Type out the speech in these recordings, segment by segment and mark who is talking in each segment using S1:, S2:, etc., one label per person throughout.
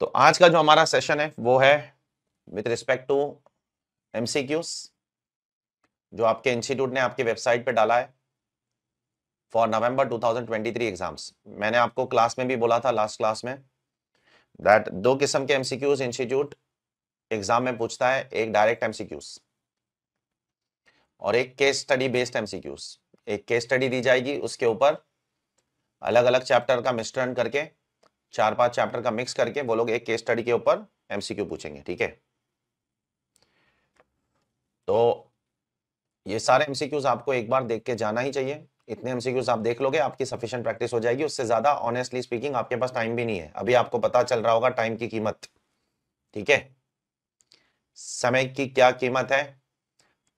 S1: तो आज का जो हमारा सेशन है वो है विथ रिस्पेक्ट टू एमसीक्यूज जो आपके इंस्टीट्यूट ने आपकी वेबसाइट पे डाला है फॉर नवंबर 2023 एग्जाम्स मैंने आपको क्लास में भी बोला था लास्ट क्लास में दैट दो किस्म के एमसीक्यूज इंस्टीट्यूट एग्जाम में पूछता है एक डायरेक्ट एमसीक्यूज और एक केस स्टडी बेस्ड एमसीक्यूज एक केस स्टडी दी जाएगी उसके ऊपर अलग अलग चैप्टर का मिश्रण करके चार पांच चैप्टर का मिक्स करके वो लोग एक केस स्टडी के ऊपर एमसीक्यू पूछेंगे ठीक है तो ये सारे एमसीक्यूज आपको एक बार देख के जाना ही चाहिए इतने एमसीक्यूज आप देख लोगे आपकी सफिशिएंट प्रैक्टिस हो जाएगी उससे ज्यादा ऑनेस्टली स्पीकिंग आपके पास टाइम भी नहीं है अभी आपको पता चल रहा होगा टाइम की कीमत ठीक है समय की क्या कीमत है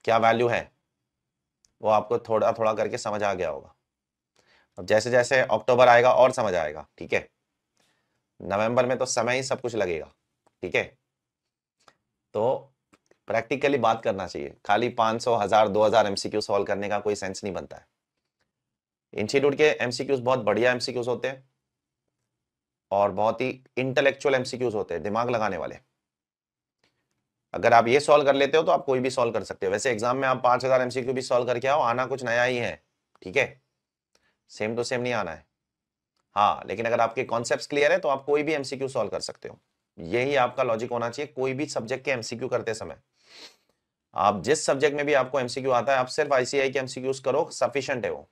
S1: क्या वैल्यू है वो आपको थोड़ा थोड़ा करके समझ आ गया होगा अब जैसे जैसे अक्टूबर आएगा और समझ आएगा ठीक है नवंबर में तो समय ही सब कुछ लगेगा ठीक है तो प्रैक्टिकली बात करना चाहिए खाली पांच सौ हजार दो हजार एमसीक्यू सॉल्व करने का कोई सेंस नहीं बनता है इंस्टीट्यूट के एमसीक्यूज बहुत बढ़िया एमसीक्यूज होते हैं और बहुत ही इंटेलेक्चुअल एमसीक्यूज होते हैं दिमाग लगाने वाले अगर आप ये सॉल्व कर लेते हो तो आप कोई भी सॉल्व कर सकते हो वैसे एग्जाम में आप पांच हजार एमसीक्यू भी सॉल्व करके आओ आना कुछ नया ही है ठीक है सेम टू तो सेम नहीं आना है हाँ लेकिन अगर आपके कॉन्सेप्ट क्लियर है तो आप कोई भी एमसीक्यू सॉल्व कर सकते हो यही आपका लॉजिक होना चाहिए कोई भी सब्जेक्ट के एमसीक्यू करते समय आप जिस सब्जेक्ट में भी आपको एमसीक्यू आता है आप सिर्फ आईसीआई के एमसीक्यूज करो सफिशियंट है वो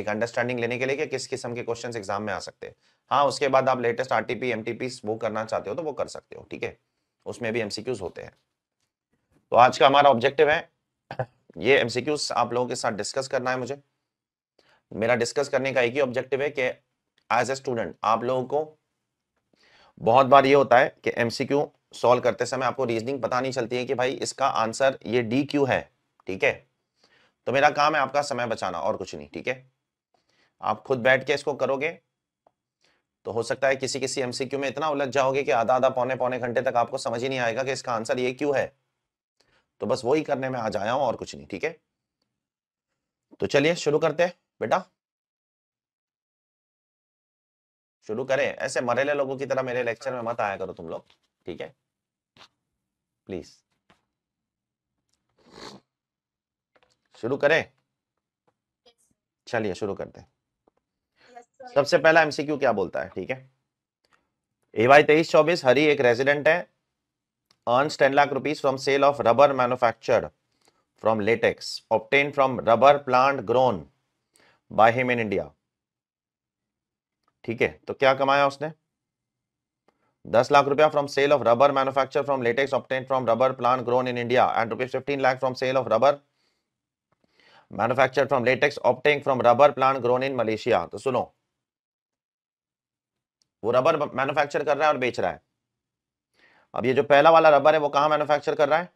S1: एक अंडरस्टैंडिंग लेने के लिए कि किस किस्म के क्वेश्चंस एग्जाम में आ सकते हैं हाँ उसके बाद आप लेटेस्ट आरटीपी एमटीपी वो करना चाहते हो तो वो कर सकते हो ठीक है उसमें भी एमसीक्यूज होते हैं तो आज का हमारा ऑब्जेक्टिव है ये एमसीक्यूज आप लोगों के साथ डिस्कस करना है मुझे मेरा डिस्कस करने का एक ही ऑब्जेक्टिव है कि एज ए स्टूडेंट आप लोगों को बहुत बार ये होता है कि एमसीक्यू सॉल्व करते समय आपको रीजनिंग पता नहीं चलती है कि भाई इसका आंसर ये डी क्यू है ठीक है तो मेरा काम है आपका समय बचाना और कुछ नहीं ठीक है आप खुद बैठ के इसको करोगे तो हो सकता है किसी किसी एमसीक्यू में इतना उलझ जाओगे कि आधा आधा पौने पौने घंटे तक आपको समझ ही नहीं आएगा कि इसका आंसर ये क्यों है तो बस वही करने में आ जाया हूं और कुछ नहीं ठीक है तो चलिए शुरू करते हैं बेटा शुरू करें ऐसे मरेले लोगों की तरह मेरे लेक्चर में मत आया करो तुम लोग ठीक है प्लीज शुरू करें चलिए शुरू करते हैं सबसे पहला एमसीक्यू क्या बोलता है ठीक है एवाई तेईस चौबीस हरी एक रेजिडेंट है earns ten lakh rupees from sale of rubber manufactured from latex obtained from rubber plant grown by him in India ठीक है तो क्या कमाया उसने दस लाख रुपया from sale of rubber manufacture from latex obtained from rubber plan grown in India and rupees fifteen lakh from sale of rubber manufacture from latex obtained from rubber plan grown in Malaysia तो सुनो वो rubber manufacture कर रहा है और बेच रहा है अब ये जो पहला वाला रबर है वो कहा मैन्युफैक्चर कर रहा है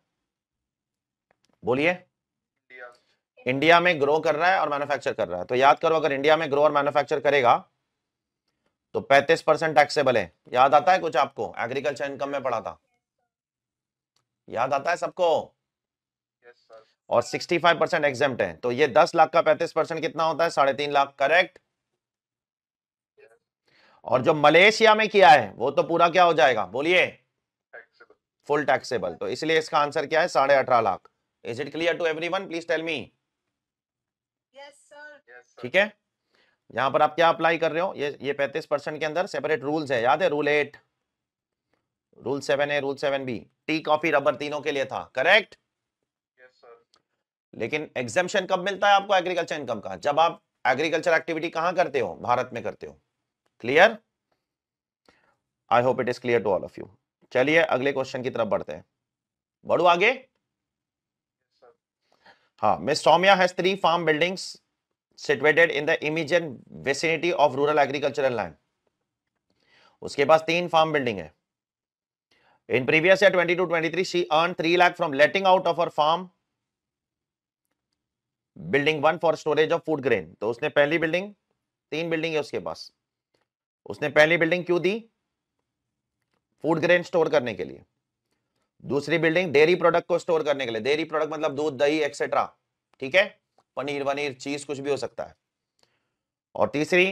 S1: बोलिए इंडिया में ग्रो कर रहा है और मैन्युफैक्चर कर रहा है तो याद करो अगर इंडिया में ग्रो और मैन्युफैक्चर करेगा तो 35 परसेंट टैक्सेबल है याद आता है कुछ आपको एग्रीकल्चर इनकम में पढ़ा था याद आता है सबको yes, और 65 परसेंट एग्जेप्ट है तो ये 10 लाख का 35 परसेंट कितना होता है साढ़े तीन लाख करेक्ट yes. और जो मलेशिया में किया है वो तो पूरा क्या हो जाएगा बोलिए फुल टैक्सेबल तो इसलिए इसका आंसर क्या है साढ़े lakh is it clear to every please tell me ठीक है यहां पर आप क्या अप्लाई कर रहे हो ये ये पैंतीस परसेंट के अंदर सेपरेट रूल्स है याद है rule eight rule seven A rule seven B tea coffee rubber तीनों के लिए था करेक्ट yes, लेकिन एग्जेपन कब मिलता है आपको एग्रीकल्चर इनकम का जब आप एग्रीकल्चर एक्टिविटी कहां करते हो भारत में करते हो clear I hope it is clear to all of you चलिए अगले क्वेश्चन की तरफ बढ़ते हैं बढ़ू आगे yes, हाँ miss Saumya has three farm buildings situated in the इमीजियन vicinity of rural agricultural land उसके पास तीन फार्म बिल्डिंग है in previous year 22 23 she earn three lakh from letting out of uh farm building one for storage of food grain तो उसने पहली building तीन building है उसके पास उसने पहली बिल्डिंग क्यों दी फूड ग्रेन स्टोर करने के लिए दूसरी बिल्डिंग डेयरी प्रोडक्ट को स्टोर करने के लिए डेयरी प्रोडक्ट मतलब दूध दही एक्सेट्रा ठीक है पनीर वनीर चीज कुछ भी हो सकता है और तीसरी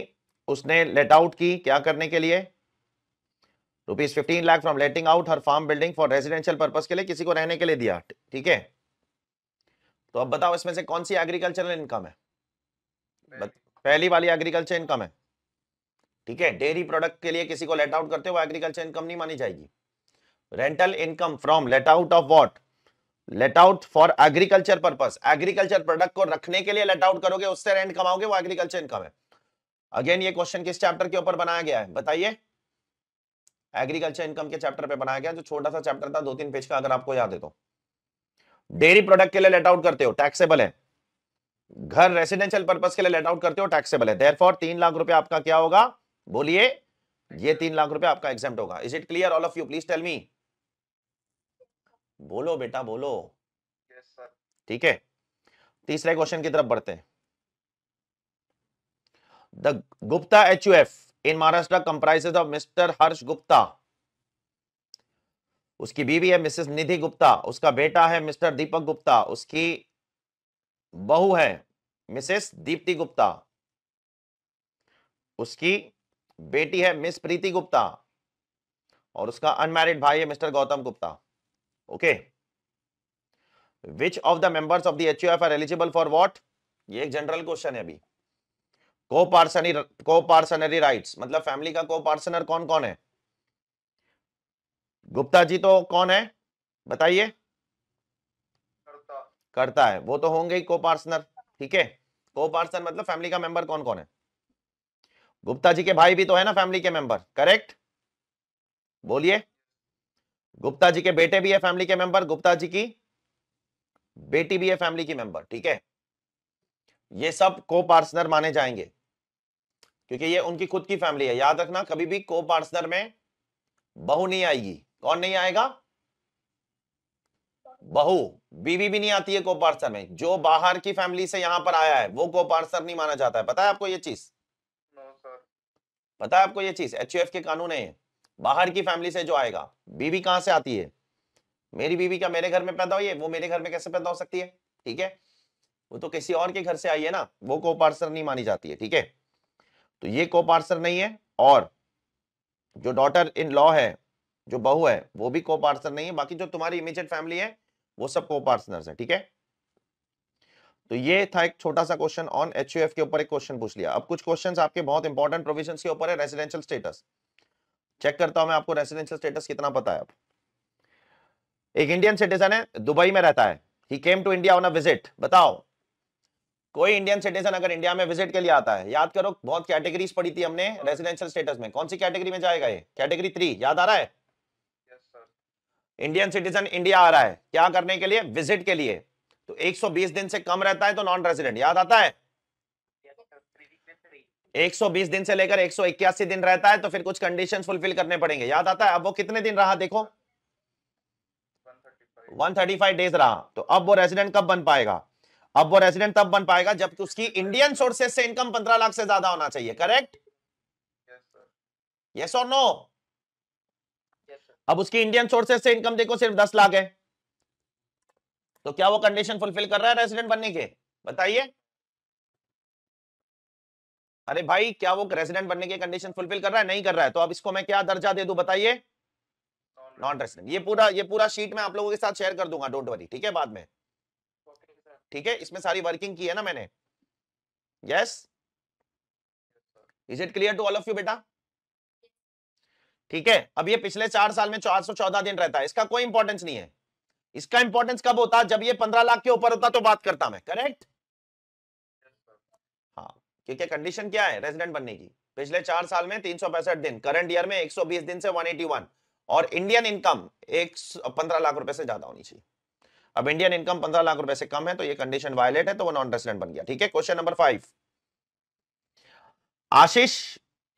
S1: उसने लेट आउट की क्या करने के लिए rupees fifteen lakh from letting out her farm building for residential purpose के लिए किसी को रहने के लिए दिया ठीक है तो अब बताओ इसमें से कौन सी एग्रीकल्चरल इनकम है पहली वाली एग्रीकल्चर इनकम है ठीक है डेयरी प्रोडक्ट के लिए किसी को लेट आउट करते हो एग्रीकल्चर इनकम नहीं मानी जाएगी rental income from let out of what let out for agriculture purpose agriculture product को रखने के लिए लेट आउट करोगे उससे रेंट कमाओगे वो एग्रीकल्चर इनकम है अगेन ये क्वेश्चन किस चैप्टर के ऊपर बनाया गया है बताइए एग्रीकल्चर इनकम के चैप्टर पे बनाया गया जो छोटा सा चैप्टर था दो तीन पेज का अगर आपको याद है तो डेयरी प्रोडक्ट के लिए लेट आउट करते हो टैक्सेबल है घर रेसिडेंशियल पर्पज के लिए लेट आउट करते हो टैक्सेबल है देयरफॉर तीन लाख रुपया आपका क्या होगा बोलिए ये तीन लाख रुपया आपका एग्जाम होगा is it clear all of you please tell me बोलो बेटा बोलो ठीक yes, है तीसरे क्वेश्चन की तरफ बढ़ते हैं the Gupta H U F in Maharashtra comprises of mister Harsh Gupta उसकी बीवी है मिसेस निधि गुप्ता उसका बेटा है मिस्टर दीपक गुप्ता उसकी बहू है मिसेस दीप्ति गुप्ता उसकी बेटी है मिस प्रीति गुप्ता और उसका अनमैरिड भाई है mister Gautam Gupta okay which of the members of the huf are eligible for what ये एक जनरल क्वेश्चन है अभी को पार्सनरी को पार्सनरी राइट मतलब फैमिली का को पार्सनर कौन कौन है गुप्ता जी तो कौन है बताइए करता।, करता है वो तो होंगे ही को पार्सनर ठीक है को पार्सन मतलब फैमिली का मेंबर कौन कौन है गुप्ता जी के भाई भी तो है ना फैमिली के मेंबर करेक्ट बोलिए गुप्ता जी के बेटे भी है फैमिली के मेंबर गुप्ता जी की बेटी भी है फैमिली की मेंबर ठीक है ये सब को पार्टनर माने जाएंगे क्योंकि ये उनकी खुद की फैमिली है याद रखना कभी भी को पार्टनर में बहू नहीं आएगी कौन नहीं आएगा बहू बीवी भी नहीं आती है को पार्टनर में जो बाहर की फैमिली से यहां पर आया है वो को पार्टनर नहीं माना जाता है पता है आपको ये चीज पता है आपको ये चीज एच के कानून है बाहर की फैमिली से जो आएगा बीवी कहां से आती है मेरी बीवी क्या मेरे घर में पैदा हुई है वो मेरे घर में कैसे पैदा हो सकती है ठीक है वो तो किसी और के घर से आई है ना वो को पार्सर नहीं मानी जाती है ठीक है तो ये को पार्सर नहीं है और जो डॉटर इन लॉ है जो बहू है वो भी को पार्सर नहीं है बाकी जो तुम्हारी इमीजिएट फैमिली है वो सब को पार्सनर्स है ठीक है तो ये था एक छोटा सा क्वेश्चन ऑन एच के ऊपर एक क्वेश्चन पूछ लिया अब कुछ क्वेश्चंस आपके बहुत इंपॉर्टेंट प्रोविजंस के ऊपर है रेजिडेंशियल स्टेटस चेक करता हूं मैं आपको रेसिडेंशियल स्टेटस कितना पता है आप एक इंडियन सिटीजन है दुबई में रहता है he came to India on a visit बताओ कोई इंडियन सिटीजन अगर इंडिया में विजिट के लिए आता है याद करो बहुत कैटेगरीज पड़ी थी हमने रेसिडेंशियल स्टेटस में कौन सी कैटेगरी में जाएगा ये कैटेगरी थ्री याद आ रहा है इंडियन सिटीजन इंडिया आ रहा है क्या करने के लिए विजिट के लिए तो 120 दिन से कम रहता है तो नॉन रेजिडेंट याद आता है 120 दिन से लेकर 181 दिन रहता है तो फिर कुछ कंडीशन फुलफिल करने पड़ेंगे याद आता है अब वो कितने दिन रहा देखो 135 डेज रहा तो अब वो रेजिडेंट कब बन पाएगा अब वो रेजिडेंट तब बन पाएगा जबकि उसकी इंडियन सोर्सेस से इनकम 15 लाख से ज्यादा होना चाहिए करेक्ट यस और नो अब उसकी इंडियन सोर्सेस से इनकम देखो सिर्फ दस लाख है तो क्या वो कंडीशन फुलफिल कर रहा है रेजिडेंट बनने के बताइए yes, अरे भाई क्या वो रेसिडेंट बनने की कंडीशन फुलफिल कर रहा है नहीं कर रहा है तो अब इसको मैं क्या दर्जा दे दू बताइए नॉन रेसिडेंट ये पूरा ये पूरा शीट मैं आप लोगों के साथ शेयर कर दूंगा डोंट वरी ठीक है बाद में ठीक है इसमें सारी वर्किंग की है ना मैंने yes is it clear to all of you बेटा ठीक है अब ये पिछले चार साल में चार सौ चौदह दिन रहता है इसका कोई इंपॉर्टेंस नहीं है इसका इंपॉर्टेंस कब होता जब ये पंद्रह लाख के ऊपर होता तो बात करता मैं करेक्ट क्योंकि कंडीशन क्या है रेजिडेंट बनने की पिछले चार साल में तीन दिन करंट ईयर में 120 दिन से 181 और इंडियन इनकम एक पंद्रह लाख रुपए से ज्यादा होनी चाहिए अब इंडियन इनकम पंद्रह लाख रुपए से कम है तो ये कंडीशन वायलेट है तो वो नॉन रेजिडेंट बन गया ठीक है question number five Ashish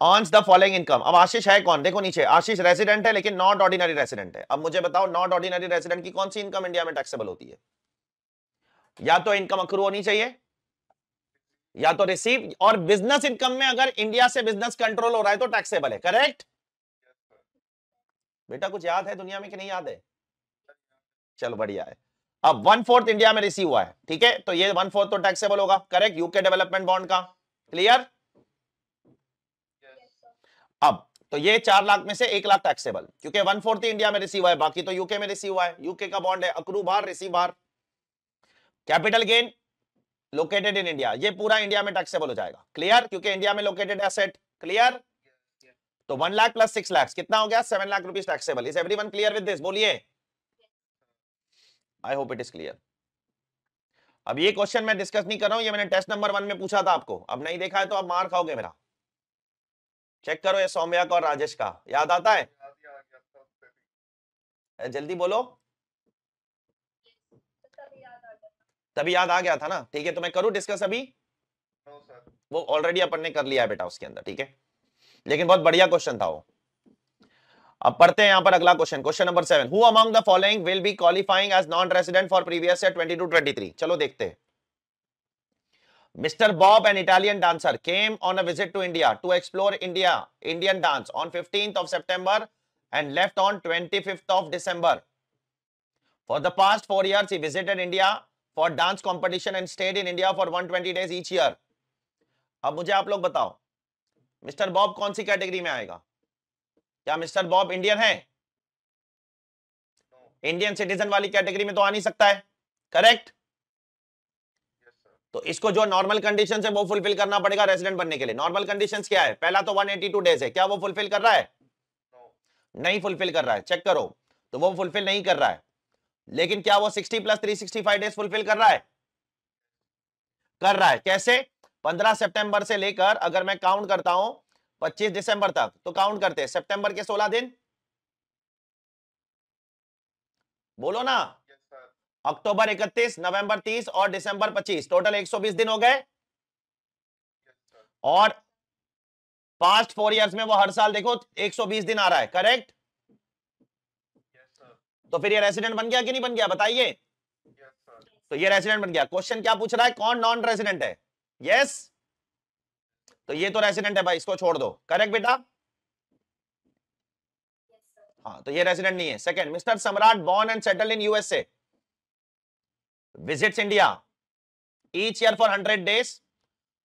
S1: owns the following income अब आशीष है कौन देखो नीचे आशीष रेजिडेंट है लेकिन नॉट ऑर्डिनरी रेसिडेंट है अब मुझे बताओ नॉट ऑर्डिनरी रेसिडेंट की कौन सी इनकम इंडिया में टैक्सेबल होती है या तो इनकम अक्रू होनी चाहिए या तो रिसीव और बिजनेस इनकम में अगर इंडिया से बिजनेस कंट्रोल हो रहा है तो टैक्सेबल है करेक्ट बेटा कुछ याद है दुनिया में कि नहीं याद है चलो बढ़िया है अब वन फोर्थ इंडिया में रिसीव हुआ है ठीक है तो ये वन फोर्थ तो टैक्सेबल होगा करेक्ट यूके डेवलपमेंट बॉन्ड का क्लियर अब तो ये चार लाख में से एक लाख टैक्सेबल क्योंकि वन फोर्थ इंडिया में रिसीव हुआ है बाकी तो यूके में रिसीव हुआ है यूके का बॉन्ड है अक्रू बार रिसीव बार capital gain located in India ये पूरा इंडिया में टैक्सेबल हो जाएगा क्लियर क्योंकि इंडिया में लोकेटेड एसेट क्लियर तो one lakh plus six lakh कितना हो गया seven lakh rupees taxable is everyone clear with this बोलिए I hope it is clear अब ये क्वेश्चन मैं डिस्कस नहीं कर रहा हूं ये मैंने टेस्ट नंबर वन में पूछा था आपको अब नहीं देखा है तो आप मार खाओगे मेरा चेक करो ये सौम्या का और राजेश का याद आता है जल्दी बोलो तभी याद आ गया था ना ठीक है तो मैं करूं डिस्कस अभी हाँ सर। वो ऑलरेडी अपन ने कर लिया है बेटा उसके अंदर ठीक है लेकिन बहुत बढ़िया क्वेश्चन था वो अब पढ़ते हैं यहां पर अगला question question number seven who among the following will be qualifying as non resident for previous twenty two twenty चलो देखते हैं Mr. Bob, an Italian dancer, came on a visit to India to explore India Indian dance on 15th of September and left on 25th of December. For the past four years, he visited India dance competition and stayed in India for one twenty days each year अब मुझे आप लोग बताओ mister Bob कौन सी category में आएगा क्या mister Bob Indian है इंडियन सिटीजन वाली कैटेगरी में तो आ नहीं सकता है करेक्ट yes, तो इसको जो नॉर्मल कंडीशन है वो फुलफिल करना पड़ेगा रेजिडेंट बनने के लिए नॉर्मल कंडीशन क्या है पहला तो 182 डेज है क्या वो फुलफिल कर रहा है no. नहीं फुलफिल कर रहा है चेक करो तो वो फुलफिल नहीं कर रहा है लेकिन क्या वो 60 प्लस 365 डेज फुलफिल कर रहा है कर रहा है कैसे 15 सितंबर से लेकर अगर मैं काउंट करता हूं 25 दिसंबर तक तो काउंट करते हैं सितंबर के 16 दिन बोलो ना अक्टूबर 31 नवंबर 30 और दिसंबर 25 टोटल 120 दिन हो गए और पास्ट फोर इयर्स में वो हर साल देखो 120 दिन आ रहा है करेक्ट तो फिर ये रेसिडेंट बन गया कि नहीं बन गया बताइए yes, तो ये रेसिडेंट बन गया क्वेश्चन क्या पूछ रहा है कौन नॉन रेसिडेंट है यस yes? तो ये तो रेसिडेंट है भाई इसको छोड़ दो करेक्ट बेटा yes, हाँ तो ये रेसिडेंट नहीं है second mister Samrat born and settle in USA visits India each year for hundred days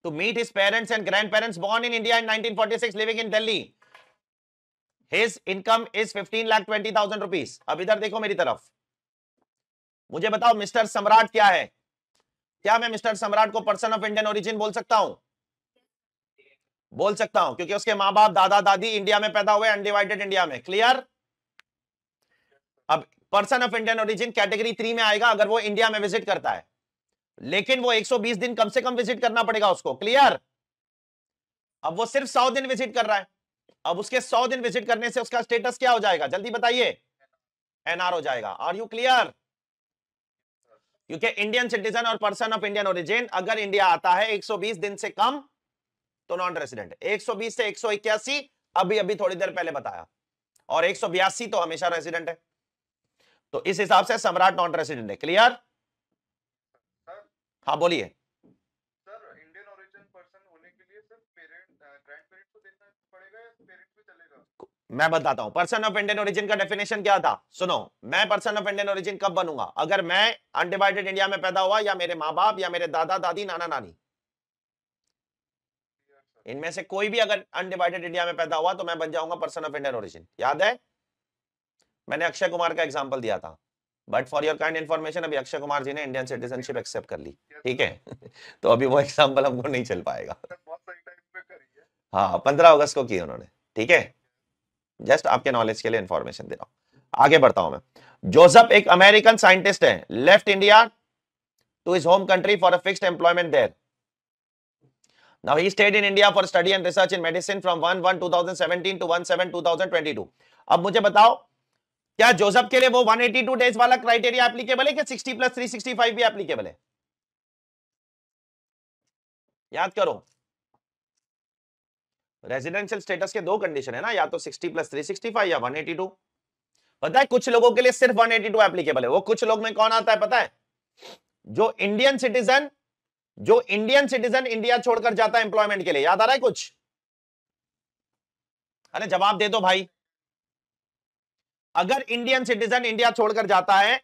S1: to meet meet parents and grandparents born in India in nineteen living in Delhi his income is fifteen lakh twenty thousand rupees अब इधर देखो मेरी तरफ मुझे बताओ mister सम्राट क्या है क्या मैं मिस्टर सम्राट को पर्सन ऑफ इंडियन ओरिजिन बोल सकता हूं बोल सकता हूं क्योंकि उसके मां बाप दादा दादी इंडिया में पैदा हुए अनडिवाइडेड इंडिया में क्लियर अब person of Indian origin category three में आएगा अगर वो इंडिया में विजिट करता है लेकिन वो 120 दिन कम से कम विजिट करना पड़ेगा उसको क्लियर अब वो सिर्फ सौ दिन विजिट कर रहा है अब उसके सौ दिन विजिट करने से उसका स्टेटस क्या हो जाएगा जल्दी बताइए एनआर हो जाएगा आर यू क्लियर क्योंकि इंडियन सिटीजन और पर्सन ऑफ इंडियन ओरिजिन अगर इंडिया आता है 120 दिन से कम तो नॉन रेसिडेंट 120 से एक अभी अभी थोड़ी देर पहले बताया और एक तो हमेशा रेसिडेंट है तो इस हिसाब से सम्राट नॉन रेसिडेंट है क्लियर हाँ बोलिए मैं बताता हूं पर्सन ऑफ इंडियन ओरिजिन का डेफिनेशन क्या था सुनो मैं पर्सन ऑफ इंडियन ओरिजिन कब बनूंगा अगर मैं अनडिवाइडेड इंडिया में पैदा हुआ या मेरे माँ बाप या मेरे दादा दादी नाना नानी इनमें से कोई भी अगर अनडिवाइडेड इंडिया में पैदा हुआ तो मैं बन जाऊंगा पर्सन ऑफ इंडियन ओरिजिन याद है मैंने अक्षय कुमार का एग्जाम्पल दिया था but for your kind information अभी अक्षय कुमार जी ने इंडियन सिटीजनशिप एक्सेप्ट कर ली ठीक है तो अभी वो एग्जाम्पल हमको नहीं चल पाएगा हाँ पंद्रह अगस्त को की उन्होंने ठीक है जस्ट आपके नॉलेज के लिए इंफॉर्मेशन दे रहा हूं आगे बढ़ता हूं मैं जोसेफ एक अमेरिकन साइंटिस्ट है left India to his home country for a fixed employment there now he stayed in India for study and research in medicine from 1/1/2017 to 1 2022 अब मुझे बताओ क्या जोसेफ के लिए वो 182 डेज वाला क्राइटेरिया एप्लीकेबल है क्या 60 प्लस 365 भी एप्लीकेबल है याद करो रेजिडेंशियल स्टेटस के दो कंडीशन है ना या तो 60 प्लस 365 या 182 पता है कुछ लोगों के लिए सिर्फ 182 एप्लीकेबल है वो कुछ लोग में कौन आता है पता है जो इंडियन सिटीजन जो इंडियन सिटीजन इंडिया छोड़कर जाता है एम्प्लॉयमेंट के लिए याद आ रहा है कुछ अरे जवाब दे दो भाई अगर इंडियन सिटीजन इंडिया छोड़कर जाता है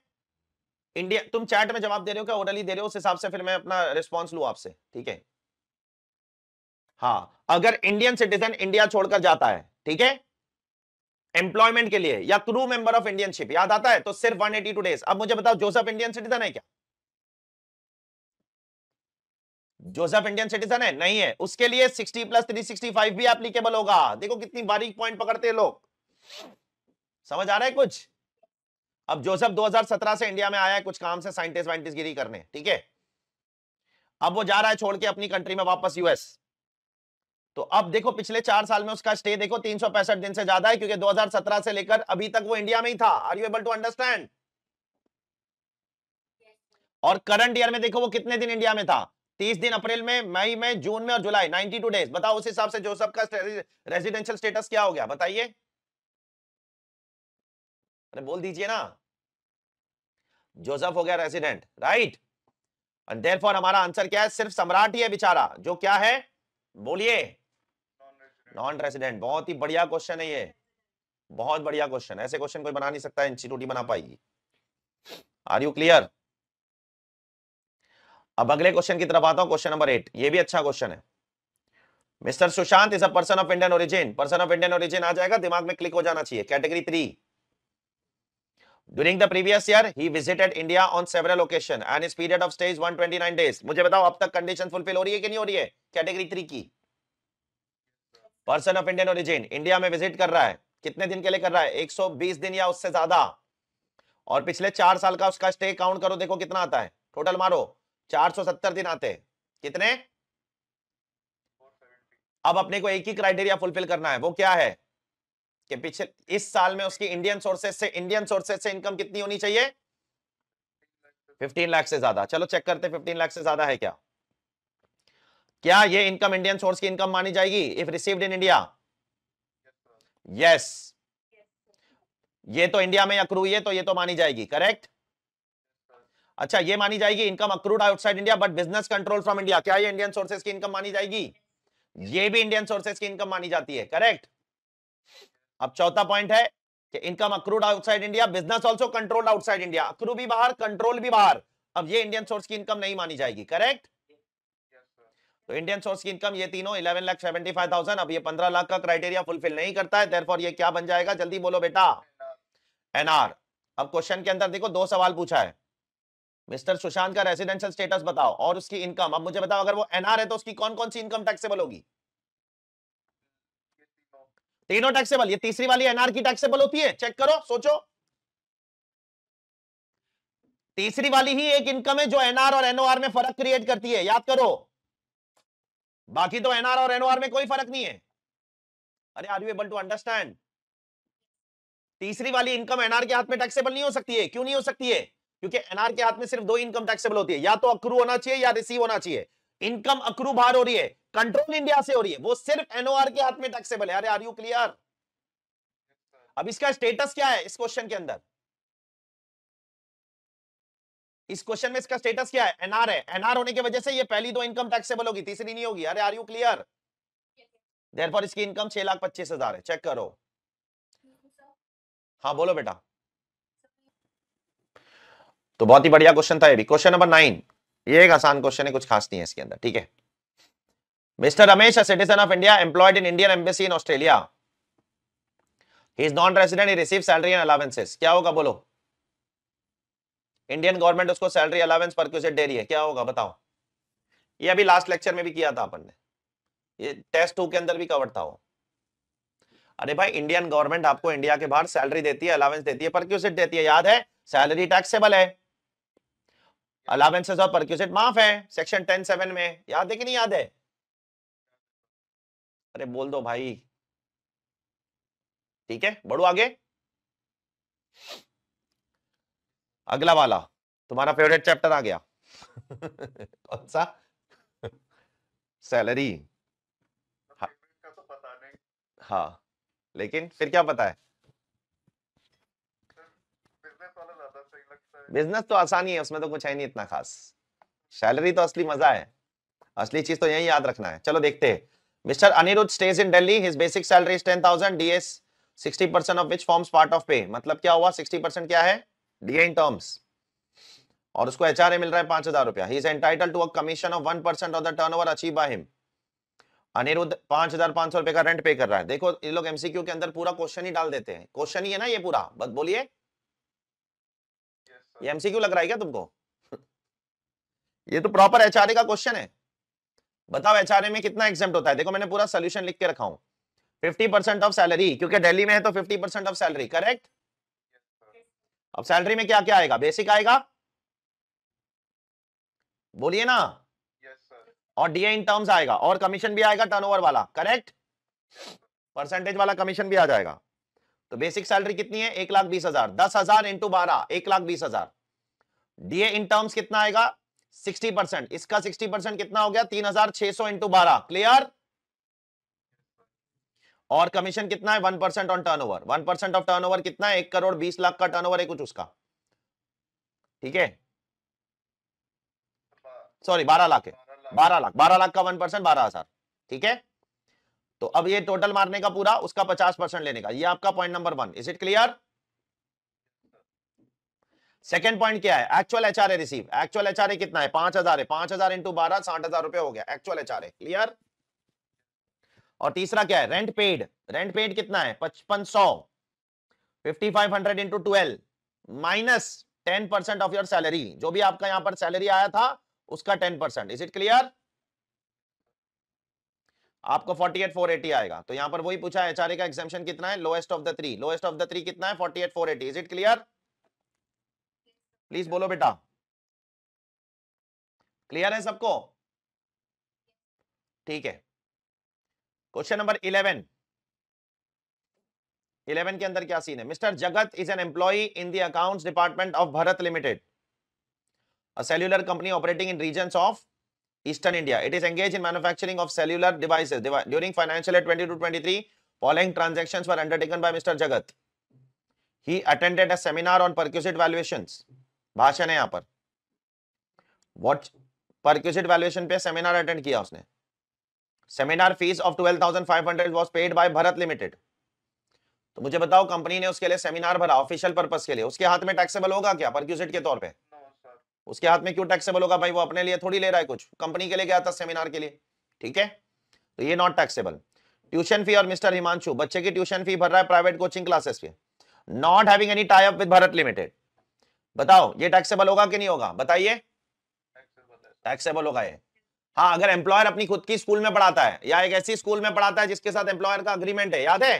S1: इंडिया तुम चैट में जवाब दे रहे हो क्या ओरली दे रहे हो उस हिसाब से फिर मैं अपना रिस्पॉन्स लू आपसे ठीक है हाँ अगर इंडियन सिटीजन इंडिया छोड़कर जाता है ठीक है एम्प्लॉयमेंट के लिए या through member of Indian ship याद आता है तो सिर्फ 182 डेज अब मुझे बताओ जोसेफ इंडियन सिटीजन है क्या जोसेफ इंडियन सिटीजन है नहीं है उसके लिए 60 प्लस 365 भी एप्लीकेबल होगा देखो कितनी बारीक पॉइंट पकड़ते हैं लोग समझ आ रहा है कुछ अब जोसेफ 2017 से इंडिया में आया है कुछ काम से साइंटिस्ट वाइंटिस्ट गिरी करने ठीक है अब वो जा रहा है छोड़ के अपनी कंट्री में वापस यूएस तो अब देखो पिछले चार साल में उसका स्टे देखो तीन दिन से ज्यादा है क्योंकि 2017 से लेकर अभी तक वो इंडिया में ही था are you able to understand और करंट ईयर में देखो वो कितने दिन इंडिया में था तीस दिन अप्रैल में मई में जून में और जुलाई 92 डेज बताओ उस हिसाब से जोसफ का रेजिडेंशियल स्टेटस क्या हो गया बताइए अरे बोल दीजिए ना जोसफ हो गया रेसिडेंट राइट एंड देयरफॉर हमारा आंसर क्या है सिर्फ सम्राट ही है बेचारा जो क्या है बोलिए नॉन रेसिडेंट बहुत ही बढ़िया क्वेश्चन है ये बहुत बढ़िया क्वेश्चन ऐसे क्वेश्चन कोई बना नहीं सकता इंस्टीट्यूट ही बना पाएगी आर यू क्लियर अब अगले क्वेश्चन की तरफ आता हूं क्वेश्चन नंबर एट ये भी अच्छा क्वेश्चन है mister Sushant is a person of Indian origin person of Indian origin आ जाएगा दिमाग में क्लिक हो जाना चाहिए category three During the previous year, he visited India on several occasions and his period of stay is 129 days. मुझे बताओ अब तक कंडीशन फुलफिल हो रही है कि नहीं हो रही है कैटेगरी थ्री की person of Indian origin India में विजिट कर रहा है कितने दिन के लिए कर रहा है 120 दिन या उससे ज्यादा और पिछले चार साल का उसका स्टे काउंट करो देखो कितना आता है टोटल मारो 470 दिन आते कितने अब अपने को एक ही क्राइटेरिया फुलफिल करना है वो क्या है कि पिछले इस साल में उसकी इंडियन सोर्सेज से इंडियन सोर्सेज से इनकम कितनी होनी चाहिए 15 लाख से ज्यादा चलो चेक करते 15 लाख से ज्यादा है क्या क्या ये इनकम इंडियन सोर्स की इनकम मानी जाएगी if received in India yes ये तो इंडिया में अक्रू है तो ये तो मानी जाएगी करेक्ट अच्छा ये मानी जाएगी income accrued outside India but business control from India क्या ये इंडियन सोर्सेज की इनकम मानी जाएगी ये भी इंडियन सोर्सेज की इनकम मानी जाती है करेक्ट अब चौथा पॉइंट है कि income accrued outside India business also control outside India accrue भी बाहर कंट्रोल भी बाहर अब ये इंडियन सोर्स की इनकम नहीं मानी जाएगी करेक्ट तो इंडियन सोर्स की इनकम ये तीनों eleven lakh seventy five thousand अब ये पंद्रह लाख का क्राइटेरिया फुलफिल नहीं करता है देरफॉर ये क्या बन जाएगा जल्दी बोलो बेटा एनआर अब क्वेश्चन के अंदर देखो दो सवाल पूछा है मिस्टर सुशांत का रेजिडेंशियल स्टेटस बताओ और उसकी इनकम अब मुझे बताओ अगर वो एनआर है तो उसकी कौन कौन सी इनकम टैक्सेबल होगी तीनों टैक्सेबल ये तीसरी वाली एनआर की टैक्सेबल होती है चेक करो सोचो तीसरी वाली ही एक इनकम है जो एनआर और एनओआर में फर्क क्रिएट करती है याद करो बाकी तो एनआर और एनओआर में कोई फर्क नहीं है अरे are you able to understand तीसरी वाली इनकम एनआर के हाथ में टैक्सेबल नहीं हो सकती है क्यों नहीं हो सकती है क्योंकि एनआर के हाथ में सिर्फ दो इनकम टैक्सेबल होती है या तो अक्रू होना चाहिए या रिसीव होना चाहिए इनकम अक्रू बाहर हो रही है कंट्रोल इंडिया से हो रही है वो सिर्फ एनओआर के हाथ में टैक्सेबल है अरे आर यू क्लियर अब इसका स्टेटस क्या है इस क्वेश्चन के अंदर इस क्वेश्चन में इसका स्टेटस क्या है एनआर है एनआर होने की वजह से ये पहली दो इनकम टैक्सेबल होगी तीसरी नहीं होगी अरे are you clear therefore इसकी इनकम छह लाख पच्चीस हजार है चेक करो हाँ बोलो बेटा तो बहुत ही बढ़िया क्वेश्चन था ये भी क्वेश्चन नंबर नाइन ये एक आसान क्वेश्चन है कुछ खास नहीं है इसके अंदर ठीक है mister Ramesh citizen of India employed in Indian embassy in Australia he is non resident he receive salary and allowances क्या होगा बोलो इंडियन गवर्नमेंट उसको सैलरी अलावेंस पर क्यूसेट दे रही है क्या होगा बताओ ये अभी लास्ट लेक्चर में भी किया था अपन ने ये टेस्ट टू के अंदर भी कवर था वो अरे भाई इंडियन गवर्नमेंट आपको इंडिया के बाहर सैलरी देती है अलावेंस देती है परक्यूसेट देती है याद है सैलरी टैक्सेबल है अलावेंसेज और परक्यूसेट माफ है सेक्शन टेन सेवन में याद है कि नहीं याद है अरे बोल दो भाई ठीक है बढ़ो आगे अगला वाला तुम्हारा फेवरेट चैप्टर आ गया कौन सा सैलरी तो हाँ लेकिन फिर क्या पता है बिजनेस तो आसानी है उसमें तो कुछ है नहीं इतना खास सैलरी तो असली मजा है असली चीज तो यही याद रखना है चलो देखते हैं mister Anirudh stays in Delhi his basic salary is ten thousand DS sixty percent of which forms part of pay मतलब क्या हुआ सिक्सटी परसेंट क्या है डीएन टर्म्स और उसको एच मिल रहा है पांच हजार रुपया he is entitled to a commission of one percent of the turnover achieve by him Anirudh पांच हजार पांच सौ रुपए का रेंट पे कर रहा है देखो ये लोग एमसीक्यू के अंदर पूरा क्वेश्चन ही डाल देते हैं क्वेश्चन ही है ना ये पूरा बस बोलिए yes, एमसीक्यू लग रहा है क्या तुमको ये तो प्रॉपर एचआरए का क्वेश्चन है बताओ एचआरए में कितना एग्जाम होता है देखो मैंने पूरा सोल्यूशन लिख के रखा हूं फिफ्टी ऑफ सैलरी क्योंकि डेली में है तो फिफ्टी ऑफ सैलरी करेक्ट अब सैलरी में क्या क्या आएगा बेसिक आएगा बोलिए ना yes, और डीए इन टर्म्स आएगा और कमीशन भी आएगा टर्नओवर वाला करेक्ट परसेंटेज वाला कमीशन भी आ जाएगा तो बेसिक सैलरी कितनी है एक लाख बीस हजार दस हजार इंटू बारह एक लाख बीस हजार डीए इन टर्म्स कितना आएगा सिक्सटी परसेंट इसका सिक्सटी परसेंट कितना हो गया तीन हजार छह सौ इंटू बारह क्लियर और कमीशन कितना है one percent on turnover one percent of turnover कितना है एक करोड़ बीस लाख का टर्न ओवर है कुछ उसका ठीक है सॉरी बारह लाख है बारह लाख बारह लाख का वन परसेंट बारह हजार ठीक है तो अब ये टोटल मारने का पूरा उसका पचास परसेंट लेने का ये आपका point number one is it clear second point क्या है actual H receive actual H कितना है पांच हजार है पांच हजार इंटू बारह साठ हजार रुपए हो गया एक्चुअल एच क्लियर और तीसरा क्या है रेंट पेड रेंट पेड कितना है पचपन सौ fifty five hundred into twelve minus ten percent of your salary जो भी आपका यहां पर सैलरी आया था उसका ten percent is it clear आपको फोर्टी एट फोर एटी आएगा तो यहां पर वही पूछा है एचआरए का एग्जामेशन कितना है lowest of the three lowest of the three कितना है forty eight four eighty is it clear please बोलो बेटा क्लियर है सबको ठीक है क्वेश्चन नंबर इलेवन इलेवन के अंदर क्या सीन है mister Jagat is an employee in the accounts department of Bharat limited a cellular company operating in regions of eastern india it is engaged in manufacturing of cellular devices during financial year 22 23 following transactions were undertaken by mr jagat he attended a seminar on perquisite valuations भाषण है यहां पर what perquisite valuation पे seminar attend किया उसने seminar fees of twelve thousand five hundred was paid by Bharat limited तो मुझे बताओ कंपनी ने उसके लिए सेमिनार भरा ऑफिशियल पर्पज के लिए उसके हाथ में टैक्सेबल होगा क्या परक्यूजिट के तौर पर उसके हाथ में क्यों टैक्सेबल होगा भाई वो अपने लिए थोड़ी ले रहा है कुछ कंपनी के लिए गया था सेमिनार के लिए ठीक है तो ये नॉट टैक्सेबल ट्यूशन फी और मिस्टर हिमांशु बच्चे की ट्यूशन फी भर रहा है प्राइवेट कोचिंग क्लासेस पे not having any tie up with Bharat limited बताओ ये टैक्सेबल होगा कि नहीं होगा बताइए टैक्सेबल होगा ये हाँ अगर एम्प्लॉयर अपनी खुद की स्कूल में पढ़ाता है या एक ऐसी स्कूल में पढ़ाता है जिसके साथ एम्प्लॉयर का अग्रीमेंट है याद है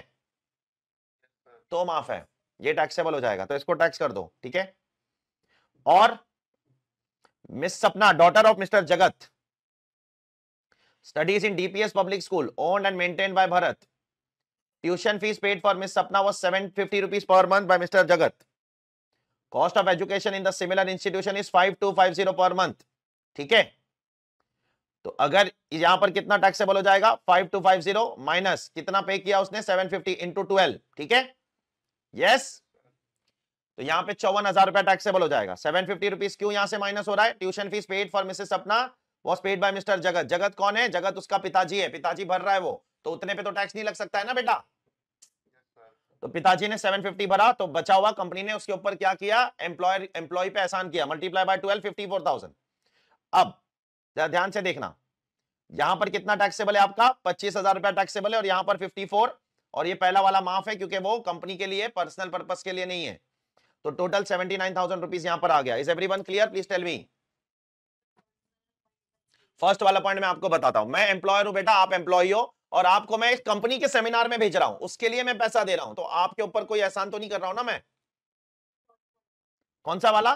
S1: तो माफ है ये टैक्सेबल हो जाएगा तो इसको टैक्स कर दो ठीक है और miss Sapna daughter of mister Jagat studies in DPS public school own and maintain by Bharat tuition fees paid for miss Sapna was seven fifty rupees per month by mister Jagat cost of education in the similar institution is five two five zero per month ठीक है तो अगर यहां पर कितना taxable हो जाएगा five two five zero minus कितना पे किया उसने सेवन फिफ्टी इंटू ट्वेल्व ठीक है यस तो यहां पे चौवन हजार रुपया टैक्सेबल हो जाएगा सेवन फिफ्टी रुपीज क्यों यहां से माइनस हो रहा है tuition fees paid for Mrs अपना was paid by mister Jagat Jagat कौन है जगत उसका पिताजी है पिताजी भर रहा है वो तो उतने पे तो टैक्स नहीं लग सकता है ना बेटा तो पिताजी ने 750 भरा तो बचा हुआ कंपनी ने उसके ऊपर क्या किया एम्प्लॉयर एम्प्लॉय पे एहसान किया मल्टीप्लाई बाय 12 54000 अब जरा ध्यान से देखना यहां पर कितना टैक्सेबल है आपका पच्चीस हजार रुपया टैक्सेबल है और यहां पर 54 और ये पहला वाला माफ है क्योंकि वो कंपनी के लिए पर्सनल पर्पज के लिए नहीं है तो total seventy nine thousand rupees यहां पर आ गया is everyone clear please tell me first वाला पॉइंट मैं आपको बताता हूं मैं एम्प्लॉयर हूं बेटा आप एम्प्लॉय हो और आपको मैं इस कंपनी के सेमिनार में भेज रहा हूं उसके लिए मैं पैसा दे रहा हूं तो आपके ऊपर कोई एहसान तो नहीं कर रहा हूं ना मैं कौन सा वाला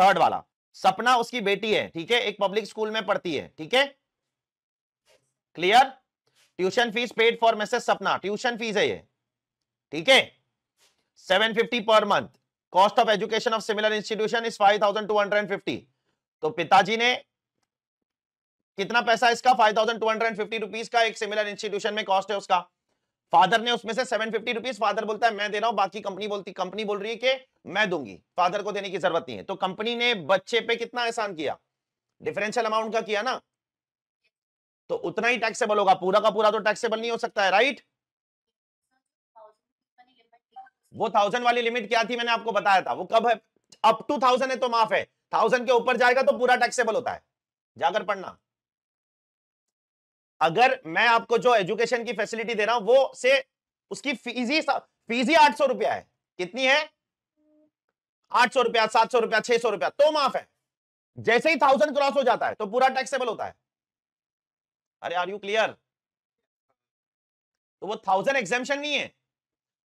S1: थर्ड वाला सपना उसकी बेटी है ठीक है एक पब्लिक स्कूल में पढ़ती है ठीक है clear tuition fees paid for Mrs Sapna tuition fees है ये ठीक है seven fifty per month cost of education of similar institution is five thousand two hundred fifty तो पिताजी ने कितना पैसा इसका five thousand two hundred fifty rupees का एक सिमिलर इंस्टीट्यूशन में कॉस्ट है उसका फादर ने उसमें से सेवन फिफ्टी रुपीज फादर बोलता है मैं दे रहा हूं बाकी कंपनी बोलती कंपनी बोल रही है कि मैं दूंगी फादर को देने की जरूरत नहीं है तो कंपनी ने बच्चे पे कितना एहसान किया डिफरेंशियल अमाउंट का किया ना तो उतना ही टैक्सेबल होगा पूरा का पूरा तो टैक्सेबल नहीं हो सकता है राइट वो थाउजेंड वाली लिमिट क्या थी मैंने आपको बताया था वो कब है अप टू थाउजेंड है तो माफ है थाउजेंड के ऊपर जाएगा तो पूरा टैक्सेबल होता है जाकर पढ़ना अगर मैं आपको जो एजुकेशन की फैसिलिटी दे रहा हूं वो से उसकी फीस ही फीस ही आठ सौ रुपया है कितनी है आठ सौ रुपया सात सौ रुपया छह सौ रुपया तो माफ है जैसे ही थाउजेंड क्रॉस हो जाता है तो पूरा टैक्सेबल होता है अरे आर यू क्लियर तो वो थाउजेंड एग्जामेशन नहीं है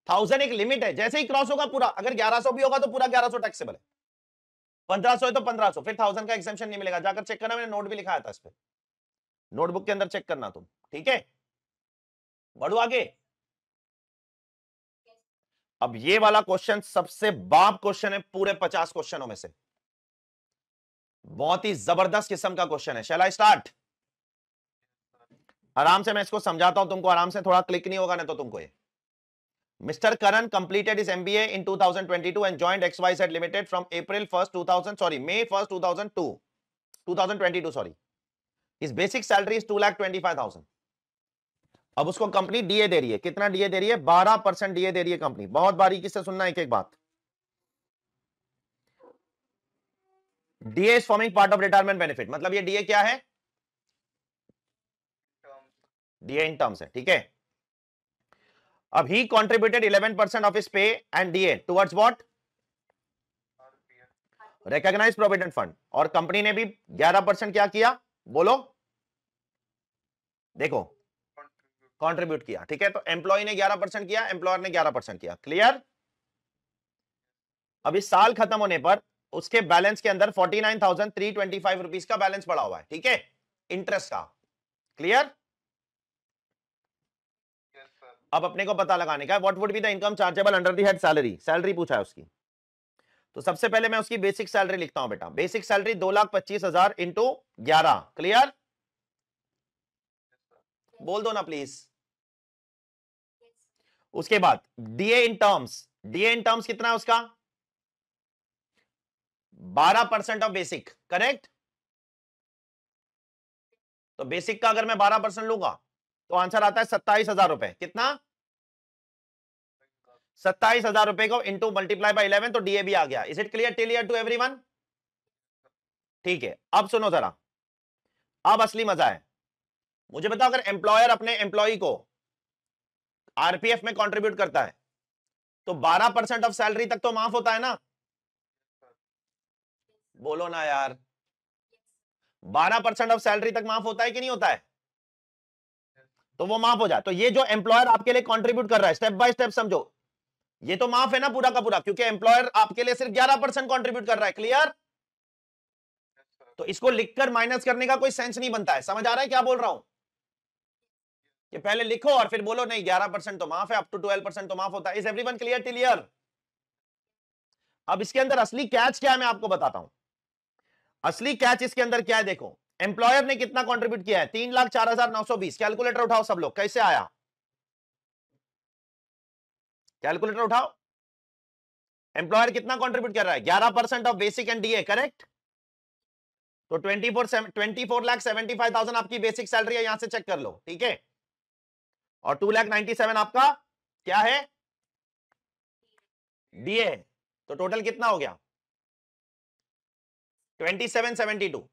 S1: थाउजेंड एक लिमिट है जैसे ही क्रॉस होगा पूरा अगर ग्यारह सौ भी होगा तो पूरा ग्यारह सौ टैक्सेबल है पंद्रह सौ है तो पंद्रह सौ फिर थाउजेंड का एग्जामेशन नहीं मिलेगा जाकर चेक करना मैंने नोट भी लिखा था इस पर नोटबुक के अंदर चेक करना तुम ठीक है बढ़ो आगे अब ये वाला क्वेश्चन सबसे बाप क्वेश्चन है पूरे पचास क्वेश्चनों में से बहुत ही जबरदस्त किस्म का क्वेश्चन है शैला स्टार्ट आराम से मैं इसको समझाता हूं तुमको आराम से थोड़ा क्लिक नहीं होगा ना तो तुमको ये mister Karan completed his MBA in 2022 and joined XYZ limited from April first 2000 sorry May first 2002 2022 sorry his basic salary is two lakh twenty five thousand अब उसको कंपनी डीए दे रही है कितना डीए दे रही है बारह परसेंट डीए दे रही है कंपनी बहुत बारीकी से सुनना एक एक बात DA is forming part of retirement benefit मतलब ये डीए क्या है डीए इन टर्म्स है ठीक है अब he contributed eleven percent of his pay and DA towards what recognize provident fund और कंपनी ने भी ग्यारह परसेंट क्या किया बोलो देखो कंट्रीब्यूट किया ठीक है तो एम्प्लॉय ने 11 परसेंट किया एम्प्लॉयर ने 11 परसेंट किया क्लियर अभी साल खत्म होने पर उसके बैलेंस के अंदर forty nine thousand three twenty five rupees का बैलेंस पड़ा हुआ है ठीक है इंटरेस्ट का क्लियर अब अपने को पता लगाने का what would be the income chargeable under the head salary salary पूछा है उसकी तो सबसे पहले मैं उसकी बेसिक सैलरी लिखता हूं बेटा बेसिक सैलरी दो लाख पच्चीस हजार इंटू ग्यारह क्लियर बोल दो ना प्लीज उसके बाद DA in terms DA in terms कितना है उसका बारह परसेंट ऑफ बेसिक करेक्ट तो बेसिक का अगर मैं बारह परसेंट लूंगा तो आंसर आता है सत्ताईस हजार रुपए कितना सत्ताईस हजार रुपए को इंटू मल्टीप्लाई बाई इलेवन तो डीए भी आ गया is it clear clear to every ठीक है अब सुनो जरा अब असली मजा है मुझे बताओ अगर एम्प्लॉयर अपने एम्प्लॉय को आरपीएफ में कंट्रीब्यूट करता है तो 12 परसेंट ऑफ सैलरी तक तो माफ होता है ना बोलो ना यार 12 परसेंट ऑफ सैलरी तक माफ होता है कि नहीं होता है तो वो माफ हो जाए तो ये जो एम्प्लॉयर आपके लिए कंट्रीब्यूट कर रहा है स्टेप बाय स्टेप समझो ये तो माफ है ना पूरा का पूरा क्योंकि एम्प्लॉयर आपके लिए सिर्फ ग्यारह परसेंट कॉन्ट्रीब्यूट कर रहा है क्लियर तो इसको लिखकर माइनस करने का कोई सेंस नहीं बनता है समझ आ रहा है क्या बोल रहा हूं कि पहले लिखो और फिर बोलो नहीं ग्यारह परसेंट तो माफ है अप टू ट्वेल्व परसेंट तो माफ होता है is everyone clear clear अब इसके अंदर असली कैच क्या है मैं आपको बताता हूं असली कैच इसके अंदर क्या है देखो एम्प्लॉयर ने कितना कॉन्ट्रीब्यूट किया है तीन लाख चार हजार नौ सौ बीस कैलकुलेटर उठाओ सब लोग कैसे आया कैलकुलेटर उठाओ एम्प्लॉयर कितना कॉन्ट्रीब्यूट कर रहा है ग्यारह percent of basic and DA correct तो twenty four twenty four lakh seventy five thousand आपकी बेसिक सैलरी है यहां से चेक कर लो ठीक है और टू लैख नाइनटी सेवन आपका क्या है डी ए तो टोटल कितना हो गया ट्वेंटी सेवन सेवेंटी टू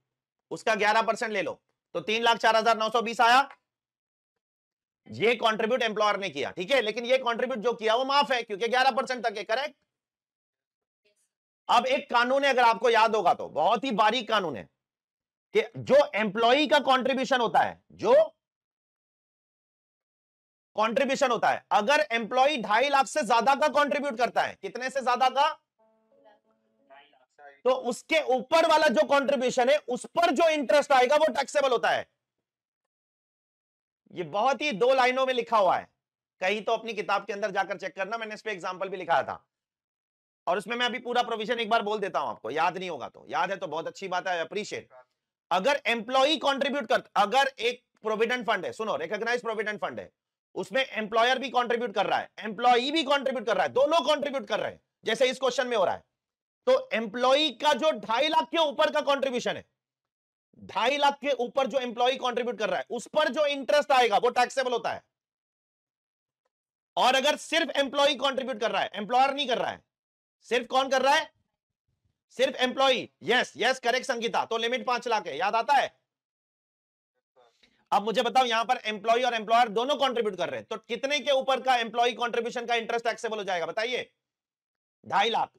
S1: उसका ग्यारह परसेंट ले लो तो तीन लाख चार हजार नौ सौ बीस आया ये कंट्रीब्यूट एम्प्लॉयर ने किया ठीक है लेकिन ये कंट्रीब्यूट जो किया वो माफ है क्योंकि 11 परसेंट तक है करेक्ट अब एक कानून है अगर आपको याद होगा तो बहुत ही बारीक कानून है कि जो एम्प्लॉय का कंट्रीब्यूशन होता है जो कंट्रीब्यूशन होता है अगर एम्प्लॉय ढाई लाख से ज्यादा का कॉन्ट्रीब्यूट करता है कितने से ज्यादा का तो उसके ऊपर वाला जो कॉन्ट्रीब्यूशन है उस पर जो इंटरेस्ट आएगा वो टैक्सेबल होता है ये बहुत ही दो लाइनों में लिखा हुआ है कहीं तो अपनी किताब के अंदर जाकर चेक करना मैंने इस पर एग्जाम्पल भी लिखा था और उसमें मैं अभी पूरा प्रोविजन एक बार बोल देता हूं आपको याद नहीं होगा तो याद है तो बहुत अच्छी बात है अप्रिशिएट अगर एम्प्लॉई कॉन्ट्रीब्यूट कर अगर एक प्रोविडेंट फंड है सुनो रिकॉग्नाइज प्रोविडेंट फंड है उसमें एम्प्लॉयर भी कॉन्ट्रीब्यूट कर रहा है एम्प्लॉई भी कॉन्ट्रीब्यूट कर रहा है दोनों कॉन्ट्रीब्यूट कर रहे हैं जैसे इस क्वेश्चन में हो रहा है तो एम्प्लॉई का जो ढाई लाख के ऊपर का कॉन्ट्रीब्यूशन है ढाई लाख के ऊपर जो एम्प्लॉय कंट्रीब्यूट कर रहा है उस पर जो इंटरेस्ट आएगा वो टैक्सेबल होता है और अगर सिर्फ एम्प्लॉय कंट्रीब्यूट कर रहा है एम्प्लॉयर नहीं कर रहा है सिर्फ कौन कर रहा है सिर्फ employee yes yes correct Sangeeta तो लिमिट पांच लाख है याद आता है अब मुझे बताओ यहां पर एम्प्लॉय और एम्प्लॉयर दोनों कॉन्ट्रीब्यूट कर रहे हैं तो कितने के ऊपर का एम्प्लॉय कॉन्ट्रीब्यूशन का इंटरेस्ट टैक्सेबल हो जाएगा बताइए ढाई लाख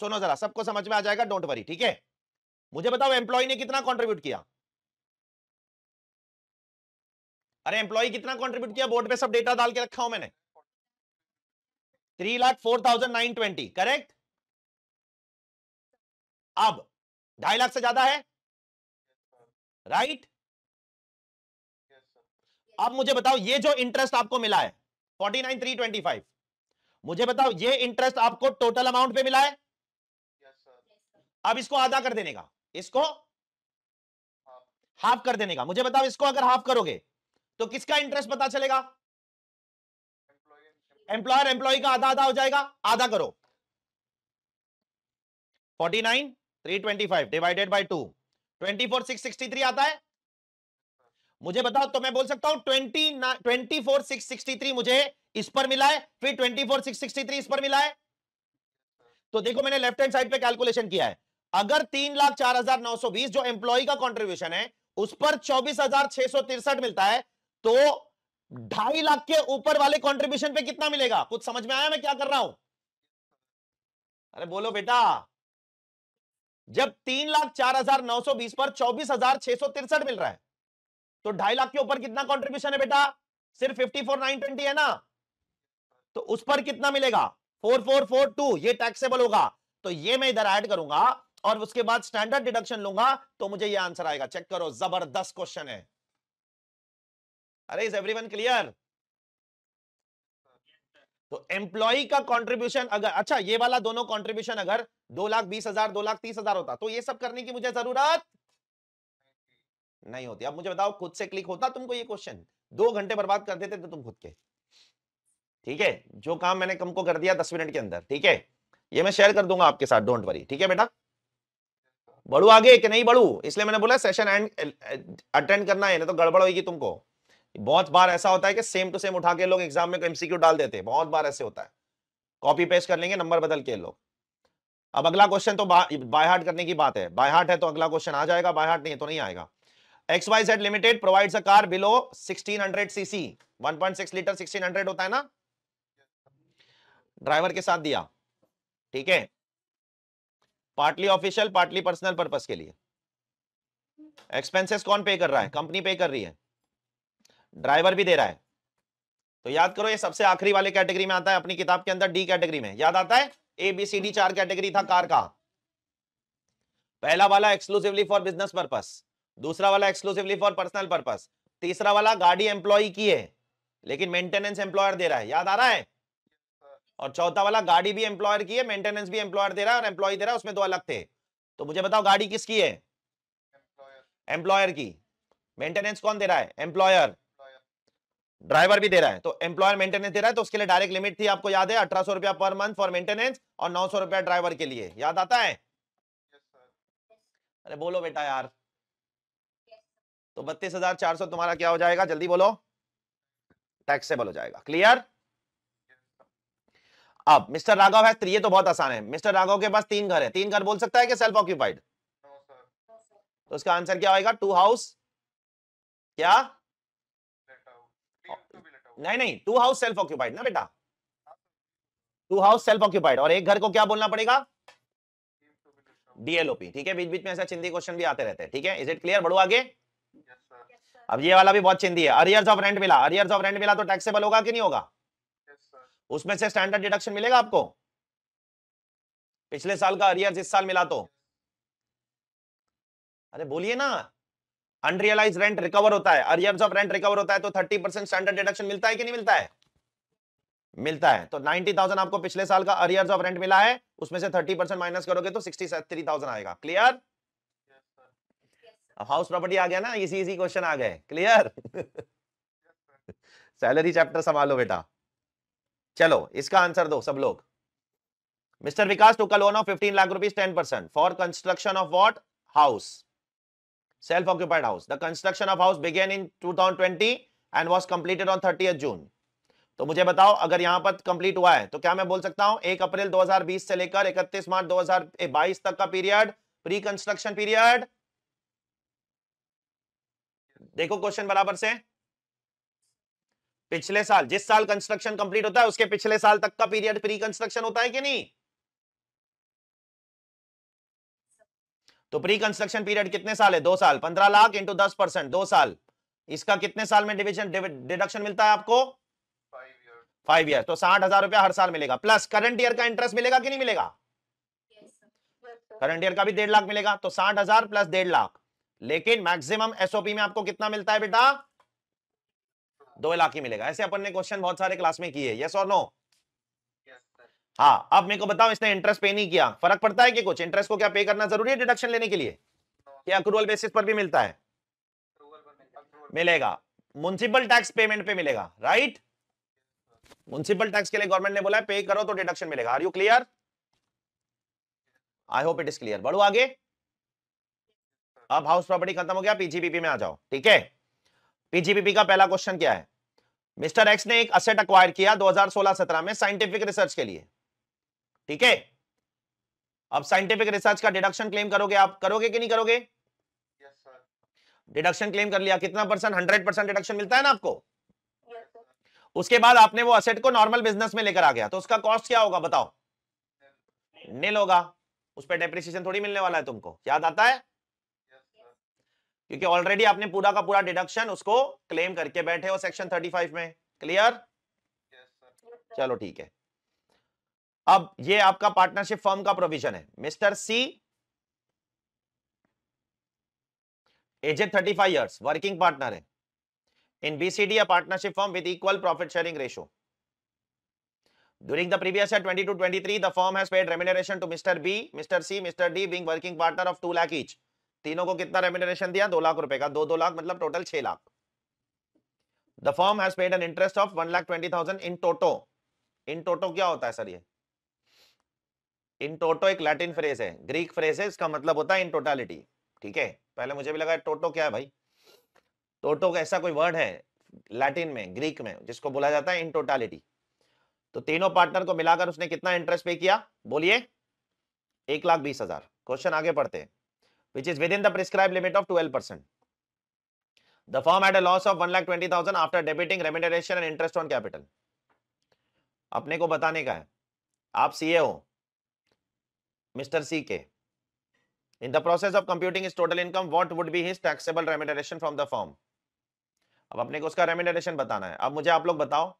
S1: सुनो जरा सबको समझ में आ जाएगा डोंट वरी ठीक है मुझे बताओ एम्प्लॉय ने कितना कंट्रीब्यूट किया अरे एम्प्लॉई कितना कॉन्ट्रीब्यूट किया बोर्ड पे सब डेटा डाल के रखा हूं मैंने three lakh four thousand nine twenty correct अब ढाई लाख से ज्यादा है राइट अब मुझे बताओ ये जो इंटरेस्ट आपको मिला है forty nine three twenty five मुझे बताओ ये इंटरेस्ट आपको टोटल अमाउंट पे मिला है अब इसको आधा कर देने का इसको हाफ कर देने का मुझे बताओ इसको अगर हाफ करोगे तो किसका इंटरेस्ट पता चलेगा एम्प्लॉयर एम्प्लॉय का आधा आधा हो जाएगा आधा करो 49 325 डिवाइडेड बाय 2 24 663 आता है मुझे बताओ तो मैं बोल सकता हूं twenty twenty four six sixty three मुझे इस पर मिला है फिर twenty four six sixty three इस पर मिला है तो देखो मैंने लेफ्ट हैंड साइड पे कैलकुलेशन किया है अगर तीन लाख चार हजार नौ सौ बीस जो एम्प्लॉय का कॉन्ट्रीब्यूशन है उस पर चौबीस हजार छह सौ तिरसठ मिलता है तो ढाई लाख के ऊपर वाले कंट्रीब्यूशन पे कितना मिलेगा कुछ समझ में आया मैं क्या कर रहा हूं अरे बोलो बेटा जब तीन लाख चार हजार नौ सौ बीस पर चौबीस हजार छह सौ तिरसठ मिल रहा है तो ढाई लाख के ऊपर कितना कंट्रीब्यूशन है बेटा सिर्फ फिफ्टी फोर नाइन ट्वेंटी है ना तो उस पर कितना मिलेगा फोर फोर फोर टू ये टैक्सेबल होगा तो ये मैं इधर ऐड करूंगा और उसके बाद स्टैंडर्ड डिडक्शन लूंगा तो मुझे ये आंसर आएगा चेक करो जबरदस्त क्वेश्चन है अरे इज एवरीवन क्लियर तो एम्प्लॉय का कंट्रीब्यूशन अगर अच्छा ये वाला दोनों कंट्रीब्यूशन अगर दो लाख बीस हजार दो लाख तीस हजार होता तो ये सब करने की मुझे जरूरत नहीं होती अब मुझे बताओ खुद से क्लिक होता तुमको ये क्वेश्चन दो घंटे बर्बाद कर देते थे तो तुम खुद के ठीक है जो काम मैंने तुमको कर दिया दस मिनट के अंदर ठीक है ये मैं शेयर कर दूंगा आपके साथ डोंट वरी ठीक है बेटा बढ़ू आगे कि नहीं बढ़ू इसलिए मैंने बोला सेशन एंड अटेंड करना है ना तो गड़बड़ होगी तुमको बहुत बार ऐसा होता है कि सेम टू सेम उठा के लोग एग्जाम में एमसीक्यू डाल देते हैं बहुत बार ऐसे होता है कॉपी पेस्ट कर लेंगे नंबर बदल के लोग अब अगला क्वेश्चन तो बाय हार्ट करने की बात है बाय हार्ट है तो अगला क्वेश्चन आ जाएगा बाय हार्ट नहीं है तो नहीं आएगा X Y Z limited provides a car below 1600 CC 1.6 litre 1600 होता है ना ड्राइवर के साथ दिया ठीक है partly official partly personal purpose के लिए एक्सपेंसेस कौन पे कर रहा है कंपनी पे कर रही है ड्राइवर भी दे रहा है तो याद करो ये सबसे आखिरी वाले कैटेगरी में आता है अपनी किताब के अंदर डी कैटेगरी में याद आता है ए बी सी डी चार कैटेगरी था कार का पहला वाला एक्सक्लूसिवली फॉर बिजनेस पर्पस दूसरा वाला एक्सक्लूसिवली फॉर पर्सनल पर्पस तीसरा वाला गाड़ी एम्प्लॉय की है लेकिन मेंटेनेंस एम्प्लॉयर दे रहा है याद आ रहा है और चौथा वाला गाड़ी भी एम्प्लॉयर की है मेंटेनेंस भी एम्प्लॉयर दे रहा है और एम्प्लॉय दे रहा है उसमें दो अलग थे तो मुझे बताओ गाड़ी किसकी है एम्प्लॉयर की मेंटेनेंस कौन दे रहा है एम्प्लॉयर ड्राइवर भी दे रहा है तो एम्प्लॉयर मेंटेनेंस दे रहा है तो उसके लिए डायरेक्ट लिमिट थी आपको याद है अठारह सौ रुपया पर मंथ फॉर मेंटेनेंस और नौ सौ रुपया ड्राइवर के लिए याद आता है अरे बोलो बेटा यार तो बत्तीस हजार चार सौ तुम्हारा क्या हो जाएगा जल्दी बोलो टैक्सेबल हो जाएगा क्लियर अब मिस्टर राघव है तो ये तो बहुत आसान है मिस्टर राघव के पास तीन घर है तीन घर बोल सकता है कि सेल्फ ऑक्यूपाइड तो उसका आंसर क्या होगा टू हाउस क्या नहीं नहीं टू हाउस सेल्फ ऑक्यूपाइड ना बेटा टू हाउस सेल्फ ऑक्यूपाइड और एक घर को क्या बोलना पड़ेगा डीएलओपी ठीक है बीच बीच में ऐसा चिंदी क्वेश्चन भी आते रहते हैं ठीक है इज इट क्लियर बढ़ो आगे अब ये वाला भी बहुत चिंदी है अरियर्स ऑफ रेंट मिला अरियर्स ऑफ रेंट मिला तो टैक्सेबल होगा कि नहीं होगा उसमें से स्टैंडर्ड डिडक्शन मिलेगा आपको पिछले साल का अरियर्स इस साल मिला तो अरे बोलिए ना अनरियलाइज रेंट रिकवर होता है अरियर्स ऑफ रेंट रिकवर होता है तो थर्टी परसेंट स्टैंडर्ड डिडक्शन मिलता है कि नहीं मिलता है मिलता है तो नाइनटी थाउजेंड आपको पिछले साल का अरियर्स ऑफ रेंट मिला है उसमें से थर्टी परसेंट माइनस करोगे तो सिक्सटी थ्री थाउजेंड आएगा क्लियर अब हाउस प्रॉपर्टी आ गया ना इसी इसी क्वेश्चन आ गए क्लियर सैलरी चैप्टर संभालो बेटा चलो इसका आंसर दो सब लोग मिस्टर विकास टू का loan of fifteen lakh rupees ten percent for construction of what house self-occupied house. The construction of house began in 2020 and was completed on 30th June. तो मुझे बताओ अगर यहां पर कंप्लीट हुआ है तो क्या मैं बोल सकता हूं एक अप्रैल 2020 से लेकर 31 मार्च 2022 तक का पीरियड प्री कंस्ट्रक्शन पीरियड देखो क्वेश्चन बराबर से पिछले साल जिस साल कंस्ट्रक्शन कंप्लीट होता है उसके पिछले साल तक का पीरियड प्री कंस्ट्रक्शन होता है कि नहीं तो प्री कंस्ट्रक्शन पीरियड कितने साल है दो साल पंद्रह लाख इंटू दस परसेंट दो साल इसका कितने साल में डिविजन डिडक्शन मिलता है आपको फाइव ईयर तो साठ हजार रुपया हर साल मिलेगा प्लस करंट ईयर का इंटरेस्ट मिलेगा कि नहीं मिलेगा करंट ईयर का भी डेढ़ लाख मिलेगा तो साठ हजार प्लस डेढ़ लाख लेकिन मैक्सिमम एसओपी में आपको कितना मिलता है बेटा दो लाख ही मिलेगा ऐसे अपन ने क्वेश्चन बहुत सारे क्लास में किए यस और नो हाँ अब मेरे को बताओ इसने इंटरेस्ट पे नहीं किया फर्क पड़ता है कि कुछ इंटरेस्ट को क्या पे करना जरूरी है डिडक्शन लेने के लिए क्या अक्रूवल बेसिस पर भी मिलता है मिलेगा म्यूनसिपल टैक्स पेमेंट पे मिलेगा राइट म्यूनसिपल टैक्स के लिए गवर्नमेंट ने बोला पे करो तो डिडक्शन मिलेगा are you clear I hope it is clear बढ़ो आगे अब हाउस प्रॉपर्टी खत्म हो गया पीजीबीपी में आ जाओ ठीक है पीजीबीपी का पहला क्वेश्चन क्या है मिस्टर एक्स ने एक असेट अक्वायर किया 2016-17 में साइंटिफिक रिसर्च के लिए ठीक है अब साइंटिफिक रिसर्च का डिडक्शन क्लेम करोगे आप करोगे कि नहीं करोगे डिडक्शन yes, क्लेम कर लिया कितना परसेंट हंड्रेड परसेंट डिडक्शन मिलता है ना आपको yes, उसके बाद आपने वो असेट को नॉर्मल बिजनेस में लेकर आ गया तो उसका कॉस्ट क्या होगा बताओ निल होगा उस पर डेप्रिसिएशन थोड़ी मिलने वाला है तुमको याद आता है क्योंकि ऑलरेडी आपने पूरा का पूरा डिडक्शन उसको क्लेम करके बैठे हो सेक्शन 35 में क्लियर yes, चलो ठीक है अब ये आपका पार्टनरशिप फर्म का प्रोविजन है mister C aged thirty five years working partner है in BCD a partnership firm with equal profit sharing ratio. During the previous year 22 23 the firm has paid remuneration to Mr B, Mr C, Mr D being working partner of two lakh each. तीनों को कितना remuneration दिया दो लाख रुपए का दो दो लाख मतलब total छह lakh The firm has paid an interest of one lakh twenty thousand in total. In total क्या होता है सर ये इन टोटो एक लैटिन फ्रेज है ग्रीक फ्रेज है इसका मतलब होता है इन टोटालिटी ठीक है पहले मुझे भी लगा टोटो क्या है भाई टोटो का ऐसा कोई वर्ड है लैटिन में ग्रीक में जिसको बोला जाता है इन टोटालिटी तो तीनों पार्टनर को मिलाकर उसने कितना इंटरेस्ट पे किया बोलिए एक लाख बीस हजार क्वेश्चन आगे पढ़ते which is within the prescribe limit of twelve percent the form The loss of one lakh twenty thousand after debiting remuneration and interest on capital अपने को बताने का है आप सीए हो मिस्टर सी के in the process of computing his total income what would be his taxable remuneration from the form अब अपने को उसका रेमिडरेशन बताना है अब मुझे आप लोग बताओ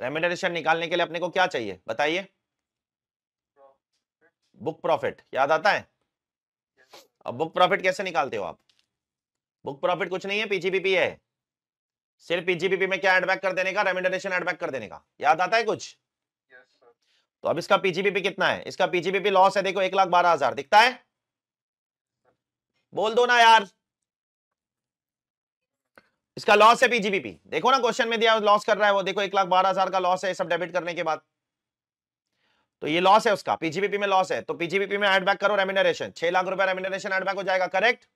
S1: रेमिडरेशन निकालने के लिए अपने को क्या चाहिए बताइए बुक प्रॉफिट याद आता है अब बुक प्रॉफिट कैसे निकालते हो आप बुक प्रॉफिट कुछ नहीं है पीजीबीपी है सिर्फ पीजीबीपी में क्या एडबैक कर देने का रेमिडरेशन एडबैक कर देने का याद आता है कुछ तो अब इसका पीजीबीपी कितना है इसका पीजीबीपी लॉस है देखो एक लाख बारह हजार दिखता है बोल दो ना यार इसका लॉस है पीजीबीपी देखो ना क्वेश्चन में दिया लॉस कर रहा है वो देखो एक लाख बारह हजार का लॉस है सब डेबिट करने के बाद तो ये लॉस है उसका पीजीबीपी में लॉस है तो पीजीबीपी में एडबैक करो रेमिनरेशन छह लाख रुपए रेमिनरेशन एडबैक हो जाएगा करेक्ट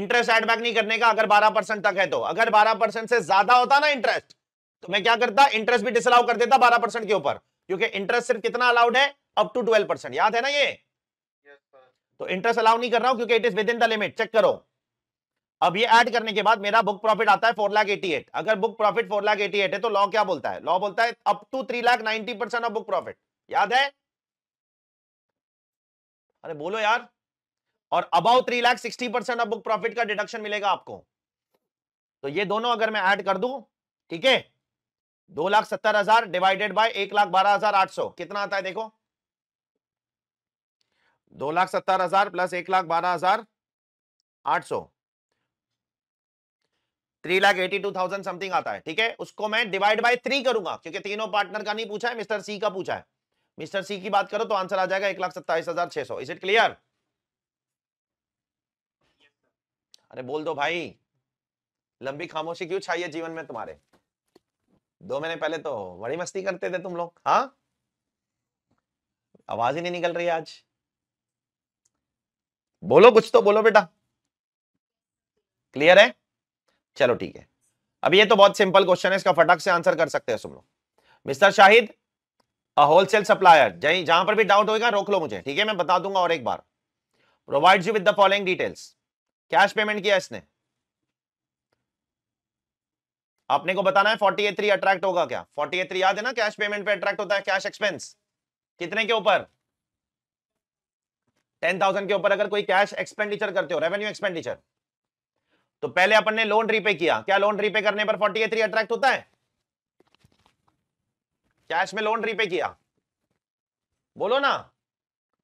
S1: इंटरेस्ट एडबैक नहीं करने का अगर बारह परसेंट तक है तो अगर बारह परसेंट से ज्यादा होता ना इंटरेस्ट तो मैं क्या करता इंटरेस्ट भी डिसअलाउ कर देता बारह परसेंट के ऊपर क्योंकि इंटरेस्ट सिर्फ कितना अलाउड है अप टू ट्वेल्व परसेंट याद है ना ये तो इंटरेस्ट अलाउ नहीं कर रहा हूं क्योंकि it is within the limit check करो अब ये ऐड करने के बाद मेरा बुक प्रॉफिट आता है फोर लाख एटी एट अगर book profit four lakh eighty eight है तो लॉ क्या बोलता है लॉ बोलता है up to three lakh ninety percent of book profit याद है अरे बोलो यार और above three lakh sixty percent of book profit का डिडक्शन मिलेगा आपको तो ये दोनों अगर मैं ऐड कर दू ठीक है दो लाख सत्तर हजार डिवाइडेड बाय एक लाख बारह हजार आठ सौ कितना आता है देखो दो लाख सत्तर हजार प्लस एक लाख बारह हजार आठ सौ three lakh eighty two thousand something आता है ठीक है उसको मैं डिवाइड बाय थ्री करूंगा क्योंकि तीनों पार्टनर का नहीं पूछा है मिस्टर सी का पूछा है मिस्टर सी की बात करो तो आंसर आ जाएगा एक लाख सत्ताईस हजार छह सौ इज इट क्लियर अरे बोल दो भाई लंबी खामोशी क्यों छाइए जीवन में तुम्हारे दो महीने पहले तो बड़ी मस्ती करते थे तुम लोग हाँ आवाज ही नहीं निकल रही आज बोलो कुछ तो बोलो बेटा क्लियर है चलो ठीक है अब ये तो बहुत सिंपल क्वेश्चन है इसका फटाक से आंसर कर सकते हो तुम लोग mister Shahid a wholesale supplier जहीं जहां पर भी डाउट होगा रोक लो मुझे ठीक है मैं बता दूंगा और एक बार provides you with the following details cash payment किया इसने आपने को बताना है फोर्टी थ्री अट्रैक्ट होगा क्या फोर्टी थ्री याद है ना कैश पेमेंट पे अट्रैक्ट होता है कैश एक्सपेंस कितने के ऊपर टेन थाउजेंड के ऊपर अगर कोई कैश एक्सपेंडिचर करते हो रेवेन्यू एक्सपेंडिचर तो पहले अपन ने लोन रीपे किया क्या लोन रीपे करने पर फोर्टी थ्री अट्रैक्ट होता है कैश में लोन रीपे किया बोलो ना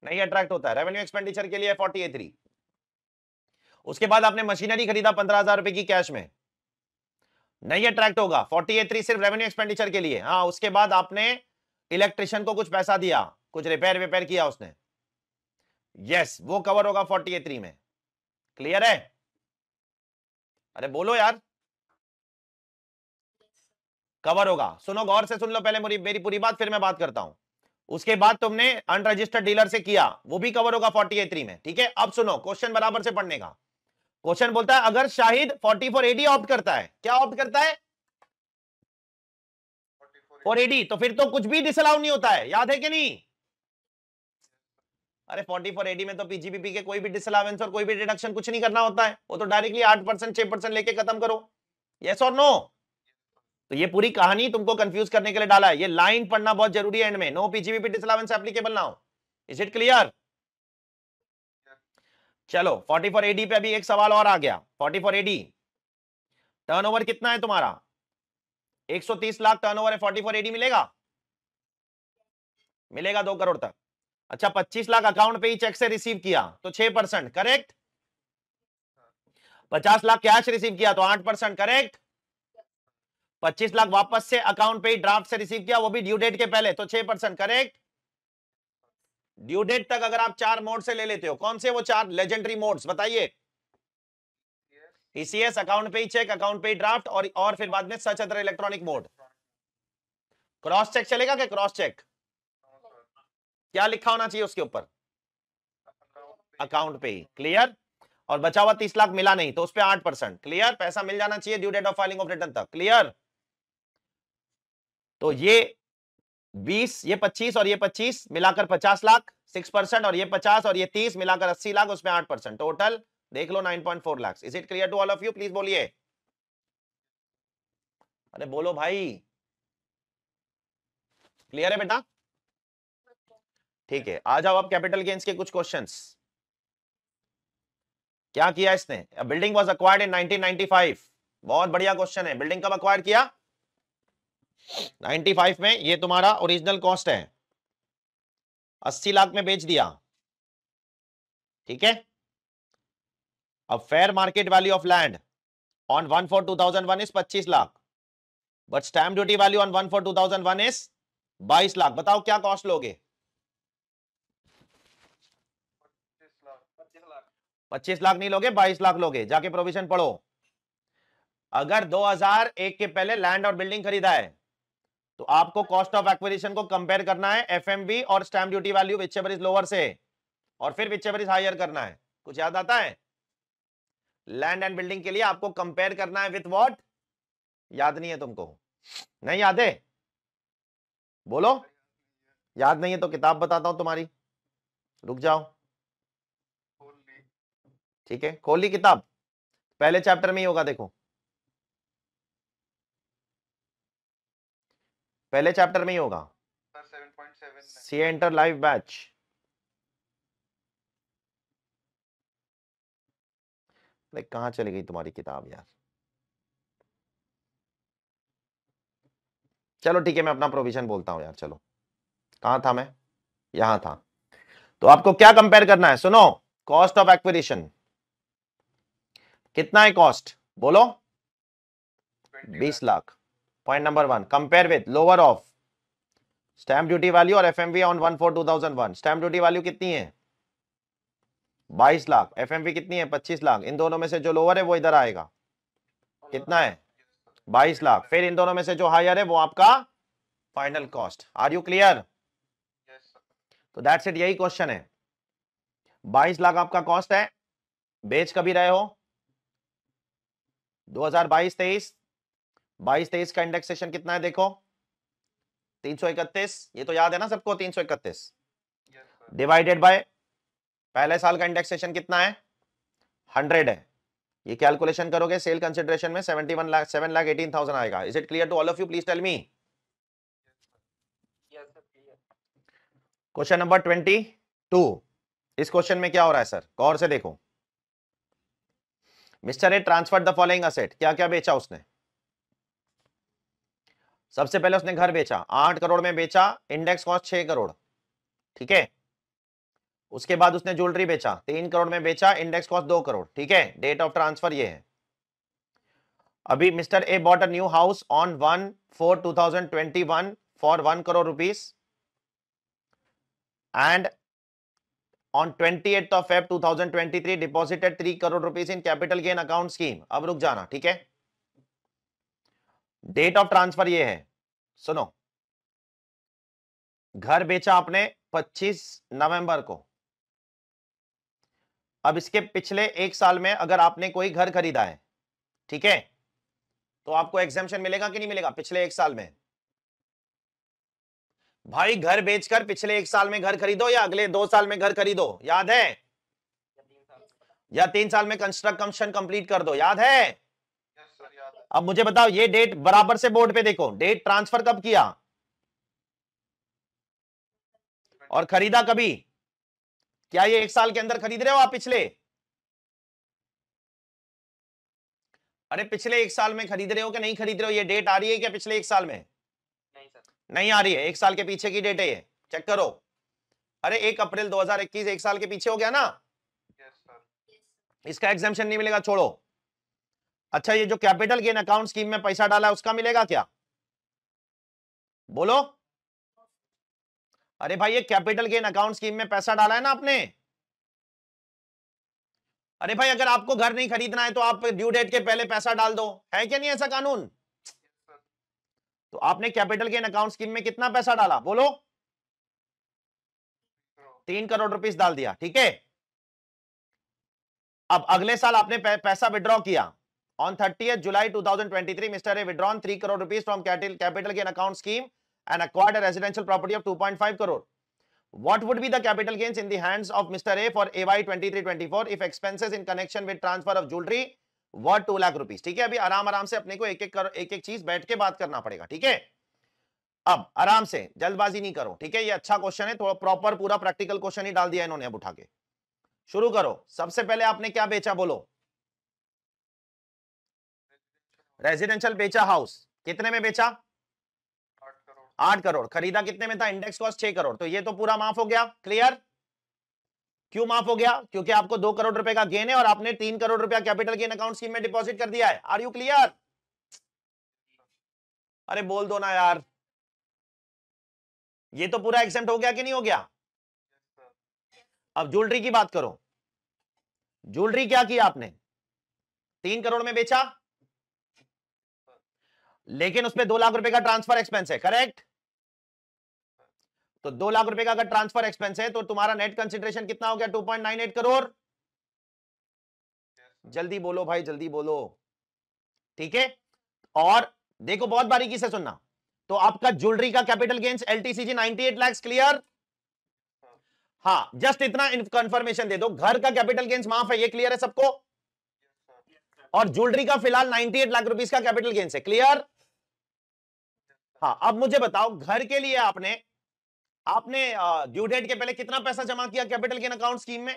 S1: नहीं अट्रैक्ट होता है रेवेन्यू एक्सपेंडिचर के लिए फोर्टी थ्री उसके बाद आपने मशीनरी खरीदा पंद्रह हजार रुपए की कैश में नहीं अट्रैक्ट होगा फोर्टी एट थ्री सिर्फ रेवेन्यू एक्सपेंडिचर के लिए हाँ उसके बाद आपने इलेक्ट्रिशियन को कुछ पैसा दिया कुछ रिपेयर वेपेयर किया उसने यस yes, वो कवर होगा फोर्टी एट थ्री में क्लियर है अरे बोलो यार कवर होगा सुनो गौर से सुन लो पहले मेरी मेरी पूरी बात फिर मैं बात करता हूं उसके बाद तुमने अनरजिस्टर्ड डीलर से किया वो भी कवर होगा फोर्टी एट थ्री में ठीक है अब सुनो क्वेश्चन बराबर से पढ़ने का क्वेश्चन बोलता है अगर शाहिद 44 फोर एडी ऑप्ट करता है क्या ऑप्ट करता है फॉर एडी तो फिर तो कुछ भी डिसअलाउ नहीं होता है याद है कि नहीं अरे फोर्टी फोर एडी में तो पीजीबीपी के कोई भी डिसअलावेंस और कोई भी डिडक्शन कुछ नहीं करना होता है वो तो डायरेक्टली आठ परसेंट छह परसेंट लेके खत्म करो यस और नो तो ये पूरी कहानी तुमको कंफ्यूज करने के लिए डाला है ये लाइन पढ़ना बहुत जरूरी है एंड में नो पीजीबीपी डिसअलावेंस एप्लीकेबल ना हो इज इट क्लियर चलो 44 एडी पे अभी एक सवाल और आ गया 44 एडी टर्नओवर कितना है तुम्हारा 130 लाख टर्नओवर है 44 एडी मिलेगा मिलेगा दो करोड़ तक अच्छा 25 लाख अकाउंट पे ही चेक से रिसीव किया तो 6 percent correct 50 lakh cash receive किया तो 8 परसेंट करेक्ट 25 लाख वापस से अकाउंट पे ही ड्राफ्ट से रिसीव किया वो भी ड्यू डेट के पहले तो छह परसेंट करेक्ट ड्यू डेट तक अगर आप चार मोड से ले लेते हो कौन से वो चार लेजेंडरी मोड्स बताइए TCS e account e pay ही चेक अकाउंट पे ही ड्राफ्ट और और फिर बाद में such other electronic mode cross check चलेगा क्या क्रॉस चेक क्या लिखा होना चाहिए उसके ऊपर अकाउंट पे ही क्लियर और बचा हुआ तीस लाख मिला नहीं तो उस पर आठ परसेंट क्लियर पैसा मिल जाना चाहिए due date of filing of return तक क्लियर तो ये बीस ये पच्चीस और ये पच्चीस मिलाकर पचास लाख सिक्स परसेंट और ये पचास और ये तीस मिलाकर अस्सी लाख उसमें आठ परसेंट टोटल देख लो nine point four lakh is it clear to all of you please बोलिए अरे बोलो भाई क्लियर है बेटा ठीक है आ जाओ आप कैपिटल गेंस के कुछ क्वेश्चन क्या किया इसने बिल्डिंग वॉज अक्वायर्ड इन 1995 बहुत बढ़िया क्वेश्चन है बिल्डिंग कब अक्वायर किया 95 में ये तुम्हारा ओरिजिनल कॉस्ट है 80 लाख में बेच दिया ठीक है अब fair market value of land on one four two thousand one is पच्चीस lakh but stamp duty value on one four two thousand one is बाईस लाख बताओ क्या कॉस्ट लोगे पच्चीस लाख नहीं लोगे बाईस लाख लोगे जाके प्रोविजन पढ़ो अगर 2001 के पहले लैंड और बिल्डिंग खरीदा है तो आपको कॉस्ट ऑफ एक्विजिशन को कंपेयर करना है एफएमबी और stamp duty value whichever is lower से और फिर विच एवर इज हायर करना है कुछ याद आता है लैंड एंड बिल्डिंग के लिए आपको कंपेयर करना है विथ वॉट याद नहीं है तुमको नहीं याद है बोलो याद नहीं है तो किताब बताता हूं तुम्हारी रुक जाओ ठीक है खोली किताब पहले चैप्टर में ही होगा देखो पहले चैप्टर में ही होगा सी एंटर लाइव बैच अरे कहाँ चली गई तुम्हारी किताब यार चलो ठीक है मैं अपना प्रोविजन बोलता हूं यार चलो कहां था मैं यहां था तो आपको क्या कंपेयर करना है सुनो कॉस्ट ऑफ एक्विजिशन कितना है कॉस्ट बोलो बीस lakh point number one compare with lower of stamp duty value और F M V on one four two thousand one stamp duty value कितनी है बाईस लाख एफ एम वी कितनी है पच्चीस लाख इन दोनों में से जो लोअर है वो इधर आएगा कितना है बाईस लाख फिर इन दोनों में से जो हायर है वो आपका final cost are you clear तो दैट्स इट यही क्वेश्चन है बाईस लाख आपका कॉस्ट है बेच कभी रहे हो 2022-23 बाईस तेईस का इंडेक्सेशन कितना है देखो तीन सौ इकतीस ये तो याद है ना सबको तीन सौ इकतीस डिवाइडेड बाय पहले साल का इंडेक्सेशन कितना है हंड्रेड है ये कैलकुलेशन करोगे सेल कंसिडरेशन में seventy one lakh seven lakh eighteen thousand आएगा is it clear to all of you please tell me question number twenty two इस क्वेश्चन में क्या हो रहा है सर गौर से देखो mister A transfer the following asset क्या क्या बेचा उसने सबसे पहले उसने घर बेचा आठ करोड़ में बेचा इंडेक्स कॉस्ट छह करोड़ ठीक है उसके बाद उसने ज्वेलरी बेचा तीन करोड़ में बेचा इंडेक्स कॉस्ट दो करोड़ ठीक है डेट ऑफ ट्रांसफर ये है अभी mister A bought a new house on one four two thousand twenty one for one crore rupees and Feb two thousand twenty three deposited three crore rupees in capital gain account scheme अब रुक जाना ठीक है date of transfer ये है सुनो घर बेचा आपने 25 नवंबर को अब इसके पिछले एक साल में अगर आपने कोई घर खरीदा है ठीक है तो आपको एग्जामेशन मिलेगा कि नहीं मिलेगा पिछले एक साल में भाई घर बेचकर पिछले एक साल में घर खरीदो या अगले दो साल में घर खरीदो याद है या तीन साल में कंस्ट्रक्शन कंप्लीट कर दो याद है अब मुझे बताओ ये डेट बराबर से बोर्ड पे देखो डेट ट्रांसफर कब किया और खरीदा कभी क्या ये एक साल के अंदर खरीद रहे हो आप पिछले अरे पिछले एक साल में खरीद रहे हो कि नहीं खरीद रहे हो ये डेट आ रही है क्या पिछले एक साल में नहीं सर नहीं आ रही है एक साल के पीछे की डेट है ये चेक करो अरे एक अप्रैल 2021 एक साल के पीछे हो गया ना इसका एग्जामेशन नहीं मिलेगा छोड़ो अच्छा ये जो कैपिटल गेन अकाउंट स्कीम में पैसा डाला है उसका मिलेगा क्या बोलो अरे भाई ये कैपिटल गेन अकाउंट स्कीम में पैसा डाला है ना आपने अरे भाई अगर आपको घर नहीं खरीदना है तो आप ड्यू डेट के पहले पैसा डाल दो है क्या नहीं ऐसा कानून तो आपने कैपिटल गेन अकाउंट स्कीम में कितना पैसा डाला बोलो तीन करोड़ रुपीस डाल दिया ठीक है अब अगले साल आपने पैसा विड्रॉ किया On 30th July 2023, Mr. A withdrawn 3 crore rupees from capital gain account scheme and acquired a residential property of 2.5 crore. What would be the capital gains in the hands of Mr. A for AY 2324 if expenses in connection with transfer of jewelry were 2 lakh rupees? ठीक है अभी आराम आराम से अपने को एक एक एक एक चीज बैठ के बात करना पड़ेगा ठीक है अब आराम से जल्दबाजी नहीं करो ठीक है ये अच्छा क्वेश्चन है थोड़ा प्रॉपर पूरा प्रैक्टिकल क्वेश्चन ही डाल दिया इन्होंने अब उठा के शुरू करो सबसे पहले आपने क्या बेचा बोलो रेजिडेंशियल बेचा हाउस कितने में बेचा आठ करोड़ खरीदा कितने में था इंडेक्स कॉस्ट छह करोड़ तो ये तो पूरा माफ हो गया क्लियर क्यों माफ हो गया क्योंकि आपको दो करोड़ रुपए का गेन है और आपने तीन करोड़ रुपया कैपिटल गेन अकाउंट स्कीम में डिपॉजिट कर दिया है आर यू क्लियर अरे बोल दो ना यार ये तो पूरा एक्सेप्ट हो गया कि नहीं हो गया अब ज्वेलरी की बात करो ज्वेलरी क्या किया आपने तीन करोड़ में बेचा लेकिन उसमें दो लाख रुपए का ट्रांसफर एक्सपेंस है करेक्ट तो दो लाख रुपए का अगर ट्रांसफर एक्सपेंस है तो तुम्हारा नेट कंसिडरेशन कितना हो गया two point nine eight crore जल्दी बोलो भाई जल्दी बोलो ठीक है और देखो बहुत बारीकी से सुनना तो आपका ज्वेलरी का capital gains LTCG eight lakhs clear हाँ जस्ट हाँ, इतना कंफर्मेशन दे दो घर का कैपिटल गेन्स माफ है ये क्लियर है सबको और ज्वेलरी का फिलहाल 98 लाख रुपीस का कैपिटल गेन्स है क्लियर हाँ अब मुझे बताओ घर के लिए आपने आपने ड्यू डेट के पहले कितना पैसा जमा किया कैपिटल गेन अकाउंट स्कीम में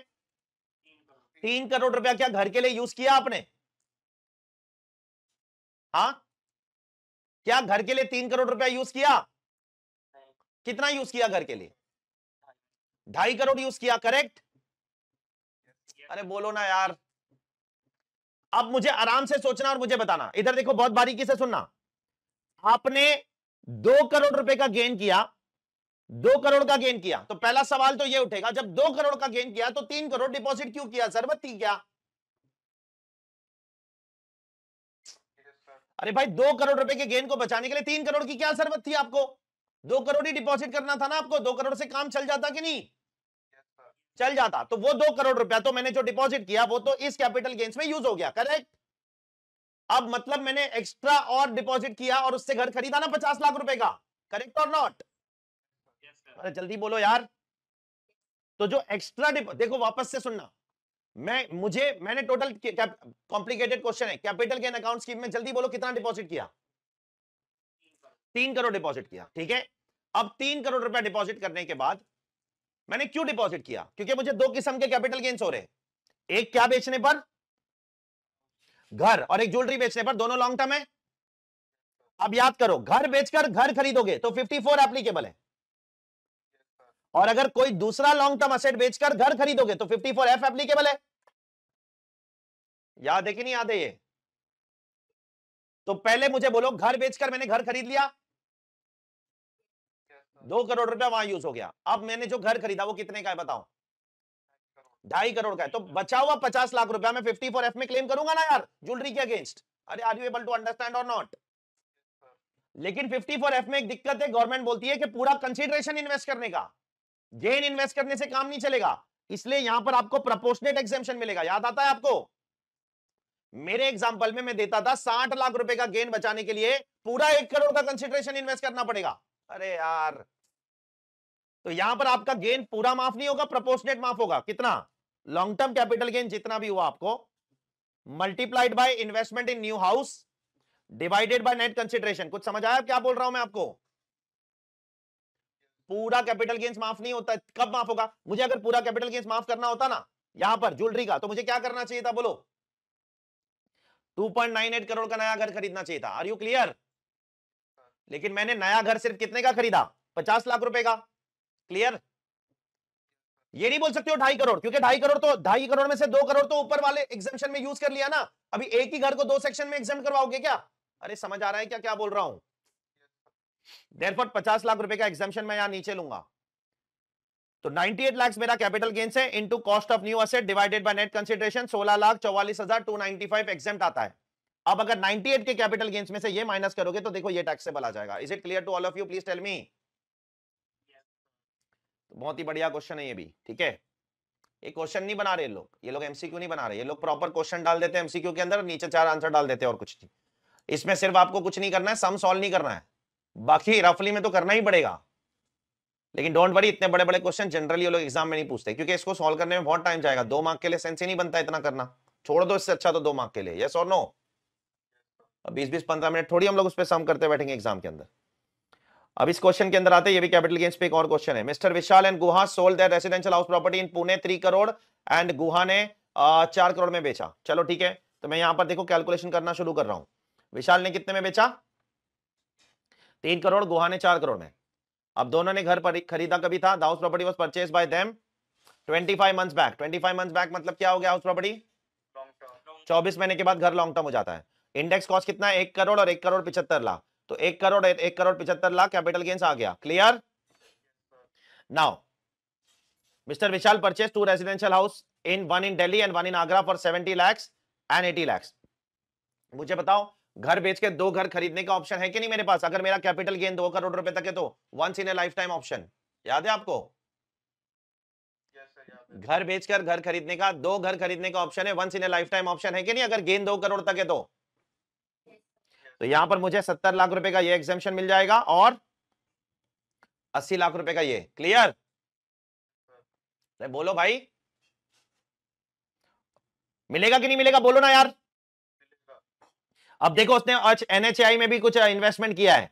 S1: तीन करोड़ रुपया क्या घर के लिए यूज किया आपने हाँ क्या घर के लिए तीन करोड़ रुपया यूज किया कितना यूज किया घर के लिए ढाई करोड़ यूज किया करेक्ट अरे बोलो ना यार अब मुझे आराम से सोचना और मुझे बताना इधर देखो बहुत बारीकी से सुनना आपने दो करोड़ रुपए का गेन किया दो करोड़ का गेन किया तो पहला सवाल तो यह उठेगा जब दो करोड़ का गेन किया तो तीन करोड़ डिपॉजिट क्यों किया सर बत्ती क्या अरे भाई दो करोड़ रुपए के गेन को बचाने के लिए तीन करोड़ की क्या जरूरत थी आपको दो करोड़ ही डिपॉजिट करना था ना आपको दो करोड़ से काम चल जाता कि नहीं चल जाता तो वो दो करोड़ रुपया तो मैंने जो डिपॉजिट किया वो तो इस कैपिटल गेन्स में यूज हो गया करेक्ट अब मतलब मैंने एक्स्ट्रा और डिपॉजिट किया और उससे घर खरीदा ना पचास लाख रुपए का करेक्ट और नॉट अरे जल्दी बोलो यार तो जो एक्स्ट्रा देखो वापस से सुनना मैं मुझे मैंने टोटल कॉम्प्लिकेटेड क्वेश्चन है कैपिटल गेन अकाउंट स्कीम में जल्दी बोलो कितना डिपॉजिट किया तीन करोड़ डिपॉजिट किया ठीक है अब तीन करोड़ रुपया डिपॉजिट करने के बाद मैंने क्यों डिपॉजिट किया क्योंकि मुझे दो किस्म के कैपिटल गेन्स हो रहे हैं एक क्या बेचने पर घर और एक ज्वेलरी बेचने पर दोनों लॉन्ग टर्म है अब याद करो घर बेचकर घर खरीदोगे तो 54 एप्लीकेबल है और अगर कोई दूसरा लॉन्ग टर्म असेट बेचकर घर खरीदोगे तो 54 एफ एप्लीकेबल है याद है कि नहीं याद है ये तो पहले मुझे बोलो घर बेचकर मैंने घर खरीद लिया दो करोड़ रुपया वहां यूज हो गया अब मैंने जो घर खरीदा वो कितने का है बताओ ढाई करोड़ का है तो बचा हुआ पचास लाख रुपया मैं फिफ्टी फोर एफ में क्लेम करूंगा ना यार ज्वेलरी के अगेंस्ट अरे are you able to understand और नॉट लेकिन फिफ्टी फोर एफ में एक दिक्कत है गवर्नमेंट बोलती है कि पूरा कंसिडरेशन इन्वेस्ट करने का गेन इन्वेस्ट करने से काम नहीं चलेगा इसलिए यहां पर आपको प्रपोर्शनेट एग्जेम्पन मिलेगा याद आता है आपको मेरे एग्जाम्पल में मैं देता था साठ लाख रुपए का गेन बचाने के लिए पूरा एक करोड़ का कंसिडरेशन इन्वेस्ट करना पड़ेगा अरे यार तो यहां पर आपका गेन पूरा माफ नहीं होगा प्रपोर्शनेट माफ होगा कितना लॉन्ग टर्म कैपिटल गेन जितना भी हुआ आपको multiplied by investment in new house divided by net consideration कुछ समझ आया क्या बोल रहा हूं मैं आपको पूरा कैपिटल गेंस माफ नहीं होता कब माफ होगा मुझे अगर पूरा कैपिटल गेंस माफ करना होता ना यहां पर ज्वेलरी का तो मुझे क्या करना चाहिए था बोलो 2.98 करोड़ का नया घर खरीदना चाहिए था आर यू क्लियर लेकिन मैंने नया घर सिर्फ कितने का खरीदा 50 लाख रुपए का क्लियर ये नहीं बोल सकते हो ढाई करोड़ क्योंकि ढाई करोड़ तो ढाई करोड़ में से दो करोड़ तो ऊपर वाले एग्जामेशन में यूज कर लिया ना अभी एक ही घर को दो सेक्शन में एग्जाम करवाओगे क्या अरे समझ आ रहा है क्या क्या बोल रहा हूं देर फॉर पचास लाख रुपए का एग्जामेशन मैं यहां नीचे लूंगा तो 98 लाख मेरा कैपिटल गेन्स है into cost of new asset divided by net consideration सोलह लाख चौवालीस हजार टू नाइनटी फाइव एग्जाम आता है अब अगर 98 के कैपिटल गेन्स में से ये माइनस करोगे तो देखो ये टैक्सेबल आ जाएगा is it clear to all of you please tell me बहुत ही बढ़िया क्वेश्चन है ये भी ठीक है ये क्वेश्चन नहीं बना रहे लोग ये लोग एमसीक्यू नहीं बना रहे ये लोग प्रॉपर क्वेश्चन डाल देते हैं एमसीक्यू के अंदर नीचे चार आंसर डाल देते हैं और कुछ नहीं इसमें सिर्फ आपको कुछ नहीं करना है सम सॉल्व नहीं करना है बाकी रफली में तो करना ही पड़ेगा लेकिन डोंट वरी इतने बड़े बड़े क्वेश्चन जनरली लोग एग्जाम में नहीं पूछते क्योंकि इसको सोल्व करने में बहुत टाइम जाएगा दो मार्क के लिए सेंस ही नहीं बनता इतना करना छोड़ दो इससे अच्छा तो दो मार्क के लिए यस और नो बीस बीस पंद्रह मिनट थोड़ी हम लोग उस पर सम करते बैठेंगे एग्जाम के अंदर अब इस क्वेश्चन के अंदर आते हैं ये भी कैपिटल गेंस पे एक और क्वेश्चन है mister Vishal and Guha sold their residential house property in Pune three crore and Guha ने चार करोड़ में बेचा चलो ठीक है तो मैं यहां पर देखो कैलकुलेशन करना शुरू कर रहा हूं विशाल ने कितने में बेचा तीन करोड़ गुहा ने चार करोड़ में अब दोनों ने घर खरीदा कभी था house property was purchase by them five month back five month back मतलब क्या हो गया हाउस प्रॉपर्टी चौबीस महीने के बाद घर लॉन्ग टर्म हो जाता है इंडेक्स कॉस्ट कितना है एक करोड़ और एक करोड़ पिछहत्तर लाख तो एक करोड़ एक करोड़ पिछहत्तर लाख कैपिटल गेन्स आ गया clear now mister Vishal purchase two residential house in one in Delhi and one in Agra for seventy lakhs and eighty lakhs मुझे बताओ घर बेच के दो घर खरीदने का ऑप्शन है कि नहीं मेरे पास अगर मेरा कैपिटल गेन दो करोड़ रुपए तक है तो once in a lifetime option याद है आपको घर बेचकर घर खरीदने का दो घर खरीदने का ऑप्शन है once in a lifetime option है कि नहीं अगर गेन दो करोड़ तक है तो तो यहां पर मुझे सत्तर लाख रुपए का ये एग्जेपन मिल जाएगा और अस्सी लाख रुपए का ये क्लियर बोलो भाई मिलेगा कि नहीं मिलेगा बोलो ना यार अब देखो उसने आज एनएचआई में भी कुछ इन्वेस्टमेंट किया है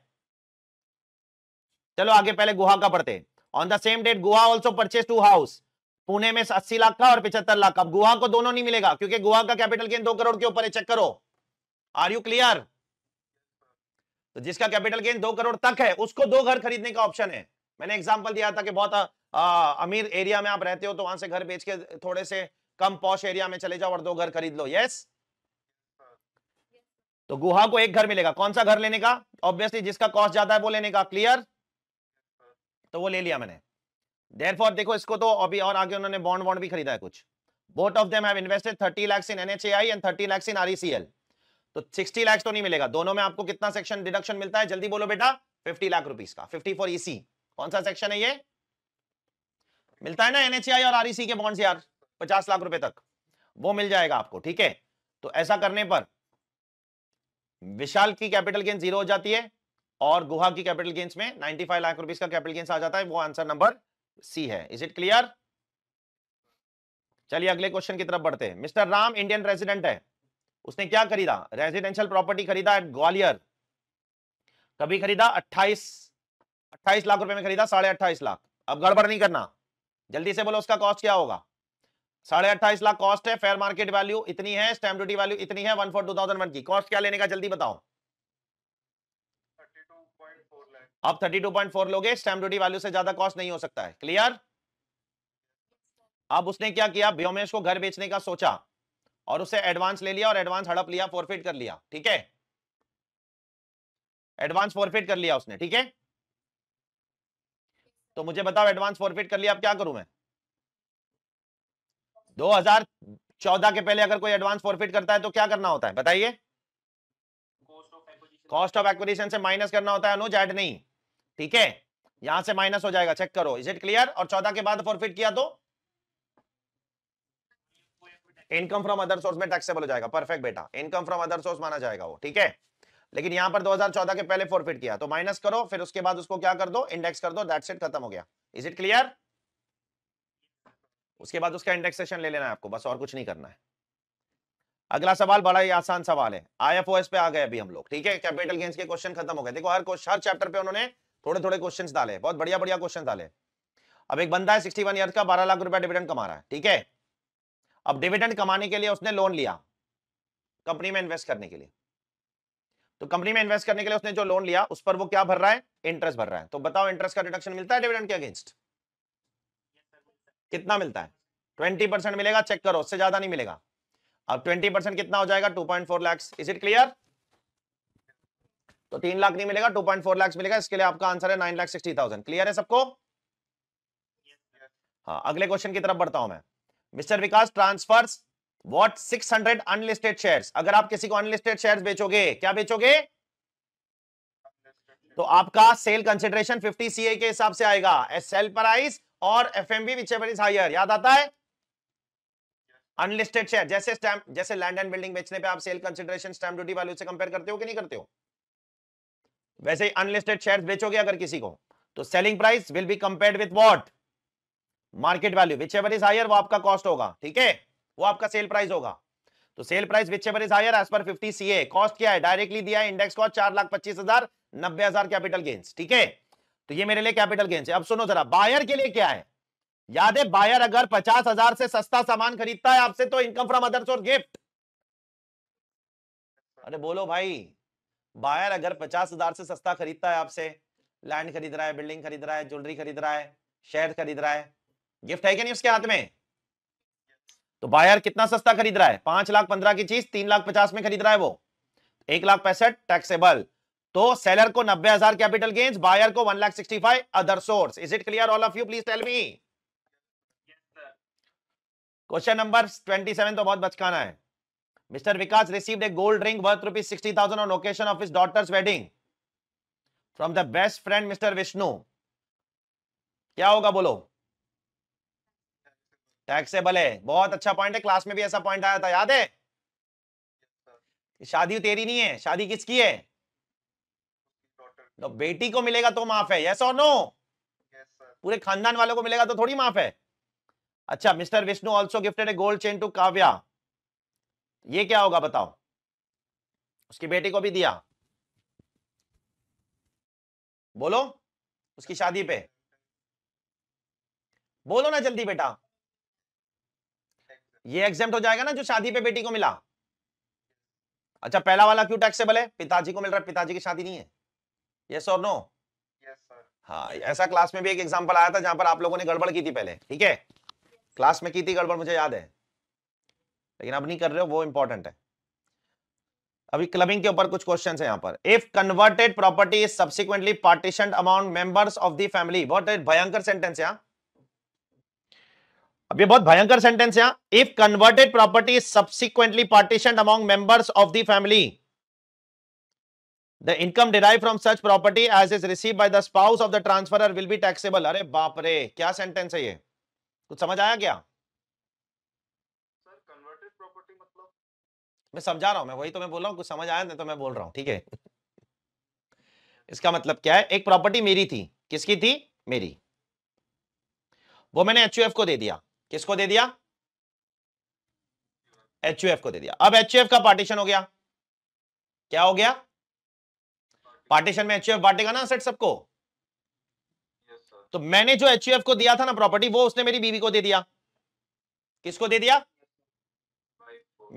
S1: चलो आगे पहले गुहा का पढ़ते on the same date Guha also purchase two house Pune में अस्सी लाख का और पिछहत्तर लाख का अब गुहा को दोनों नहीं मिलेगा क्योंकि गुहा का कैपिटल गेन दो करोड़ के ऊपर है चेक करो आर यू क्लियर तो जिसका कैपिटल गेन दो करोड़ तक है उसको दो घर खरीदने का ऑप्शन है मैंने एग्जाम्पल दिया था कि बहुत आ, अमीर एरिया में आप रहते हो तो वहां से घर बेच के थोड़े से कम पॉश एरिया में चले जाओ और दो घर खरीद लो यस तो गुहा को एक घर मिलेगा कौन सा घर लेने का ऑब्वियसली जिसका कॉस्ट ज्यादा है वो लेने का क्लियर तो वो ले लिया मैंने फॉर देखो इसको तो अभी और आगे उन्होंने बॉन्ड बॉन्ड भी खरीदा है कुछ both of them have invested 30 lakh in NHAI and 30 lakh in RECL तो 60 लाख तो नहीं मिलेगा दोनों में आपको कितना सेक्शन डिडक्शन मिलता है जल्दी बोलो बेटा 50 लाख रुपीस का फिफ्टी फॉर ईसी कौन सा सेक्शन है ये मिलता है ना एनएचआई और आरईसी e के बॉन्ड्स यार 50 लाख रुपए तक वो मिल जाएगा आपको ठीक है तो ऐसा करने पर विशाल की कैपिटल गेन जीरो हो जाती है और गुहा की कैपिटल गेन्स में फाइव लाख रुपीज का कैपिटल गेन्स आ जाता है वो आंसर नंबर सी है इज इट क्लियर चलिए अगले क्वेश्चन की तरफ बढ़ते हैं मिस्टर राम इंडियन रेसिडेंट है उसने क्या खरीदा रेजिडेंशियल प्रॉपर्टी खरीदा एट ग्वालियर कभी खरीदा 28 28 लाख रुपए में खरीदा साढ़े अट्ठाईस लाख अब गड़बड़ नहीं करना जल्दी से बोलो उसका कॉस्ट क्या होगा साढ़े अट्ठाईस लाख कॉस्ट है फेयर मार्केट वैल्यू इतनी है स्टैम्प ड्यूटी वैल्यू इतनी है one four two thousand one की कॉस्ट क्या लेने का जल्दी बताओ अब थर्टी टू पॉइंट फोर लोगे स्टैम्प ड्यूटी वैल्यू से ज्यादा कॉस्ट नहीं हो सकता है क्लियर अब उसने क्या किया ब्योमेश को घर बेचने का सोचा और उसे एडवांस ले लिया और एडवांस हड़प लिया फोरफिट कर लिया ठीक है एडवांस फोरफिट कर लिया उसने ठीक है तो मुझे बताओ एडवांस फोरफिट कर लिया अब क्या करूं मैं 2014 के पहले अगर कोई एडवांस फोरफिट करता है तो क्या करना होता है बताइए कॉस्ट ऑफ एक्विजिशन से माइनस करना होता है अनुज एड नहीं ठीक है यहां से माइनस हो जाएगा चेक करो इज इट क्लियर और चौदह के बाद फोरफिट किया तो इनकम फ्रॉम अदर सोर्स में टैक्सेबल हो जाएगा परफेक्ट बेटा इनकम फ्रॉम अदर सोर्स माना जाएगा वो ठीक है लेकिन यहां पर 2014 के पहले फोरफिट किया तो माइनस करो फिर उसके बाद उसको क्या कर दो इंडेक्स कर दो दैट्स इट खत्म हो गया इज इट क्लियर उसके बाद उसका इंडेक्सेशन ले लेना है आपको बस और कुछ नहीं करना है अगला सवाल बड़ा ही आसान सवाल है आईएफओएस पे आ गए अभी हम लोग ठीक है कैपिटल गेंस के क्वेश्चन खत्म हो गए देखो हर हर चैप्टर पे उन्होंने थोड़े थोड़े क्वेश्चन डाले बहुत बढ़िया बढ़िया क्वेश्चन डाले अब एक बंदा है 61 ईयर का बारह लाख रुपया डिविडेंड कमा रहा है ठीक है अब डिविडेंड कमाने के लिए उसने लोन लिया कंपनी में इन्वेस्ट करने के लिए तो कंपनी में इन्वेस्ट करने के लिए उसने जो लोन लिया उस पर वो क्या भर रहा है इंटरेस्ट भर रहा है तो बताओ इंटरेस्ट का डिडक्शन मिलता है डिविडेंड के अगेंस्ट कितना मिलता है ट्वेंटी परसेंट मिलेगा चेक करो उससे ज्यादा नहीं मिलेगा अब ट्वेंटी परसेंट कितना हो जाएगा two point four lakhs is it clear तो तीन लाख नहीं मिलेगा टू पॉइंट फोर लैक्स मिलेगा इसके लिए आपका आंसर है nine lakh sixty thousand clear है सबको हाँ अगले क्वेश्चन की तरफ बढ़ता हूं मैं mister Vikas transfers what 600 unlisted shares अगर आप किसी को अनलिस्टेड शेयर्स बेचोगे क्या बेचोगे तो आपका सेल कंसिडरेशन 50 सीए के हिसाब से आएगा सेल प्राइस और एफएमबी विचेवर इज हायर याद आता है अनलिस्टेड शेयर जैसे स्टैम्प जैसे लैंड एंड बिल्डिंग बेचने पे आप sale consideration stamp duty value से कंपेयर करते हो कि नहीं करते हो वैसे ही अनलिस्टेड शेयर बेचोगे अगर किसी को तो selling price will be compared with what market value whichever is higher वो आपका कॉस्ट होगा ठीक है वो आपका सेल प्राइस होगा तो sale price whichever is higher as per fifty C A cost क्या है डायरेक्टली दिया है इंडेक्स कॉस्ट चार लाख पच्चीस हजार नब्बे हजार कैपिटल गेंस ठीक है तो ये मेरे लिए कैपिटल गेंस है अब सुनो जरा बायर के लिए क्या है याद है बायर अगर पचास हजार से सस्ता सामान खरीदता है आपसे तो income from other source gift अरे बोलो भाई बायर अगर पचास हजार से सस्ता खरीदता है आपसे लैंड खरीद रहा है बिल्डिंग खरीद रहा है ज्वेलरी खरीद रहा है शेयर खरीद रहा है गिफ्ट है क्या नहीं उसके हाथ में तो बायर कितना सस्ता खरीद रहा है पांच लाख पंद्रह की चीज तीन लाख पचास में खरीद रहा है वो एक लाख पैंसठ टैक्सेबल तो सेलर को नब्बे हजार कैपिटल गेन्स बायर को one lakh sixty five other source is it clear all of you please tell me question number twenty seven तो बहुत बचकाना है mister Vikas receive a gold ring worth rupees sixty thousand on occasion of his daughter's wedding from the best friend mister Vishnu क्या होगा बोलो taxable है बहुत अच्छा पॉइंट है क्लास में भी ऐसा पॉइंट आया था याद है शादी तेरी नहीं है शादी किसकी है तो बेटी को मिलेगा तो माफ है यस और नो पूरे खानदान वालों को मिलेगा तो थोड़ी माफ है अच्छा mister Vishnu also gifted a gold chain to Kavya ये क्या होगा बताओ उसकी बेटी को भी दिया बोलो उसकी शादी पे बोलो ना जल्दी बेटा ये एग्जाम हो जाएगा ना जो शादी पे बेटी को मिला अच्छा पहला वाला क्यों टैक्सेबल है पिताजी को मिल रहा है पिताजी की शादी नहीं है यस और नो हाँ ऐसा क्लास में भी एक एग्जाम्पल आया था जहां पर आप लोगों ने गड़बड़ की थी पहले ठीक है क्लास में की थी गड़बड़ मुझे याद है लेकिन अब नहीं कर रहे हो वो इंपॉर्टेंट है अभी क्लबिंग के ऊपर कुछ क्वेश्चन है यहाँ पर if converted property is subsequently partition among members of the family बहुत भयंकर सेंटेंस यहाँ अब ये बहुत भयंकर सेंटेंस है if converted property subsequently partition among members of the family the income derive from such property as is receive by the spouse of the transfer will be taxable अरे बाप रे क्या सेंटेंस है ये कुछ समझ आया क्या मतलब? मैं समझा रहा हूं मैं वही तो मैं बोल रहा हूँ कुछ समझ आया नहीं तो मैं बोल रहा हूं ठीक है इसका मतलब क्या है एक प्रॉपर्टी मेरी थी किसकी थी मेरी वो मैंने एच को दे दिया किसको दे दिया एच को दे दिया अब एच का पार्टीशन हो गया क्या हो गया पार्टीशन में एच बांटेगा ना सेट सबको तो मैंने जो एच को दिया था ना प्रॉपर्टी वो उसने मेरी बीवी को दे दिया किसको दे दिया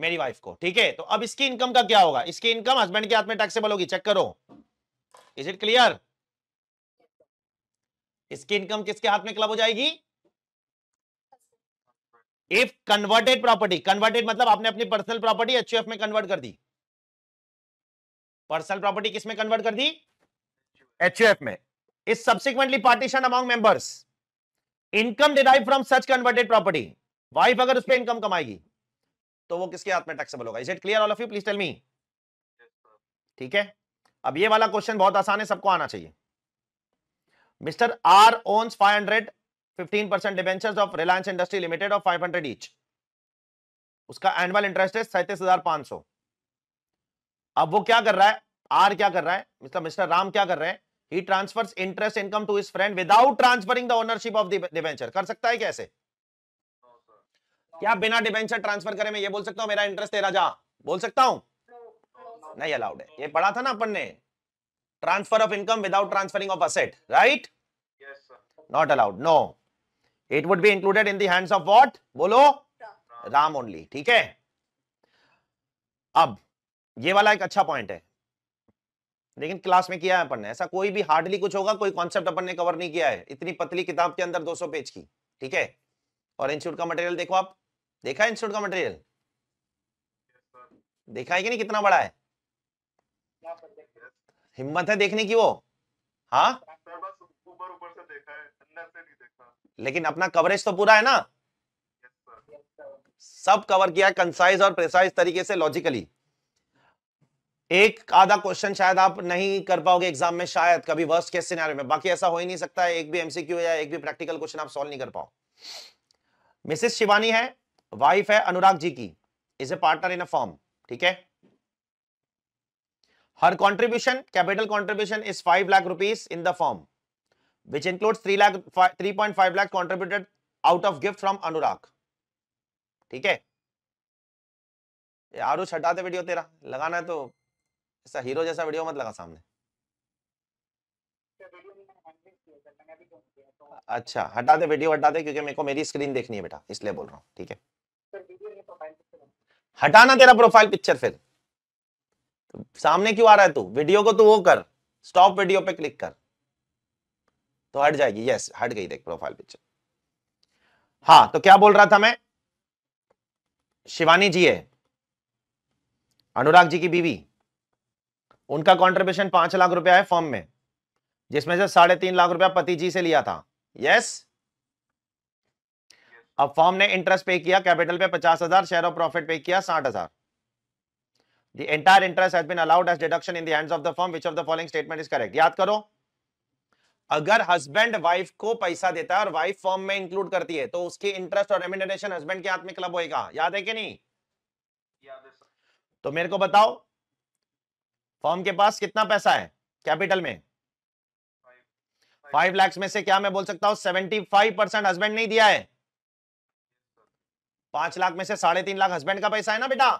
S1: मेरी वाइफ को ठीक है तो अब इसकी इनकम का क्या होगा इसकी इनकम हस्बैंड के हाथ में टैक्सेबल होगी चेक करो इज इट क्लियर इसकी इनकम किसके हाथ में क्लब हो जाएगी इफ कन्वर्टेड प्रॉपर्टी कन्वर्टेड मतलब आपने अपनी पर्सनल प्रॉपर्टी एच में कन्वर्ट कर दी पर्सनल प्रॉपर्टी किसमें कन्वर्ट कर दी एच में इस subsequently partition among members income derive from such converted property wife अगर उस पर इनकम कमाएगी तो वो किसके हाथ में टैक्सेबल होगा is it clear all of you please tell me ठीक है अब ये वाला क्वेश्चन बहुत आसान है सबको आना चाहिए mister R owns 500 hundred fifteen of Reliance industry limited of hundred each उसका एनुअल इंटरेस्ट है सैंतीस अब वो क्या कर रहा है आर क्या कर रहा है मतलब मिस्टर राम क्या कर रहे हैं he transfers interest income to friend without transferring the ownership of कर सकता है कैसे क्या बिना ट्रांसफर करे मैं ये बोल सकता मेरा इंटरेस्ट तेरा जा बोल सकता नहीं अलाउड है ये पढ़ा था ना अपन ने transfer of income without transferring of asset right not allowed no it would be included in the hands of what बोलो राम ओनली ठीक है अब ये वाला एक अच्छा पॉइंट है लेकिन क्लास में किया है अपन ने ऐसा कोई भी हार्डली कुछ होगा कोई कॉन्सेप्ट अपन ने कवर नहीं किया है इतनी पतली किताब के अंदर 200 पेज की ठीक है और इंस्टीट्यूट का मटेरियल देखो आप देखा है इंस्टीट्यूट का मटेरियल देखा है कि नहीं कितना बड़ा है हिम्मत है देखने की वो हाँ लेकिन अपना कवरेज तो पूरा है ना सब कवर किया कंसाइज और प्रेसाइज तरीके से लॉजिकली एक आधा क्वेश्चन शायद आप नहीं कर पाओगे एग्जाम में शायद कभी वर्स्ट केस सिनेरियो में बाकी ऐसा हो ही नहीं सकता है एक भी एमसीक्यू या एक भी प्रैक्टिकल क्वेश्चन आप सॉल्व नहीं कर पाओ मिसेस शिवानी है वाइफ है अनुराग जी की is a partner in a firm ठीक है हर contribution capital contribution is five lakh rupees in the firm which includes 3 lakh 3.5 lakh contributed out of gift from anurag ठीक है यार छटा दे वीडियो तेरा लगाना है तो ऐसा हीरो जैसा वीडियो मत लगा सामने अच्छा हटा दे वीडियो हटा दे क्योंकि मेरे को मेरी स्क्रीन देखनी है बेटा इसलिए बोल रहा हूँ ठीक है हटाना तेरा प्रोफाइल पिक्चर फिर सामने क्यों आ रहा है तू वीडियो को तू तो वो कर स्टॉप वीडियो पे क्लिक कर तो हट जाएगी यस हट गई देख प्रोफाइल पिक्चर हाँ तो क्या बोल रहा था मैं शिवानी जी है अनुराग जी की बीवी उनका कॉन्ट्रीब्यूशन पांच लाख रुपया है फॉर्म में जिसमें से साढ़े तीन लाख रुपया पति जी से लिया था यस अब फॉर्म ने इंटरेस्ट पे किया कैपिटल पे पचास हजार शेयर ऑफ प्रॉफिट पे किया साठ हजार the entire interest has allowed allowed deduction in in the hands of the firm. Which of the following statement याद करो अगर हस्बैंड वाइफ को पैसा देता है और वाइफ फॉर्म में इंक्लूड करती है तो उसकी इंटरेस्ट और रेमिनेशन हस्बैंड के हाथ में क्लब होएगा याद है कि नहीं याद है तो मेरे को बताओ फॉर्म के पास कितना पैसा है कैपिटल में फाइव लैक्स में से क्या मैं बोल सकता हूं सेवेंटी फाइव परसेंट हस्बैंड नहीं दिया है पांच लाख में से साढ़े तीन लाख हस्बैंड का पैसा है ना बेटा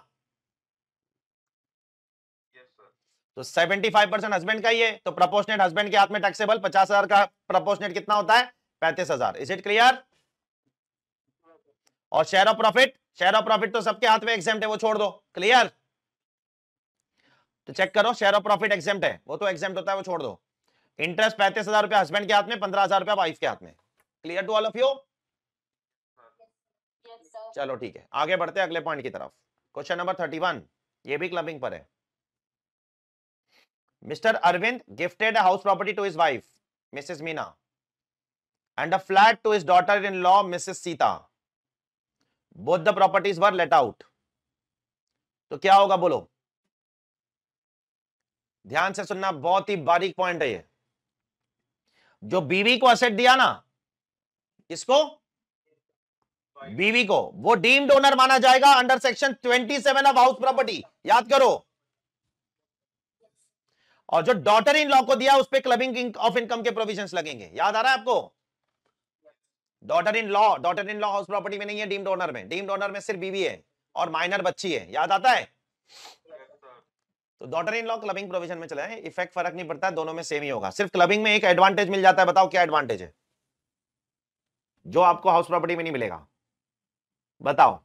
S1: तो 75 परसेंट हस्बैंड का ही है तो प्रपोर्शनेट हस्बैंड के हाथ में टैक्सेबल पचास हजार का प्रपोर्शनेट कितना होता है पैंतीस हजार इज इट क्लियर और share of profit share of profit तो सबके हाथ में एग्जाम है वो छोड़ दो क्लियर तो चेक करो शेयर ऑफ प्रॉफिट एग्जाम है वो तो एग्जाम होता है वो छोड़ दो इंटरेस्ट पैंतीस हजार रुपया हस्बैंड के हाथ में पंद्रह हजार रुपया वाइफ के हाथ में clear to all of you चलो ठीक है आगे बढ़ते हैं अगले पॉइंट की तरफ क्वेश्चन नंबर थर्टी वन ये भी क्लबिंग पर है Mr. Arvind gifted a house property to his wife, Mrs. Meena, and a flat to his daughter-in-law, Mrs. Sita. Both the properties were let out. तो क्या होगा बोलो ध्यान से सुनना बहुत ही बारीक पॉइंट है ये जो बीवी को असेट दिया ना इसको बीवी को वो डीम्ड ओनर माना जाएगा under section 27 of house property याद करो और जो डॉटर इन लॉ को दिया उस पर क्लबिंग ऑफ इनकम के प्रोविजन लगेंगे याद आ रहा है आपको daughter in law daughter in law house property में नहीं है डीम ओनर में डीम ओनर में सिर्फ बीवी है और माइनर बच्ची है याद आता है तो daughter in law clubbing provision में चला इफेक्ट फर्क नहीं पड़ता दोनों में सेम ही होगा सिर्फ क्लबिंग में एक एडवांटेज मिल जाता है बताओ क्या एडवांटेज है जो आपको हाउस प्रॉपर्टी में नहीं मिलेगा बताओ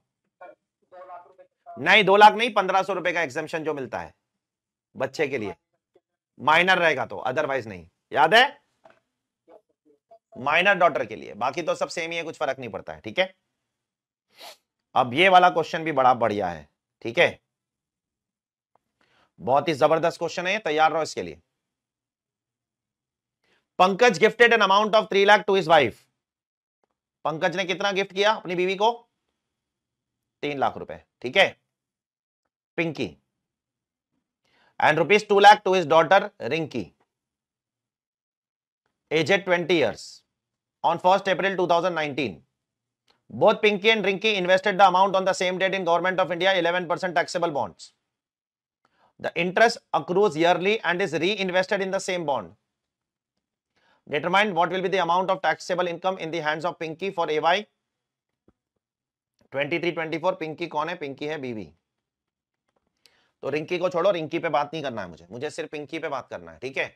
S1: नहीं दो लाख नहीं पंद्रह सौ रुपए का एग्जामेशन जो मिलता है बच्चे के लिए माइनर रहेगा तो अदरवाइज नहीं याद है माइनर डॉटर के लिए बाकी तो सब सेम ही है कुछ फर्क नहीं पड़ता है ठीक है अब ये वाला क्वेश्चन भी बड़ा बढ़िया है ठीक है बहुत ही जबरदस्त क्वेश्चन है तैयार रहो इसके लिए Pankaj gifted an amount of three lakh to his wife Pankaj ने कितना गिफ्ट किया अपनी बीवी को तीन लाख रुपए ठीक है Pinky and rupees 2 lakh to his daughter Rinki, aged 20 years, on 1st April 2019. Both Pinky and Rinky invested the amount on the same date in Government of India 11% taxable bonds. The interest accrues yearly and is reinvested in the same bond. Determine what will be the amount of taxable income in the hands of Pinky for AY 23-24 Pinky कौन Pinky है बीवी तो रिंकी को छोड़ो रिंकी पे बात नहीं करना है मुझे मुझे सिर्फ पिंकी पे बात करना है ठीक है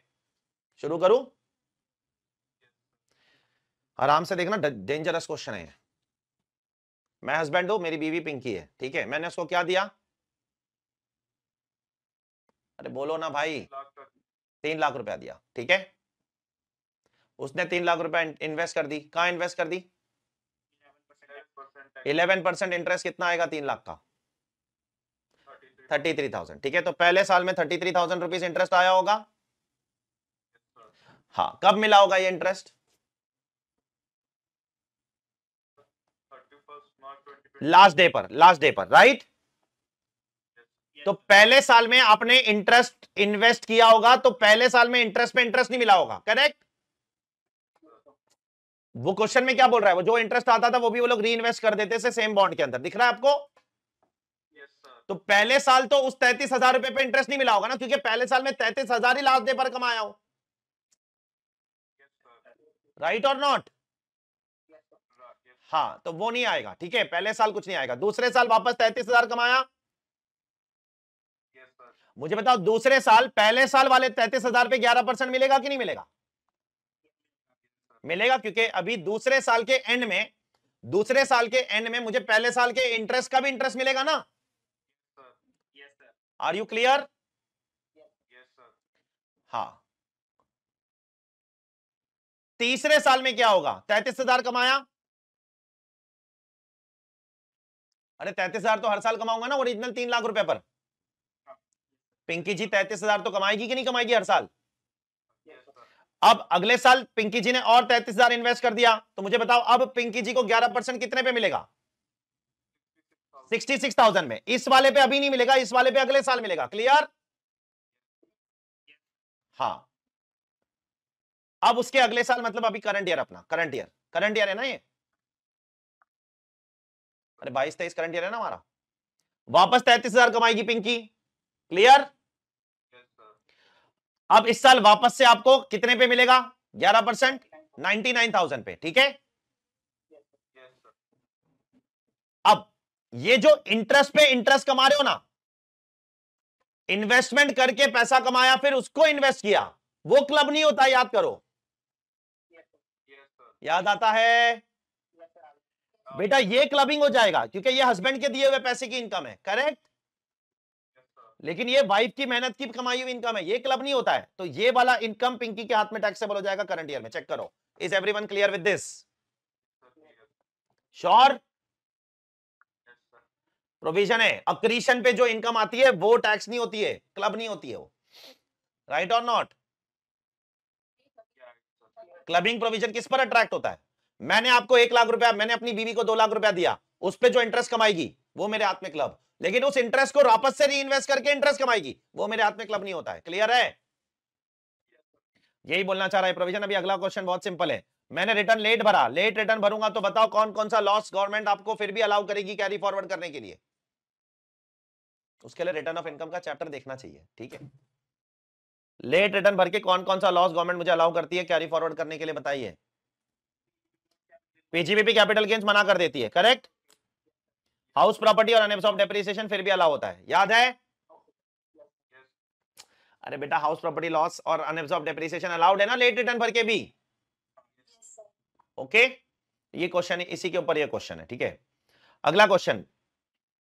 S1: शुरू करूं आराम से देखना डेंजरस क्वेश्चन है मैं हस्बैंड हूं मेरी बीवी पिंकी है ठीक है मैंने उसको क्या दिया अरे बोलो ना भाई तीन लाख रुपया दिया ठीक है उसने तीन लाख रुपया इन्वेस्ट कर दी कहा इन्वेस्ट कर दी इलेवन परसेंट इंटरेस्ट कितना आएगा तीन लाख का थर्टी थ्री थाउजेंड ठीक है तो पहले साल में thirty three thousand rupees interest आया होगा हाँ कब मिला होगा ये इंटरेस्ट लास्ट डे पर लास्ट डे पर राइट तो पहले साल में आपने इंटरेस्ट इन्वेस्ट किया होगा तो पहले साल में इंटरेस्ट पे इंटरेस्ट नहीं मिला होगा करेक्ट वो क्वेश्चन में क्या बोल रहा है वो जो इंटरेस्ट आता था वो भी वो लोग री इन्वेस्ट कर देते से सेम बॉन्ड के अंदर दिख रहा है आपको तो पहले साल तो उस तैतीस हजार रुपए पर इंटरेस्ट नहीं मिला होगा ना क्योंकि पहले साल में तैतीस हजार ही लास्ट डे पर कमाया हो राइट और नॉट हाँ तो वो नहीं आएगा ठीक है पहले साल कुछ नहीं आएगा दूसरे साल वापस तैतीस हजार कमाया मुझे बताओ दूसरे साल पहले साल वाले तैतीस हजार पे ग्यारह परसेंट मिलेगा कि नहीं मिलेगा मिलेगा क्योंकि अभी दूसरे साल के एंड में दूसरे साल के एंड में मुझे पहले साल के इंटरेस्ट का भी इंटरेस्ट मिलेगा ना आर यू क्लियर हा तीसरे साल में क्या होगा तैतीस हजार कमाया अरे तैतीस हजार तो हर साल कमाऊंगा ना ओरिजिनल तीन लाख रुपए पर हाँ। पिंकी जी तैतीस हजार तो कमाएगी कि नहीं कमाएगी हर साल अब अगले साल पिंकी जी ने और तैतीस हजार इन्वेस्ट कर दिया तो मुझे बताओ अब पिंकी जी को ग्यारह परसेंट कितने पे मिलेगा 66,000 में इस वाले पे अभी नहीं मिलेगा इस वाले पे अगले साल मिलेगा क्लियर हाँ अब उसके अगले साल मतलब अभी करंट ईयर अपना करंट ईयर करंट ईयर है ना ये अरे बाईस तेईस करंट ईयर है ना हमारा वापस तैतीस हजार कमाएगी पिंकी क्लियर अब इस साल वापस से आपको कितने पे मिलेगा ग्यारह परसेंट नाइनटी नाइन थाउजेंड पे ठीक है ये जो इंटरेस्ट पे इंटरेस्ट कमा रहे हो ना इन्वेस्टमेंट करके पैसा कमाया फिर उसको इन्वेस्ट किया वो क्लब नहीं होता याद करो याद आता है बेटा ये क्लबिंग हो जाएगा क्योंकि ये हस्बैंड के दिए हुए पैसे की इनकम है करेक्ट लेकिन ये वाइफ की मेहनत की कमाई हुई इनकम है ये क्लब नहीं होता है तो ये वाला इनकम पिंकी के हाथ में टैक्सेबल हो जाएगा करंट ईयर में चेक करो is everyone clear with this sure provision है अक्रीशन पे जो इनकम आती है वो टैक्स नहीं होती है क्लब नहीं होती है वो राइट और नॉट क्लबिंग प्रोविजन किस पर अट्रैक्ट होता है मैंने आपको एक लाख रुपया मैंने अपनी बीवी को दो लाख रुपया दिया उस पर जो इंटरेस्ट कमाएगी वो मेरे हाथ में क्लब लेकिन उस इंटरेस्ट को वापस से री इन्वेस्ट करके इंटरेस्ट कमाएगी वो मेरे हाथ में क्लब नहीं होता है क्लियर है यही बोलना चाह रहा है प्रोविजन अभी अगला क्वेश्चन बहुत सिंपल है मैंने रिटर्न लेट भरा लेट रिटर्न भरूंगा तो बताओ कौन कौन सा लॉस गवर्नमेंट आपको फिर भी अलाउ करेगी कैरी फॉरवर्ड करने के लिए उसके लिए रिटर्न ऑफ इनकम का चैप्टर देखना चाहिए ठीक है लेट रिटर्न भर के कौन कौन सा लॉस गवर्नमेंट मुझे अलाउ करती है कैरी फॉरवर्ड करने के लिए बताइए पीजीबीपी कैपिटल गेंस मना कर देती है करेक्ट हाउस प्रॉपर्टी और डेप्रिसिएशन फिर भी अलाउ होता है याद है अरे बेटा हाउस प्रॉपर्टी लॉस और अनएब्सॉर्ब डेप्रिसिएशन अलाउड है ना लेट रिटर्न भर के भी ओके ये क्वेश्चन इसी के ऊपर ये क्वेश्चन है ठीक है अगला question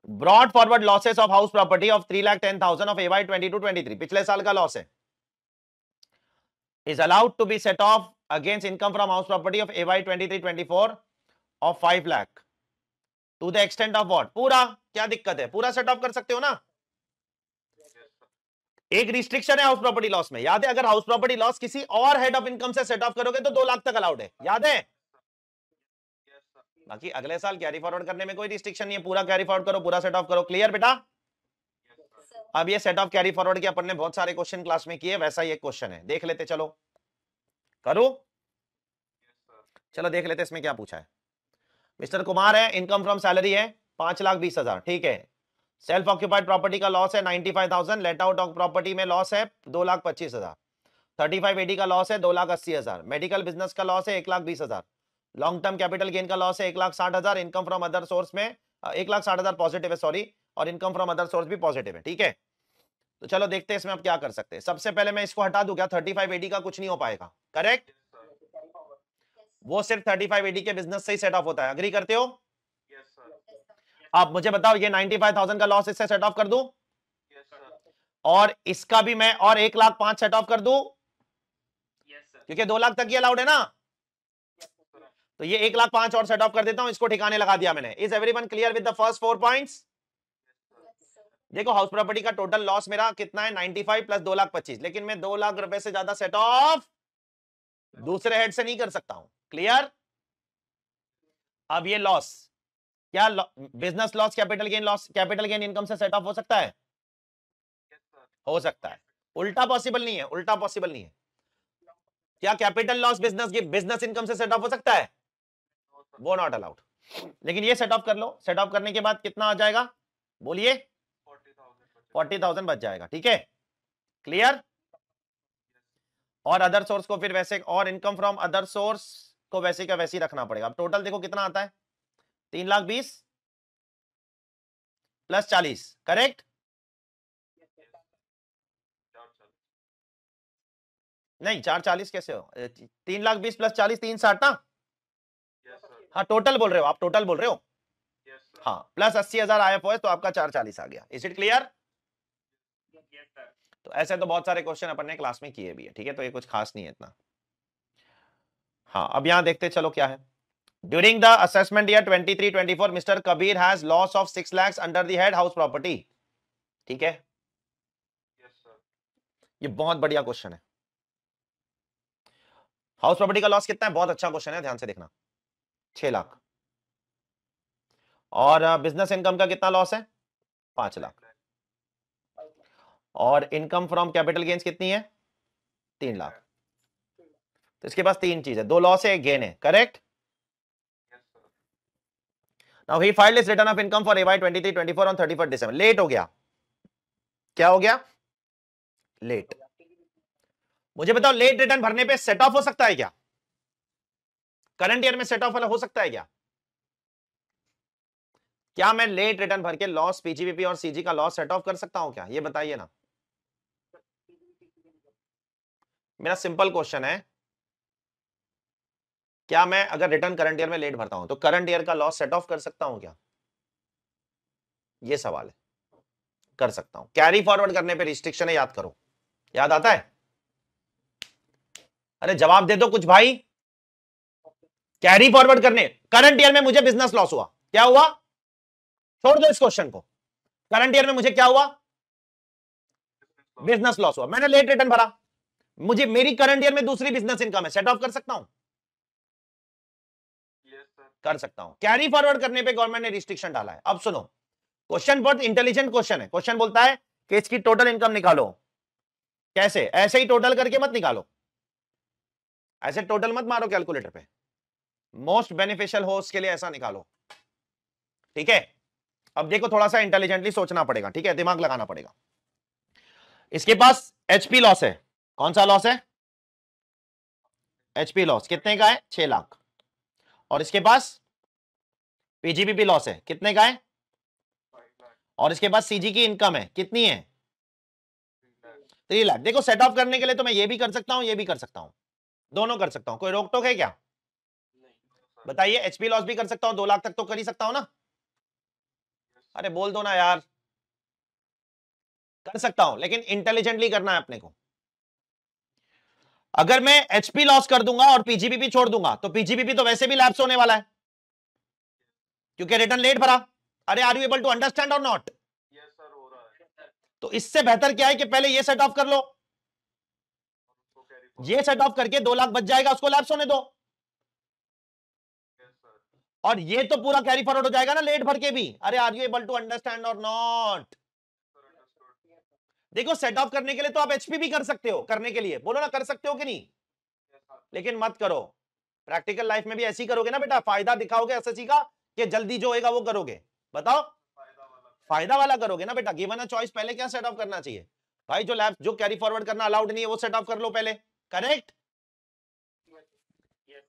S1: brought forward losses of house property of three lakh ten thousand of AY twenty two twenty three पिछले साल का लॉस है is allowed to be set off against income from house property of AY twenty three twenty four of five lakh to the extent of what पूरा क्या दिक्कत है पूरा set off कर सकते हो ना एक रिस्ट्रिक्शन है हाउस प्रॉपर्टी लॉस में याद है अगर हाउस प्रॉपर्टी लॉस किसी और हेड ऑफ इनकम से सेट ऑफ करोगे तो दो लाख तक अलाउड है याद है बाकी अगले साल कैरी फॉरवर्ड करने में कोई रिस्ट्रिक्शन नहीं है पूरा कैरी फॉरवर्ड करो पूरा सेट ऑफ करो क्लियर बेटा अब ये सेट ऑफ कैरी फॉरवर्ड के अपन ने बहुत सारे क्वेश्चन क्लास में किए वैसा ही एक क्वेश्चन है देख लेते चलो करो चलो देख लेते इसमें क्या पूछा है मिस्टर कुमार है इनकम फ्रॉम सैलरी है पांच लाख बीस हजार ठीक है सेल्फ ऑक्यूपाइड प्रॉपर्टी का लॉस है ninety five thousand let out of property में लॉस है दो लाख पच्चीस हजार थर्टी फाइव एडी का लॉस है दो लाख अस्सी हजार मेडिकल बिजनेस का लॉस है एक लाख बीस हजार लॉन्ग टर्म कैपिटल गेन का लॉस है एक लाख साठ हजार इनकम फ्रॉम अदर सोर्स में एक लाख साठ हजार पॉजिटिव है सॉरी और इनकम फ्रॉम अदर सोर्स भी पॉजिटिव है ठीक है तो चलो देखते हैं इसमें आप क्या कर सकते हैं सबसे पहले मैं इसको हटा दू क्या थर्टी फाइव एडी का कुछ नहीं हो पाएगा करेक्ट वो सिर्फ थर्टी फाइव एडी के बिजनेस से ही सेट ऑफ होता है अग्री करते हो आप मुझे बताओ ये नाइनटी फाइव थाउजेंड का लॉस इससे सेट ऑफ कर दू और इसका भी मैं और एक लाख पांच सेट ऑफ कर दू क्योंकि दो लाख तक ही अलाउड है ना तो ये एक लाख पांच और सेट ऑफ कर देता हूं इसको ठिकाने लगा दिया मैंने is everyone clear with the first four point देखो हाउस प्रॉपर्टी का टोटल लॉस मेरा कितना है 95 प्लस दो लाख पच्चीस लेकिन मैं दो लाख रुपए से ज्यादा सेट ऑफ दूसरे हेड से नहीं कर सकता हूं क्लियर अब ये लॉस क्या business loss capital gain loss capital gain income से सेट ऑफ हो सकता है हो सकता है उल्टा पॉसिबल नहीं है उल्टा पॉसिबल नहीं है क्या capital loss business business income से सेट ऑफ हो सकता है वो नॉट अलाउड लेकिन ये सेट ऑफ कर लो सेट ऑफ करने के बाद कितना आ जाएगा बोलिए फोर्टी थाउजेंड बच जाएगा ठीक है क्लियर और अदर सोर्स को फिर वैसे और इनकम फ्रॉम अदर सोर्स को वैसे का वैसे ही रखना पड़ेगा अब टोटल देखो कितना आता है तीन लाख बीस प्लस चालीस करेक्ट नहीं चार चालीस कैसे हो तीन लाख बीस प्लस चालीस तीन साठ ना हाँ टोटल बोल रहे हो आप टोटल बोल रहे हो yes, हाँ प्लस अस्सी हजार आई एफ तो आपका चार चालीस आ गया इज इट क्लियर तो ऐसे तो बहुत सारे क्वेश्चन अपन ने क्लास में किए भी है ठीक है तो ये कुछ खास नहीं है इतना हाँ अब यहाँ देखते चलो क्या है during the assessment year 23 24 mister Kabir has loss of six lakhs under the head house property ठीक है ये बहुत बढ़िया क्वेश्चन है हाउस प्रॉपर्टी का लॉस कितना है बहुत अच्छा क्वेश्चन है ध्यान से देखना छह लाख और बिजनेस इनकम का कितना लॉस है पांच लाख और इनकम फ्रॉम कैपिटल गेन्स कितनी है तीन लाख तो इसके पास तीन चीज है दो लॉस है एक गेन है correct now he filed return of income for AY twenty three twenty four on first December late हो गया क्या हो गया लेट मुझे बताओ लेट रिटर्न भरने पे सेट ऑफ हो सकता है क्या करंट ईयर में सेट ऑफ वाला हो सकता है क्या क्या मैं लेट रिटर्न भर के लॉस पीजीबीपी और सीजी का लॉस सेट ऑफ कर सकता हूं क्या ये बताइए ना मेरा सिंपल क्वेश्चन है क्या मैं अगर रिटर्न करंट ईयर में लेट भरता हूं तो करंट ईयर का लॉस सेट ऑफ कर सकता हूं क्या ये सवाल है कर सकता हूं कैरी फॉरवर्ड करने पे रिस्ट्रिक्शन है याद करो याद आता है अरे जवाब दे दो कुछ भाई कैरी फॉरवर्ड करने करंट ईयर में मुझे बिजनेस लॉस हुआ क्या हुआ छोड़ दो इस क्वेश्चन को करंट ईयर में मुझे क्या हुआ बिजनेस लॉस हुआ मैंने लेट रिटर्न भरा मुझे मेरी करंट ईयर में दूसरी बिजनेस इनकम है सेट ऑफ कर सकता हूं yes, कर सकता हूं कैरी फॉरवर्ड करने पे गवर्नमेंट ने रिस्ट्रिक्शन डाला है अब सुनो क्वेश्चन बहुत इंटेलिजेंट क्वेश्चन है क्वेश्चन बोलता है कि इसकी टोटल इनकम निकालो कैसे ऐसे ही टोटल करके मत निकालो ऐसे टोटल मत मारो कैलकुलेटर पे मोस्ट बेनिफिशियल हो उसके लिए ऐसा निकालो ठीक है अब देखो थोड़ा सा इंटेलिजेंटली सोचना पड़ेगा ठीक है दिमाग लगाना पड़ेगा इसके पास एचपी लॉस है कौन सा लॉस है एचपी लॉस कितने का है छह लाख और इसके पास पीजीबीपी लॉस है कितने का है और इसके पास सीजी की इनकम है कितनी है थ्री लाख देखो सेट ऑफ करने के लिए तो मैं ये भी कर सकता हूं ये भी कर सकता हूं दोनों कर सकता हूं कोई रोक टोक है क्या बताइए एचपी लॉस भी कर सकता हूं दो लाख तक तो कर ही सकता हूं ना अरे बोल दो ना यार कर सकता हूं लेकिन इंटेलिजेंटली करना है अपने को अगर मैं एचपी लॉस कर दूंगा और पीजीबी भी छोड़ दूंगा तो पीजीबीपी तो वैसे भी लैप्स होने वाला है क्योंकि रिटर्न लेट भरा अरे are you able to understand और नॉट तो इससे बेहतर क्या है कि पहले ये सेट ऑफ कर लो ये सेट ऑफ करके दो लाख बच जाएगा उसको लैप्स होने दो और ये तो पूरा कैरी फॉरवर्ड हो जाएगा ना लेट भर के भी अरे are you able to understand और नॉट देखो सेट ऑफ करने के लिए तो आप एचपी भी कर सकते हो करने के लिए बोलो ना कर सकते हो कि नहीं लेकिन मत करो प्रैक्टिकल लाइफ में भी ऐसी करोगे ना बेटा फायदा दिखाओगे एस का कि जल्दी जो होगा वो करोगे बताओ फायदा वाला, करोगे ना बेटा गिवन अ चॉइस पहले क्या सेट ऑफ करना चाहिए भाई जो लैब जो कैरी फॉरवर्ड करना अलाउड नहीं है वो सेट ऑफ कर लो पहले करेक्ट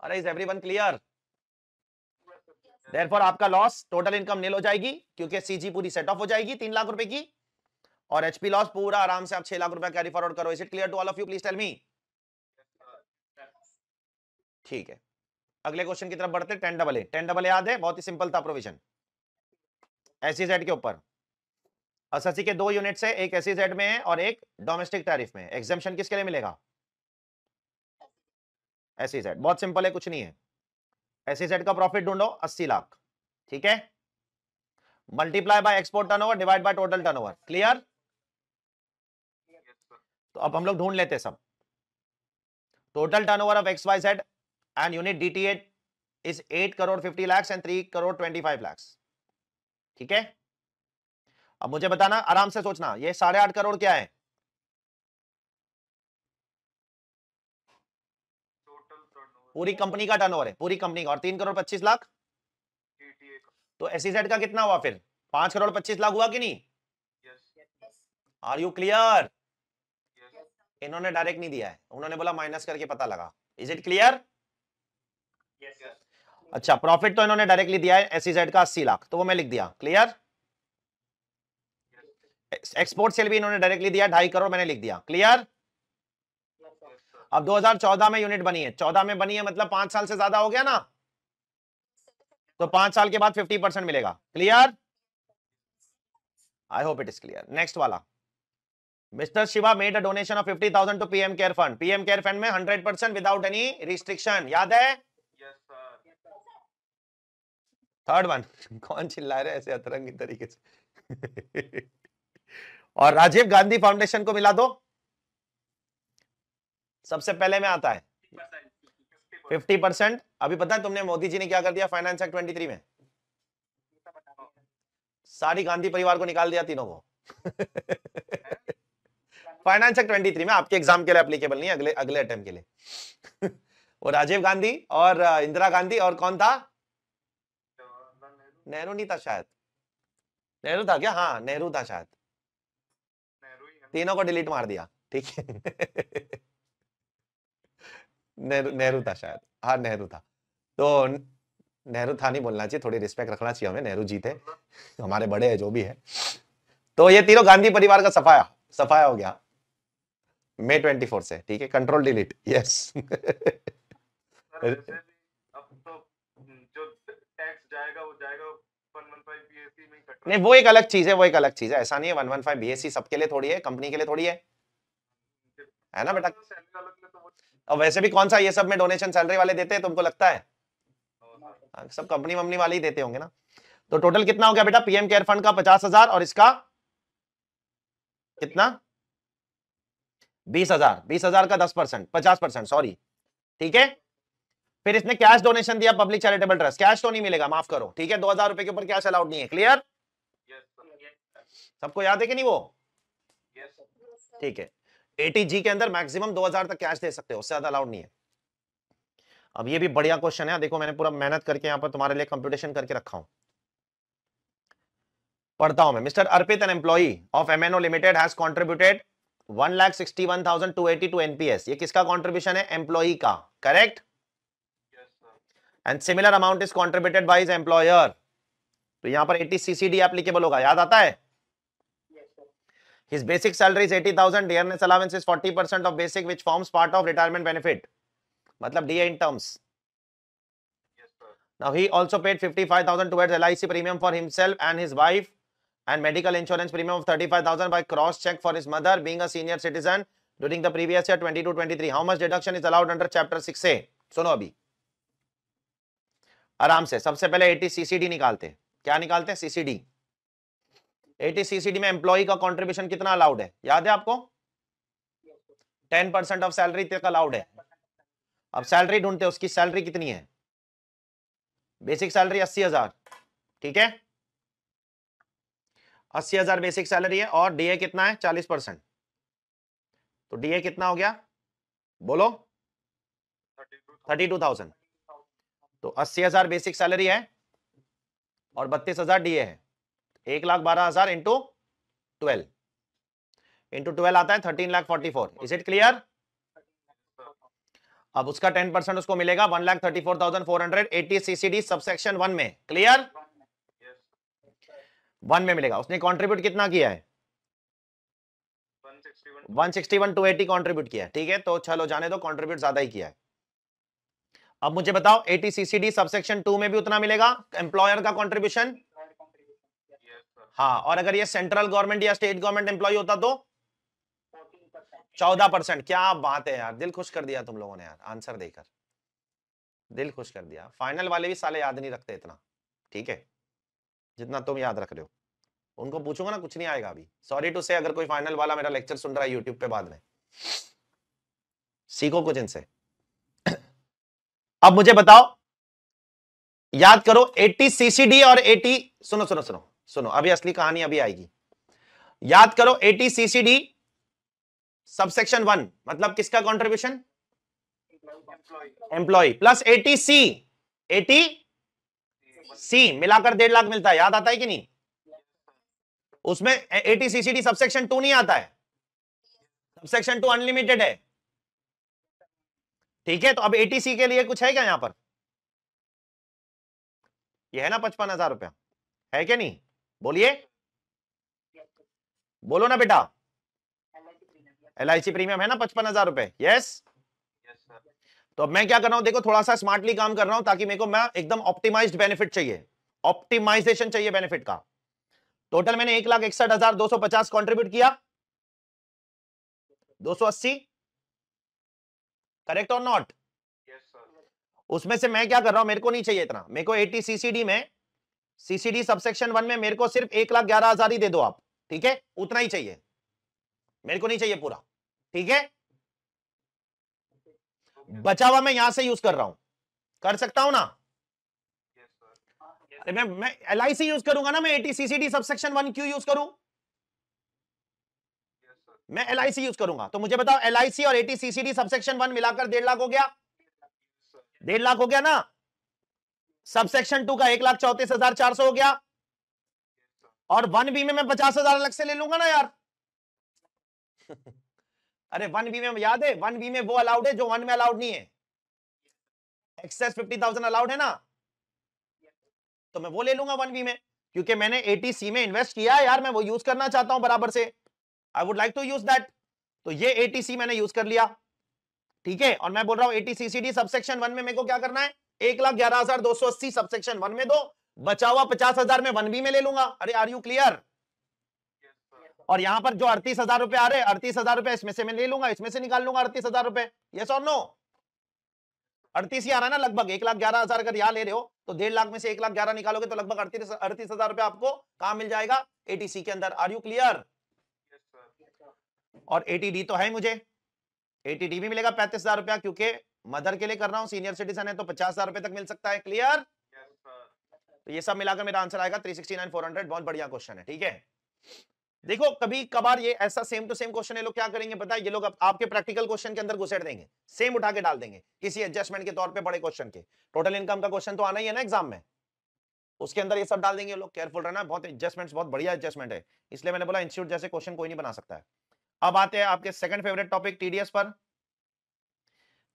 S1: अरे इज एवरीवन क्लियर देयरफॉर आपका लॉस टोटल इनकम नील हो जाएगी क्योंकि सीजी पूरी सेट ऑफ हो जाएगी तीन लाख रुपए की और एचपी लॉस पूरा आराम से आप छह लाख रुपया कैरी फॉरवर्ड करो is it clear to all of you please tell me ठीक है अगले क्वेश्चन की तरफ बढ़ते ten double A ten double A याद है बहुत ही सिंपल था प्रोविजन एसी जेड के ऊपर एसएससी e के दो यूनिट है एक एसी जेड e में है और एक डोमेस्टिक टैरिफ में एग्जामेशन किसके लिए मिलेगा एसी जेड e बहुत सिंपल है कुछ नहीं है सेट e का प्रॉफिट ढूंढो 80 लाख ठीक है multiply by export turnover divide by total turnover clear तो अब हम लोग ढूंढ लेते सब total turnover of X Y set and unit DTH is eight crore fifty lakhs and three crore five lakhs ठीक है अब मुझे बताना आराम से सोचना ये साढ़े आठ करोड़ क्या है पूरी कंपनी का टर्नओवर है पूरी कंपनी का और तीन करोड़ पच्चीस लाख तो एसीसेट e का कितना हुआ फिर पांच करोड़ पच्चीस लाख हुआ कि नहीं आर यू क्लियर इन्होंने डायरेक्ट नहीं दिया है उन्होंने बोला माइनस करके पता लगा इज इट क्लियर अच्छा प्रॉफिट तो इन्होंने डायरेक्टली दिया है एसीजेड e का अस्सी लाख तो वो मैं लिख दिया क्लियर एक्सपोर्ट सेल भी इन्होंने डायरेक्टली दिया ढाई करोड़ मैंने लिख दिया क्लियर yes. अब 2014 में यूनिट बनी है 14 में बनी है मतलब पांच साल से ज्यादा हो गया ना तो पांच साल के बाद 50 परसेंट मिलेगा clear I hope it is clear next वाला mister Shiva made a donation of 50000 to PM care fund PM care fund में 100% विदाउट एनी रिस्ट्रिक्शन याद है थर्ड वन कौन चिल्ला रहे ऐसे अतरंगी तरीके से और राजीव गांधी फाउंडेशन को मिला दो सबसे पहले में आता है फिफ्टी परसेंट अभी पता है तुमने मोदी जी ने क्या कर दिया फाइनेंस एक्ट ट्वेंटी थ्री में सारी गांधी परिवार को निकाल दिया तीनों को फाइनेंस एक्ट ट्वेंटी थ्री में आपके एग्जाम के लिए अप्लीकेबल नहीं अगले अगले अटेम्प के लिए वो राजीव गांधी और इंदिरा गांधी और कौन था नेहरू नहीं था शायद नेहरू था क्या हाँ नेहरू था शायद तीनों को डिलीट मार दिया ठीक है नेहरू नेहरू था शायद हाँ नेहरू था तो नेहरू था नहीं बोलना चाहिए थोड़ी रिस्पेक्ट रखना चाहिए हमें नेहरू जी थे तो हमारे बड़े हैं जो भी है तो ये तीनों गांधी परिवार का सफाया सफाया हो गया मे ट्वेंटी से ठीक है कंट्रोल डिलीट यस नहीं वो एक अलग चीज है वो एक अलग चीज है ऐसा नहीं है 115 वन e सबके लिए थोड़ी है कंपनी के लिए थोड़ी है है ना बेटा तो अब वैसे भी कौन सा ये सब में डोनेशन सैलरी वाले देते हैं तुमको लगता है हाँ, सब कंपनी वंपनी वाले ही देते होंगे ना तो टोटल कितना हो गया बेटा पीएम केयर फंड का पचास हजार और इसका कितना बीस हजार बीस हजार का दस परसेंट पचास परसेंट सॉरी ठीक है फिर इसने कैश डोनेशन दिया पब्लिक चैरिटेबल ट्रस्ट कैश तो नहीं मिलेगा माफ करो ठीक है दो हजार रुपए के ऊपर कैश अलाउड नहीं है क्लियर सबको याद है कि नहीं वो ठीक है एटी जी के अंदर मैक्सिमम 2000 तक कैश दे सकते हो उससे ज्यादा अलाउड नहीं है अब ये भी बढ़िया क्वेश्चन है देखो मैंने पूरा मेहनत करके यहाँ पर तुम्हारे लिए कंप्यूटेशन करके रखा हूं पढ़ता हूं मैं mister Arpit an employee of MNO limited has contributed one lakh sixty one thousand to eighty to NPS ये किसका कॉन्ट्रीब्यूशन है एम्प्लॉई का correct and similar amount is contributed by his employer तो यहां पर एटी सीसीडी एप्लीकेबल होगा याद आता है His basic salary is 80,000. Dearness allowance is 40% of basic, which forms part of retirement benefit. Matlab DA in terms. Yes, sir. Now, he also paid 55,000 towards LIC premium for himself and his wife and medical insurance premium of 35,000 by cross-check for his mother being a senior citizen during the previous year 22-23. How much deduction is allowed under Chapter 6A? सुनो अभी आराम से सबसे पहले 80 CCD निकालते क्या निकालते हैं सीसीडी एटी सीसीडी में एम्प्लॉय का कॉन्ट्रीब्यूशन कितना अलाउड है याद है आपको टेन परसेंट ऑफ सैलरी तक अलाउड है अब सैलरी ढूंढते हैं उसकी सैलरी कितनी है बेसिक सैलरी अस्सी हजार ठीक है अस्सी हजार बेसिक सैलरी है और डीए कितना है चालीस परसेंट तो डीए कितना हो गया बोलो थर्टी टू थाउजेंड तो अस्सी हजार बेसिक सैलरी है और बत्तीस हजार डीए है एक लाख बारह हजार इंटू ट्वेल्व इंटू ट्वेल्व आता है thirteen lakh forty four is it clear अब उसका टेन परसेंट उसको मिलेगा one lakh thirty four thousand four hundred eighty CCD subsection one में क्लियर वन में मिलेगा उसने कंट्रीब्यूट कितना किया है 161 कंट्रीब्यूट किया है ठीक है तो चलो जाने दो कंट्रीब्यूट ज्यादा ही किया है अब मुझे बताओ एटी सीसीडी सबसेक्शन टू में भी उतना मिलेगा एम्प्लॉयर का कंट्रीब्यूशन हाँ और अगर ये सेंट्रल गवर्नमेंट या स्टेट गवर्नमेंट एम्प्लॉय होता तो चौदह परसेंट क्या बात है यार दिल खुश कर दिया तुम लोगों ने यार आंसर देकर दिल खुश कर दिया फाइनल वाले भी साले याद नहीं रखते इतना ठीक है जितना तुम याद रख रहे हो उनको पूछूंगा ना कुछ नहीं आएगा अभी सॉरी टू से अगर कोई फाइनल वाला मेरा लेक्चर सुन रहा है यूट्यूब पे बाद में सीखो कुछ इनसे अब मुझे बताओ याद करो 80 सीसीडी और 80 सुनो सुनो सुनो सुनो अभी असली कहानी अभी आएगी याद करो एटी सीसीडी सबसेक्शन वन मतलब किसका contribution employ plus eighty C eighty C मिलाकर डेढ़ लाख मिलता है याद आता है कि नहीं उसमें एटी सीसीडी सबसेक्शन टू नहीं आता है सबसेक्शन टू अनलिमिटेड है ठीक है तो अब एटीसी के लिए कुछ है क्या यहां पर यह है ना पचपन हजार रुपया है क्या नहीं बोलिए बोलो ना बेटा एल आई सी प्रीमियम है ना पचपन हजार रुपए यस तो अब मैं क्या कर रहा हूं देखो थोड़ा सा स्मार्टली काम कर रहा हूं ताकि मेरे को मैं एकदम ऑप्टिमाइज्ड बेनिफिट चाहिए ऑप्टिमाइजेशन चाहिए बेनिफिट का टोटल मैंने एक लाख इकसठ हजार दो सौ पचास कॉन्ट्रीब्यूट किया दो सौ अस्सी करेक्ट और नॉट उसमें से मैं क्या कर रहा हूं मेरे को नहीं चाहिए इतना मेरे को एटी सीसीडी में सीसीडी सबसेक्शन वन में मेरे को सिर्फ एक लाख ग्यारह हजार ही दे दो आप ठीक है उतना ही चाहिए मेरे को नहीं चाहिए पूरा ठीक है बचावा मैं यहां से यूज कर रहा हूं कर सकता हूं ना अरे मैं मैं एल यूज करूंगा ना मैं एटी सीसीडी सबसेक्शन वन क्यों यूज करूं मैं एल यूज करूंगा तो मुझे बताओ एल और एटी सीसीडी सबसेक्शन वन मिलाकर डेढ़ लाख हो गया डेढ़ लाख हो गया ना सबसेक्शन टू का एक लाख चौतीस हजार चार सौ हो गया और वन बी में मैं पचास हजार अलग से ले लूंगा ना यार अरे वन बी में याद है वन बी में वो अलाउड है जो वन में अलाउड नहीं है एक्सेस फिफ्टी थाउजेंड अलाउड है ना तो मैं वो ले लूंगा वन बी में क्योंकि मैंने एटी सी में इन्वेस्ट किया है यार मैं वो यूज करना चाहता हूं बराबर से I would like to use that तो ये एटीसी मैंने यूज कर लिया ठीक है और मैं बोल रहा हूं एटीसीसीडी सबसेक्शन वन में मेरे को क्या करना है एक लाख ग्यारह हजार दो सौ अस्सी सबसेक्शन वन में दो बचा हुआ पचास हजार में वन बी में ले लूंगा अरे आर यू क्लियर और यहां पर जो अड़तीस हजार रुपए आ रहे अड़तीस हजार रुपए इसमें से मैं ले लूंगा इसमें से निकाल लूंगा अड़तीस हजार रुपए यस और नो अड़तीस ही आ रहा है ना लगभग एक लाख ग्यारह हजार अगर यहाँ ले रहे हो तो डेढ़ लाख में से एक लाख ग्यारह निकालोगे तो लगभग अड़तीस अड़तीस हजार रुपए आपको कहा मिल जाएगा एटीसी के अंदर आर यू क्लियर और एटीडी तो है मुझे एटीडी भी मिलेगा पैंतीस हजार रुपया क्योंकि मदर के लिए कर रहा हूँ सीनियर सिटीजन है तो पचास हजार रुपए तक मिल सकता है क्लियर तो ये सब मिलाकर मेरा आंसर आएगा three sixty nine four hundred बहुत बढ़िया क्वेश्चन है ठीक है देखो कभी कभार ये ऐसा सेम टू सेम क्वेश्चन है लोग क्या करेंगे बताए ये लोग आपके प्रैक्टिकल क्वेश्चन के अंदर घुसेड़ देंगे सेम उठा के डाल देंगे किसी एडजस्टमेंट के तौर पर बड़े क्वेश्चन के टोटल इनकम का क्वेश्चन तो आना ही है ना एग्जाम में उसके अंदर ये सब डाल देंगे लोग केयरफुल रहना बहुत एडजस्टमेंट्स बहुत बढ़िया एडजस्टमेंट है इसलिए मैंने बोला इंस्टीट्यूट जैसे क्वेश्चन कोई नहीं बना सकता है अब आते हैं आपके सेकंड फेवरेट टॉपिक टीडीएस पर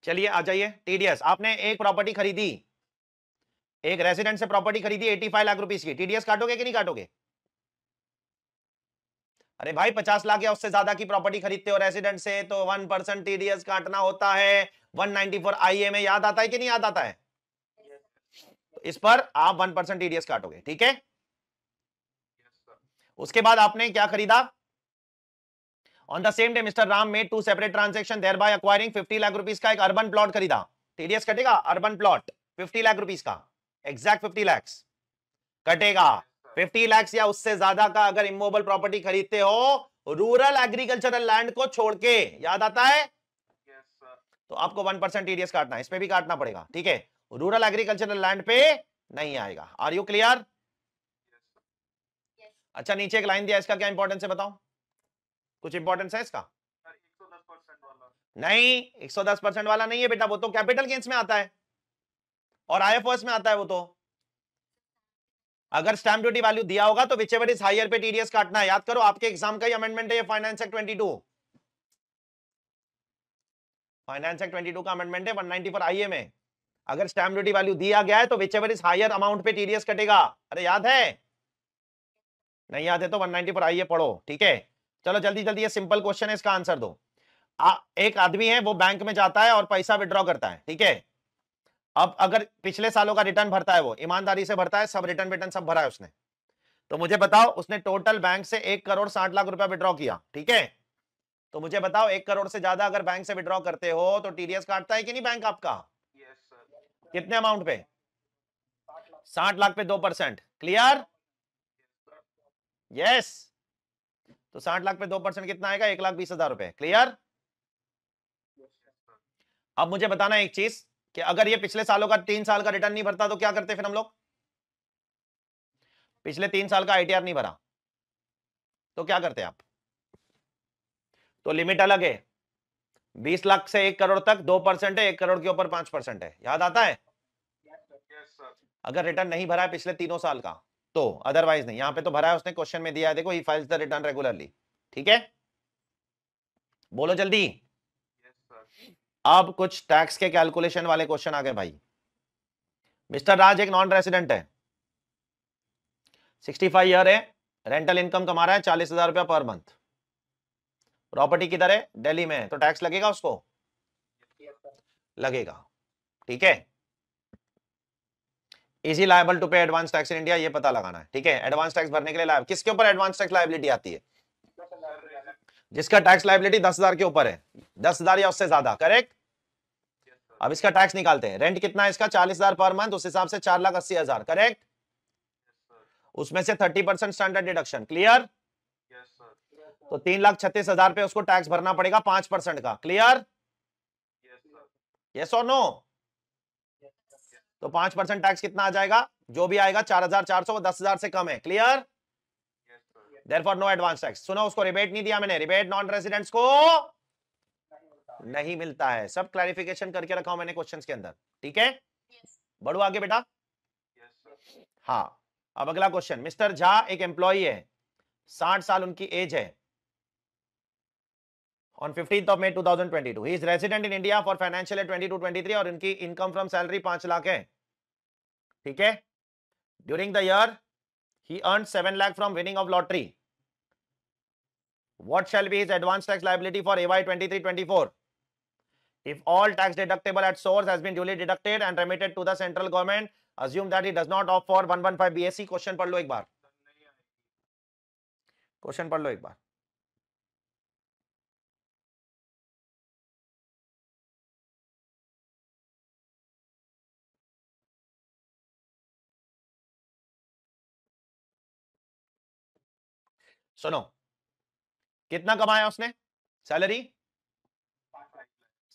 S1: चलिए आ जाइए टीडीएस आपने एक प्रॉपर्टी खरीदी एक रेसिडेंट से प्रॉपर्टी खरीदी फाइव लाख रुपीज की टीडीएस काटोगे कि नहीं काटोगे अरे भाई पचास लाख या उससे ज्यादा की प्रॉपर्टी खरीदते हो रेसिडेंट से तो वन परसेंट टीडीएस काटना होता है आई एम याद आता है कि नहीं याद आता है तो इस पर आप वन परसेंट टीडीएस काटोगे ठीक है उसके बाद आपने क्या खरीदा on the same day mister Ram made two separate transaction there by acquiring fifty lakh rupees का एक अर्बन प्लॉट खरीदा टीडीएस कटेगा urban plot fifty lakh rupees का एग्जैक्ट फिफ्टी लैक्स कटेगा फिफ्टी लैक्स या उससे ज्यादा का अगर इमोबल प्रॉपर्टी खरीदते हो रूरल एग्रीकल्चरल लैंड को छोड़ के याद आता है yes, तो आपको वन परसेंट टीडीएस काटना है इसमें भी काटना पड़ेगा ठीक है रूरल एग्रीकल्चरल लैंड पे नहीं आएगा आर यू क्लियर अच्छा नीचे एक लाइन दिया इसका क्या इंपॉर्टेंस है बताओ कुछ इंपॉर्टेंस है इसका नहीं 110 परसेंट वाला नहीं है बेटा वो तो कैपिटल गेंस में आता है और आईएफओएस में आता है वो तो अगर स्टैंप ड्यूटी वैल्यू दिया होगा तो विचेवर इज हायर पे टीडीएस काटना है याद करो आपके एग्जाम का ही अमेंडमेंट है ये फाइनेंस एक्ट 22 फाइनेंस एक्ट 22 का अमेंडमेंट है 194 आईए में अगर स्टैंप ड्यूटी वैल्यू दिया गया है तो विचेवर इज हायर अमाउंट पे टीडीएस कटेगा अरे याद है नहीं याद है तो वन 194 आईए पढ़ो ठीक है चलो जल्दी जल्दी ये सिंपल क्वेश्चन है इसका आंसर दो आ, एक आदमी है वो बैंक में जाता है और पैसा विड्रॉ करता है ठीक है अब अगर पिछले सालों का रिटर्न भरता है वो ईमानदारी से भरता है सब रिटर्न विटर्न सब भरा है उसने तो मुझे बताओ उसने टोटल बैंक से एक करोड़ साठ लाख रुपया विड्रॉ किया ठीक है तो मुझे बताओ एक करोड़ से ज्यादा अगर बैंक से विड्रॉ करते हो तो टीडीएस काटता है कि नहीं बैंक आपका yes, कितने अमाउंट पे साठ लाख पे दो परसेंट क्लियर यस तो साठ लाख पे दो परसेंट कितना आएगा एक लाख बीस हजार रुपए क्लियर अब मुझे बताना एक चीज कि अगर ये पिछले सालों का तीन साल का रिटर्न नहीं भरता तो क्या करते फिर हम लोग पिछले तीन साल का आईटीआर नहीं भरा तो क्या करते आप तो लिमिट अलग है बीस लाख से एक करोड़ तक दो परसेंट है एक करोड़ के ऊपर पांच परसेंट है याद आता है अगर रिटर्न नहीं भरा है पिछले तीनों साल का तो अदरवाइज नहीं यहां पे तो भरा है उसने क्वेश्चन में दिया है देखो he files the return regularly ठीक है बोलो जल्दी yes, अब कुछ टैक्स के कैलकुलेशन वाले क्वेश्चन आ गए भाई मिस्टर राज एक नॉन रेसिडेंट है 65 ईयर है रेंटल इनकम कमा रहा है चालीस हजार रुपया पर मंथ प्रॉपर्टी किधर है दिल्ली में तो टैक्स लगेगा उसको yes, लगेगा ठीक है is he liable to pay advance tax in India ये पता लगाना है ठीक है एडवांस टैक्स भरने के लिए लाइव किसके ऊपर एडवांस टैक्स लाइबिलिटी आती है जिसका टैक्स लाइबिलिटी दस हजार के ऊपर है दस हजार या उससे ज्यादा करेक्ट अब इसका टैक्स निकालते हैं रेंट कितना है इसका चालीस हजार पर मंथ उस हिसाब से चार लाख अस्सी हजार करेक्ट उसमें से thirty percent standard deduction clear तो तीन लाख छत्तीस हजार पे उसको टैक्स भरना पड़ेगा पांच परसेंट का क्लियर यस और नो तो पांच परसेंट टैक्स कितना आ जाएगा जो भी आएगा चार हजार चार सौ दस हजार से कम है clear therefore no advance tax सुनो उसको रिबेट नहीं दिया मैंने रिबेट नॉन रेसिडेंट्स को नहीं मिलता है सब क्लैरिफिकेशन करके रखा हूं मैंने क्वेश्चन के अंदर ठीक है बढ़ो आगे बेटा हाँ अब अगला क्वेश्चन मिस्टर झा एक एम्प्लॉय है साठ साल उनकी एज है on 15th of May 2022. He is resident in India for financial year 22-23 और इनकी income from salary 5 लाख है ठीक है During the year, he earned 7 lakh from winning of lottery. What shall be his advance tax liability for AY 23-24? If all tax deductible at source has been duly deducted and remitted to the central government, assume that he does not opt for 115 BSc. Question पढ़ लो एक बार. Question पढ़ लो एक बार. सुनो कितना कमाया उसने salary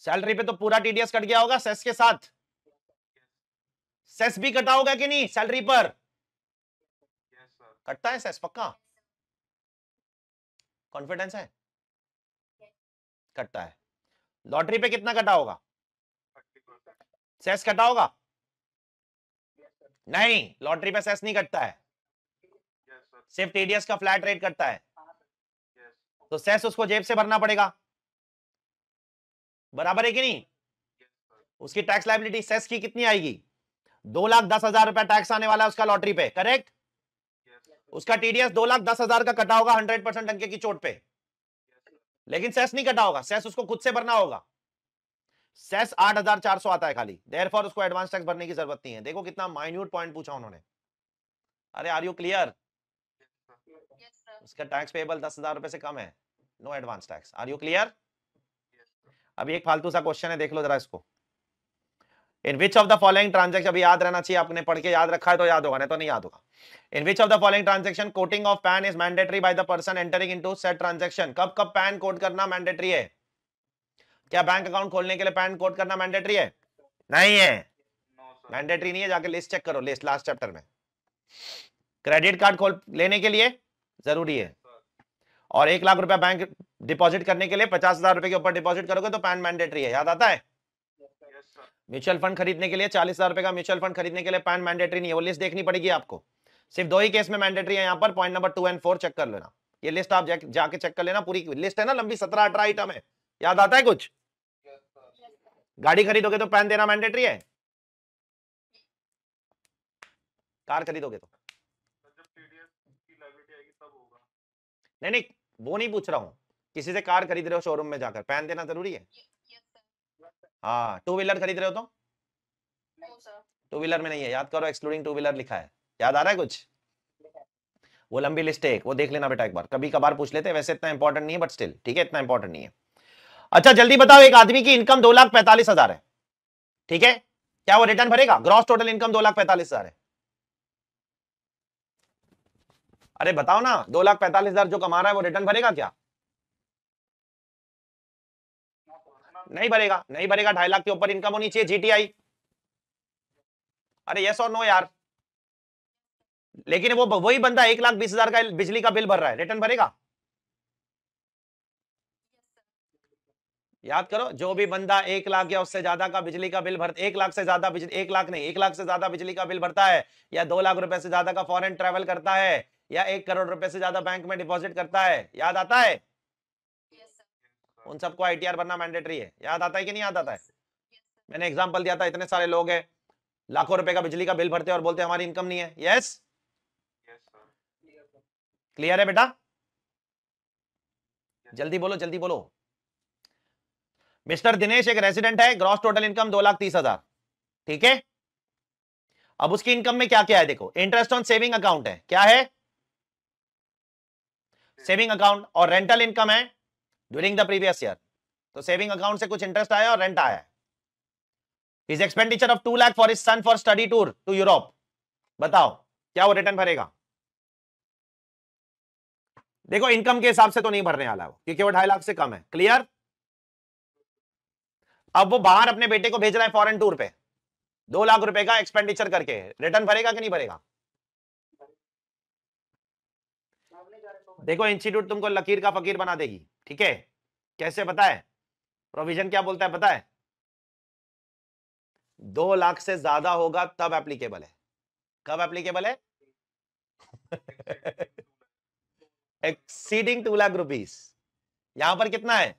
S1: salary पे तो पूरा टीडीएस कट गया होगा सेस के साथ सेस भी कटा होगा कि नहीं सैलरी पर कटता है सेस पक्का कॉन्फिडेंस है कटता है लॉटरी पे कितना कटा होगा सेस कटा होगा नहीं लॉटरी पे सेस नहीं कटता है सिर्फ टीडीएस का फ्लैट रेट करता है तो सेस उसको जेब से भरना पड़ेगा बराबर है कि नहीं उसकी टैक्स लाइबिलिटी सेस की कितनी आएगी दो लाख दस हजार रुपया टैक्स आने वाला है उसका लॉटरी पे करेक्ट उसका टीडीएस दो लाख दस हजार का कटा होगा हंड्रेड परसेंट अंके की चोट पे लेकिन सेस नहीं कटा होगा सेस उसको खुद से भरना होगा सेस आठ हजार चार सौ आता है खाली देर उसको एडवांस टैक्स भरने की जरूरत नहीं है देखो कितना माइन्यूट पॉइंट पूछा उन्होंने अरे आर यू क्लियर उसका टैक्स पेबल दस हजार रुपए से कम है no advance tax are you clear अभी एक फालतू सा क्वेश्चन है देख लो जरा इसको in which of the following transaction अभी याद रहना चाहिए आपने पढ़ के याद रखा है तो याद होगा नहीं तो नहीं याद होगा in which of the following transaction quoting of PAN is mandatory by the person entering into set transaction कब कब पैन कोड करना मैंडेटरी है क्या बैंक अकाउंट खोलने के लिए पैन कोड करना मैंडेटरी है नहीं है मैंडेटरी नहीं है जाके लिस्ट चेक करो लिस्ट लास्ट चैप्टर में क्रेडिट कार्ड खोल लेने के लिए जरूरी है और एक लाख रुपया बैंक डिपॉजिट करने के लिए पचास हजार रुपए के ऊपर डिपॉजिट करोगे तो पैन मैंडेटरी है याद आता है म्यूचुअल फंड खरीदने के लिए चालीस हजार रुपए का म्यूचुअल फंड खरीदने के लिए पैन मैंडेटरी नहीं है वो लिस्ट देखनी पड़ेगी आपको सिर्फ दो ही केस में मैंडेटरी है यहाँ पर point number two and four check कर लेना ये लिस्ट आप जाके जा चेक कर लेना पूरी लिस्ट है ना लंबी सत्रह अठारह आइटम है याद आता है कुछ गाड़ी खरीदोगे तो पैन देना मैंडेटरी है कार खरीदोगे तो नहीं नहीं वो नहीं पूछ रहा हूँ किसी से कार खरीद रहे हो शोरूम में जाकर पहन देना जरूरी है हाँ टू व्हीलर खरीद रहे हो तो टू व्हीलर में नहीं है याद करो एक्सक्लूडिंग टू व्हीलर लिखा है याद आ रहा है कुछ वो लंबी लिस्ट है वो देख लेना बेटा एक बार कभी कभार पूछ लेते हैं वैसे इतना इंपॉर्टेंट नहीं है बट स्टिल ठीक है इतना इंपॉर्टेंट नहीं है अच्छा जल्दी बताओ एक आदमी की इनकम दो लाख पैंतालीस हजार है ठीक है क्या वो रिटर्न भरेगा ग्रॉस टोटल इनकम दो लाख पैंतालीस हजार है अरे बताओ ना दो लाख पैंतालीस हजार जो कमा रहा है वो रिटर्न भरेगा क्या नहीं भरेगा नहीं भरेगा ढाई लाख के ऊपर इनकम होनी चाहिए जीटीआई अरे यस और नो यार लेकिन वो वही बंदा एक लाख बीस हजार का बिजली का बिल भर रहा है रिटर्न भरेगा याद करो जो भी बंदा एक लाख या उससे ज्यादा का बिजली का बिल भर एक लाख से ज्यादा एक लाख नहीं एक लाख से ज्यादा बिजली का बिल भरता है या दो लाख रुपए से ज्यादा का फॉरेन ट्रेवल करता है या एक करोड़ रुपए से ज्यादा बैंक में डिपॉजिट करता है याद आता है उन सबको आईटीआर बनना मैंडेटरी है याद आता है कि नहीं याद आता है मैंने एग्जाम्पल दिया था इतने सारे लोग है लाखों रुपए का बिजली का बिल भरते हैं और बोलते हैं हमारी इनकम नहीं है यस क्लियर है बेटा जल्दी बोलो जल्दी बोलो मिस्टर दिनेश एक रेसिडेंट है ग्रॉस टोटल इनकम दो लाख तीस हजार ठीक है अब उसकी इनकम में क्या क्या है देखो इंटरेस्ट ऑन सेविंग अकाउंट है क्या है सेविंग अकाउंट और रेंटल इनकम है ड्यूरिंग द प्रीवियस ईयर तो सेविंग अकाउंट से कुछ इंटरेस्ट आया और रेंट आया is expenditure of two lakh for is son for study tour to Europe बताओ क्या वो रिटर्न भरेगा देखो इनकम के हिसाब से तो नहीं भरने वाला वो क्योंकि वो ढाई लाख से कम है क्लियर अब वो बाहर अपने बेटे को भेज रहा है फॉरेन टूर पे दो लाख रुपए का एक्सपेंडिचर करके रिटर्न भरेगा कि नहीं भरेगा देखो इंस्टीट्यूट तुमको लकीर का फकीर बना देगी ठीक है कैसे बताए प्रोविजन क्या बोलता है पता है दो लाख से ज्यादा होगा तब एप्लीकेबल है कब एप्लीकेबल है एक्सीडिंग टू लाख रुपीस यहां पर कितना है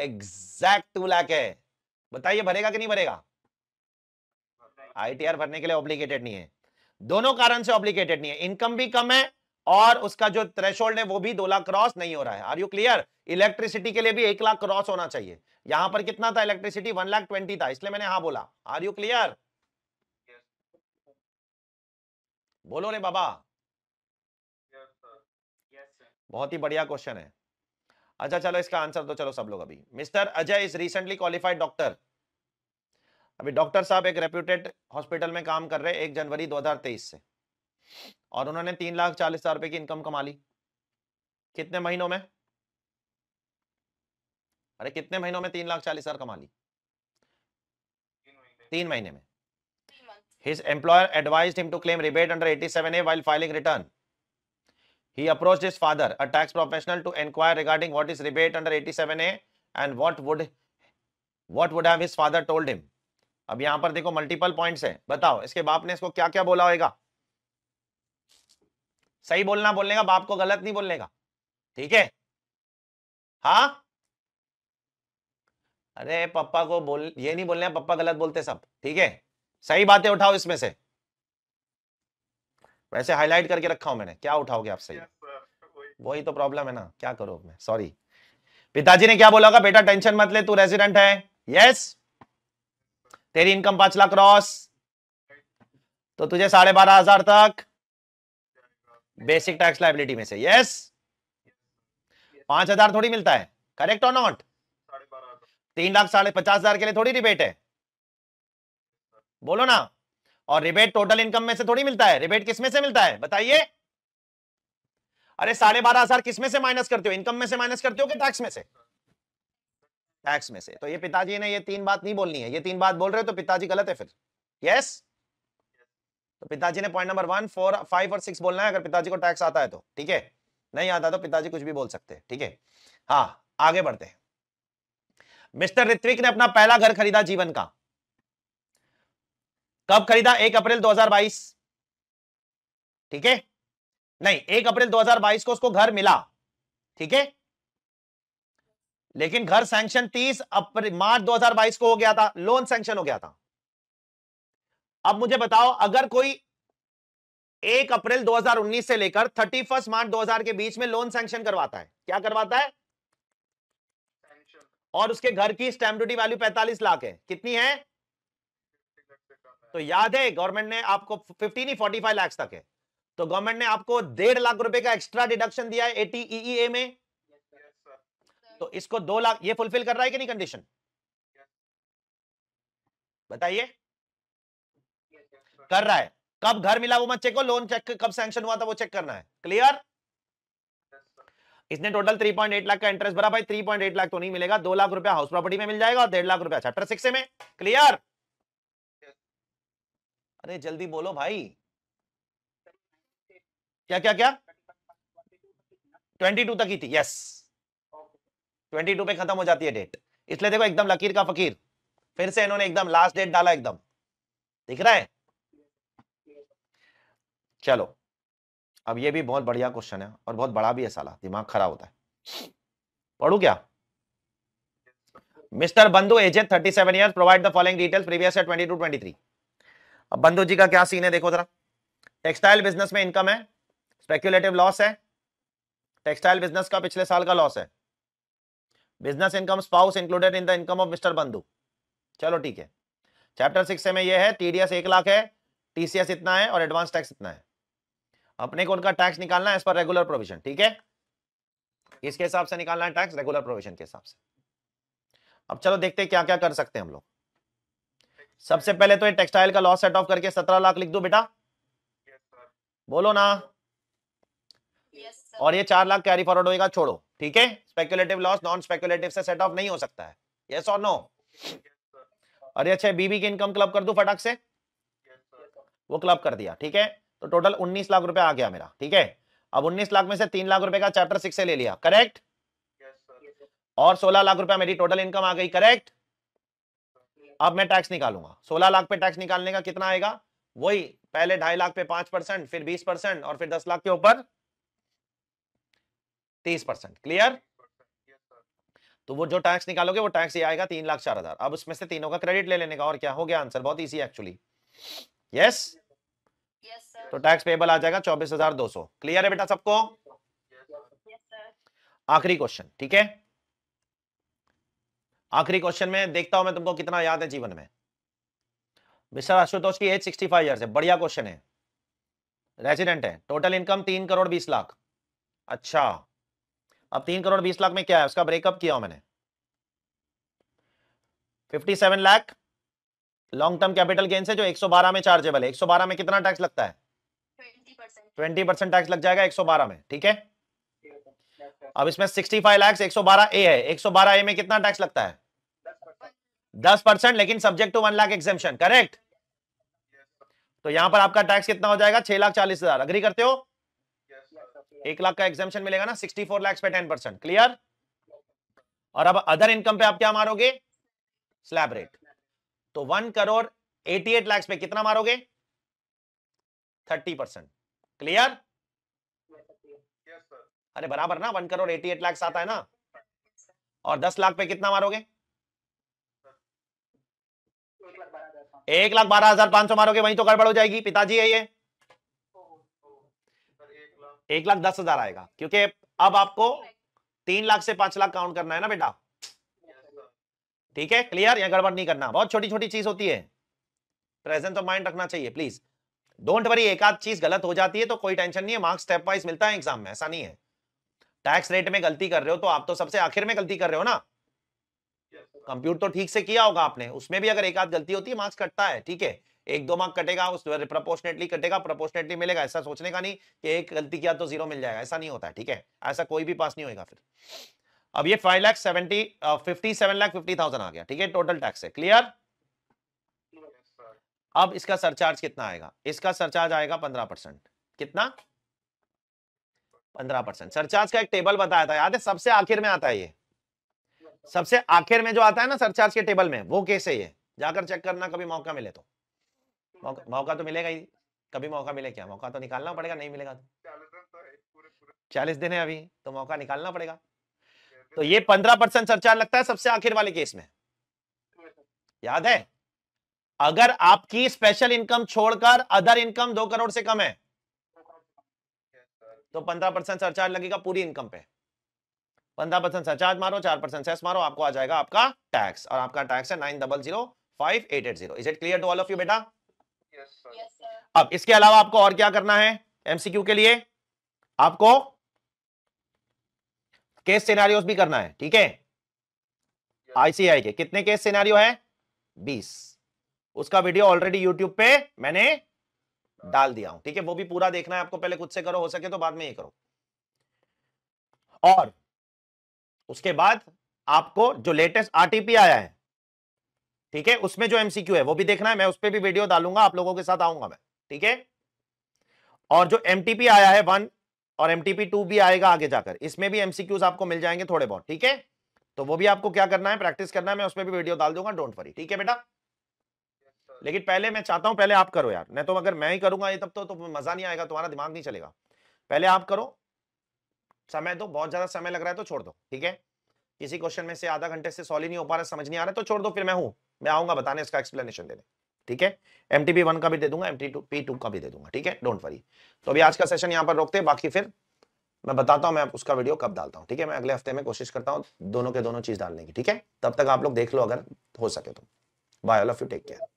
S1: एग्जैक्ट टू लाख है बताइए भरेगा कि नहीं भरेगा आईटीआर भरने के लिए ऑब्लिकेटेड नहीं है दोनों कारण से ऑब्लिकेटेड नहीं है इनकम भी कम है और उसका जो थ्रेशोल्ड है वो भी दो लाख क्रॉस नहीं हो रहा है आर यू क्लियर इलेक्ट्रिसिटी के लिए भी एक लाख क्रॉस होना चाहिए यहां पर कितना था इलेक्ट्रिसिटी वन लाख ट्वेंटी था इसलिए मैंने हाँ बोला आर यू क्लियर बोलो रे बाबा बहुत ही बढ़िया क्वेश्चन है अच्छा चलो इसका आंसर तो चलो सब लोग अभी mister Ajay is recently qualified doctor अभी डॉक्टर साहब एक रेप्यूटेड हॉस्पिटल में काम कर रहे हैं एक जनवरी 2023 से और उन्होंने तीन लाख चालीस हजार रुपए की इनकम कमा ली कितने महीनों में अरे कितने महीनों में तीन लाख चालीस हजार कमा ली तीन महीने में his employer advise him to claim rebate under eighty seven A while filing return he approach his father a tax professional to enquire regarding what is rebate under eighty seven A and what would what would have his father अब यहां पर देखो multiple points है बताओ इसके बाप ने इसको क्या क्या बोला होगा सही बोलना बोलने का बाप को गलत नहीं बोलने का ठीक है हा अरे पापा को बोल ये नहीं बोलने पापा गलत बोलते सब ठीक है सही बातें उठाओ इसमें से वैसे हाईलाइट करके रखा हूं मैंने क्या उठाओगे आप सही वही तो प्रॉब्लम है ना क्या करो मैं सॉरी पिताजी ने क्या बोला होगा बेटा टेंशन मत ले तू रेजिडेंट है यस तेरी इनकम पांच लाख क्रॉस तो तुझे साढ़े बारह हजार तक बेसिक टैक्स लाइबिलिटी में से यस पांच हजार थोड़ी मिलता है करेक्ट और नॉट तीन लाख साढ़े पचास हजार के लिए थोड़ी रिबेट है बोलो ना और रिबेट टोटल इनकम में से थोड़ी मिलता है रिबेट किसमें से मिलता है बताइए अरे साढ़े बारह हजार किसमें से माइनस करते हो इनकम में से माइनस करते हो कि टैक्स में से टैक्स में से तो ये पिताजी ने ये तीन बात नहीं बोलनी है ये तीन बात बोल रहे हो तो पिताजी गलत है फिर यस yes? तो पिताजी ने point number one four five और सिक्स बोलना है अगर पिताजी को टैक्स आता है तो ठीक है नहीं आता तो पिताजी कुछ भी बोल सकते हैं ठीक है हाँ आगे बढ़ते हैं मिस्टर ऋत्विक ने अपना पहला घर खरीदा जीवन का कब खरीदा एक अप्रैल 2022 ठीक है नहीं एक अप्रैल 2022 को उसको घर मिला ठीक है लेकिन घर सैंक्शन 30 अप्रैल मार्च 2022 को हो गया था लोन सैंक्शन हो गया था अब मुझे बताओ अगर कोई एक अप्रैल 2019 से लेकर 31 मार्च 2000 के बीच में लोन सैंक्शन करवाता है क्या करवाता है और उसके घर की स्टैंप ड्यूटी वैल्यू 45 लाख है कितनी है तो याद है गवर्नमेंट ने आपको 15 ही 45 लाख तक है तो गवर्नमेंट ने आपको डेढ़ लाख रुपए का एक्स्ट्रा डिडक्शन दिया है एटीईए e e में तो इसको दो लाख ये फुलफिल कर रहा है कि नहीं कंडीशन बताइए कर रहा है कब घर मिला वो मत चेक करो लोन चेक कब सैंक्शन हुआ था वो चेक करना है क्लियर इसने टोटल 3.8 लाख का इंटरेस्ट भरा भाई 3.8 लाख तो नहीं मिलेगा दो लाख रुपया हाउस प्रॉपर्टी में मिल जाएगा और डेढ़ लाख रुपया चैप्टर सिक्स में क्लियर अरे जल्दी बोलो भाई क्या क्या क्या ट्वेंटी टू तक ही थी यस ट्वेंटी टू पे खत्म हो जाती है डेट इसलिए देखो एकदम लकीर का फकीर फिर से इन्होंने एकदम लास्ट डेट डाला एकदम दिख रहा है चलो अब ये भी बहुत बढ़िया क्वेश्चन है और बहुत बड़ा भी है साला दिमाग खराब होता है पढ़ू क्या mister Bandhu thirty seven year provide the following details previous twenty two twenty three अब बंधु जी का क्या सीन है देखो जरा टेक्सटाइल बिजनेस में इनकम है स्पेक्यूलेटिव लॉस है टेक्सटाइल बिजनेस का पिछले साल का लॉस है business income spouse included in the income of mister Bandhu चलो ठीक है चैप्टर सिक्स में यह है टीडीएस एक लाख है टीसीएस इतना है और एडवांस टैक्स इतना है अपने को उनका टैक्स निकालना है इस पर रेगुलर प्रोविजन ठीक है इसके हिसाब से निकालना है टैक्स रेगुलर प्रोविजन के हिसाब से अब चलो देखते हैं क्या क्या कर सकते हैं हम लोग सबसे पहले तो ये टेक्सटाइल का लॉस सेट ऑफ करके सत्रह लाख लिख दो बेटा yes, बोलो ना yes, और ये चार लाख कैरी फॉरवर्ड होगा छोड़ो ठीक है स्पेकुलेटिव लॉस नॉन स्पेकुलेटिव से सेट ऑफ नहीं हो सकता है यस और नो अरे अच्छा बीबी की इनकम क्लब कर दू फटाक से yes, वो क्लब कर दिया ठीक है तो टोटल उन्नीस लाख रुपया आ गया मेरा ठीक है अब उन्नीस लाख में से तीन लाख रुपए का चैप्टर सिक्स से ले लिया करेक्ट और सोलह लाख रुपया मेरी टोटल इनकम आ गई करेक्ट अब मैं टैक्स निकालूंगा सोलह लाख पे टैक्स निकालने का कितना आएगा वही पहले ढाई लाख पे पांच परसेंट फिर बीस परसेंट और फिर दस लाख के ऊपर तीस परसेंट क्लियर तो वो जो टैक्स निकालोगे वो टैक्स ये आएगा तीन लाख चार हजार अब उसमें से तीनों का क्रेडिट ले लेने का और क्या हो गया आंसर बहुत ईजी एक्चुअली यस yes? तो टैक्स पेबल आ जाएगा चौबीस हजार दो सौ क्लियर है बेटा सबको आखिरी क्वेश्चन ठीक है आखिरी क्वेश्चन में देखता हूं मैं तुमको कितना याद है जीवन में मिस्टर आशुतोष की एज 65 फाइव है बढ़िया क्वेश्चन है रेजिडेंट है टोटल इनकम तीन करोड़ बीस लाख अच्छा अब तीन करोड़ बीस लाख में क्या है उसका ब्रेकअप किया मैंने fifty seven lakh long term capital gain से जो 112 में चार्जेबल है 112 में कितना टैक्स लगता है ट्वेंटी परसेंट टैक्स लग जाएगा 112 में ठीक है अब इसमें 65 लाख 112 ए है 112 ए में कितना टैक्स लगता है 10 परसेंट लेकिन subject to one lakh exemption correct तो यहां पर आपका टैक्स कितना हो जाएगा छह लाख चालीस हजार अग्री करते हो एक लाख का एग्जामेशन मिलेगा ना सिक्सटी फोर लैक्स पे टेन परसेंट क्लियर और अब अदर इनकम पे आप क्या मारोगे स्लैब रेट तो one crore eighty eight lakhs पे कितना मारोगे थर्टी परसेंट क्लियर अरे बराबर ना one crore eighty eight lakh साथ है ना और दस लाख पे कितना मारोगे एक लाख बारह हजार पांच सौ मारोगे वहीं तो गड़बड़ हो जाएगी पिताजी है ये एक लाख दस हजार आएगा क्योंकि अब आपको तीन लाख से पांच लाख काउंट करना है ना बेटा ठीक है क्लियर या गड़बड़ नहीं करना बहुत छोटी छोटी चीज होती है प्रेजेंस ऑफ माइंड रखना चाहिए प्लीज डोंट वरी एक आध चीज गलत हो जाती है तो कोई टेंशन नहीं है मार्क्स स्टेप वाइज मिलता है एग्जाम में ऐसा नहीं है टैक्स रेट में गलती कर रहे हो तो आप तो सबसे आखिर में गलती कर रहे हो ना कंप्यूटर तो ठीक से किया होगा आपने उसमें भी अगर एक आध गलती होती है मार्क्स कटता है ठीक है एक दो मार्क कटेगा उस प्रपोर्शनेटली कटेगा प्रपोर्शनेटली मिलेगा ऐसा सोचने का नहीं कि एक गलती किया तो जीरो मिल जाएगा ऐसा नहीं होता है ठीक है ऐसा कोई भी पास नहीं होगा फिर अब ये five lakh seventy fifty seven lakh fifty thousand आ गया ठीक है टोटल टैक्स है क्लियर अब इसका सरचार्ज कितना आएगा इसका सरचार्ज आएगा पंद्रह परसेंट कितना पंद्रह परसेंट सरचार्ज का एक टेबल बताया था याद है सबसे आखिर में आता है ये सबसे आखिर में जो आता है ना सरचार्ज के टेबल में वो कैसे ये जाकर चेक करना कभी मौका मिले तो मौका, मौका तो मिलेगा ही कभी मौका मिले क्या मौका तो निकालना पड़ेगा नहीं मिलेगा तो। चालीस दिन है अभी तो मौका निकालना पड़ेगा तो ये पंद्रह परसेंट सरचार्ज लगता है सबसे आखिर वाले केस में याद है अगर आपकी स्पेशल इनकम छोड़कर अदर इनकम दो करोड़ से कम है तो पंद्रह परसेंट सरचार्ज लगेगा पूरी इनकम पे पंद्रह परसेंट सरचार्ज मारो चार परसेंट सेस मारो आपको आ जाएगा आपका टैक्स और आपका टैक्स है nine double zero five eight eight zero is it clear to all of you बेटा अब इसके अलावा आपको और क्या करना है एमसीक्यू के लिए आपको केस सिनारियो भी करना है ठीक है आईसीआई के कितने केस सिनारियो है बीस उसका वीडियो ऑलरेडी यूट्यूब पे मैंने डाल दिया हूं ठीक है वो भी पूरा देखना है आपको पहले खुद से करो हो सके तो बाद में ये करो और उसके बाद आपको जो लेटेस्ट आरटीपी आया है ठीक है उसमें जो एमसीक्यू है वो भी देखना है मैं उस पर भी वीडियो डालूंगा आप लोगों के साथ आऊंगा मैं ठीक है और जो एमटीपी आया है वन और एमटीपी टू भी आएगा आगे जाकर इसमें भी एमसीक्यूज आपको मिल जाएंगे थोड़े बहुत ठीक है तो वो भी आपको क्या करना है प्रैक्टिस करना है मैं उसमें भी वीडियो डाल दूंगा डोंट वरी ठीक है बेटा लेकिन पहले मैं चाहता हूं पहले आप करो यार नहीं तो अगर मैं ही करूंगा ये तब तो, तो मजा नहीं आएगा तुम्हारा दिमाग नहीं चलेगा पहले आप करो समय दो बहुत ज्यादा समय लग रहा है तो छोड़ दो ठीक है किसी क्वेश्चन में से आधा घंटे से सॉल्व नहीं हो पा रहा समझ नहीं आ रहा तो छोड़ दो फिर मैं हूं मैं आऊंगा बताने इसका एक्सप्लेनेशन देने ठीक है एम टी वन का भी दे दूंगा एम टी टू पी का भी दे दूंगा ठीक है डोंट वरी तो अभी आज का सेशन यहाँ पर रोकते हैं बाकी फिर मैं बताता हूँ मैं उसका वीडियो कब डालता हूँ ठीक है मैं अगले हफ्ते में कोशिश करता हूँ दोनों के दोनों चीज डालने की ठीक है तब तक आप लोग देख लो अगर हो सके तो bye all of you take care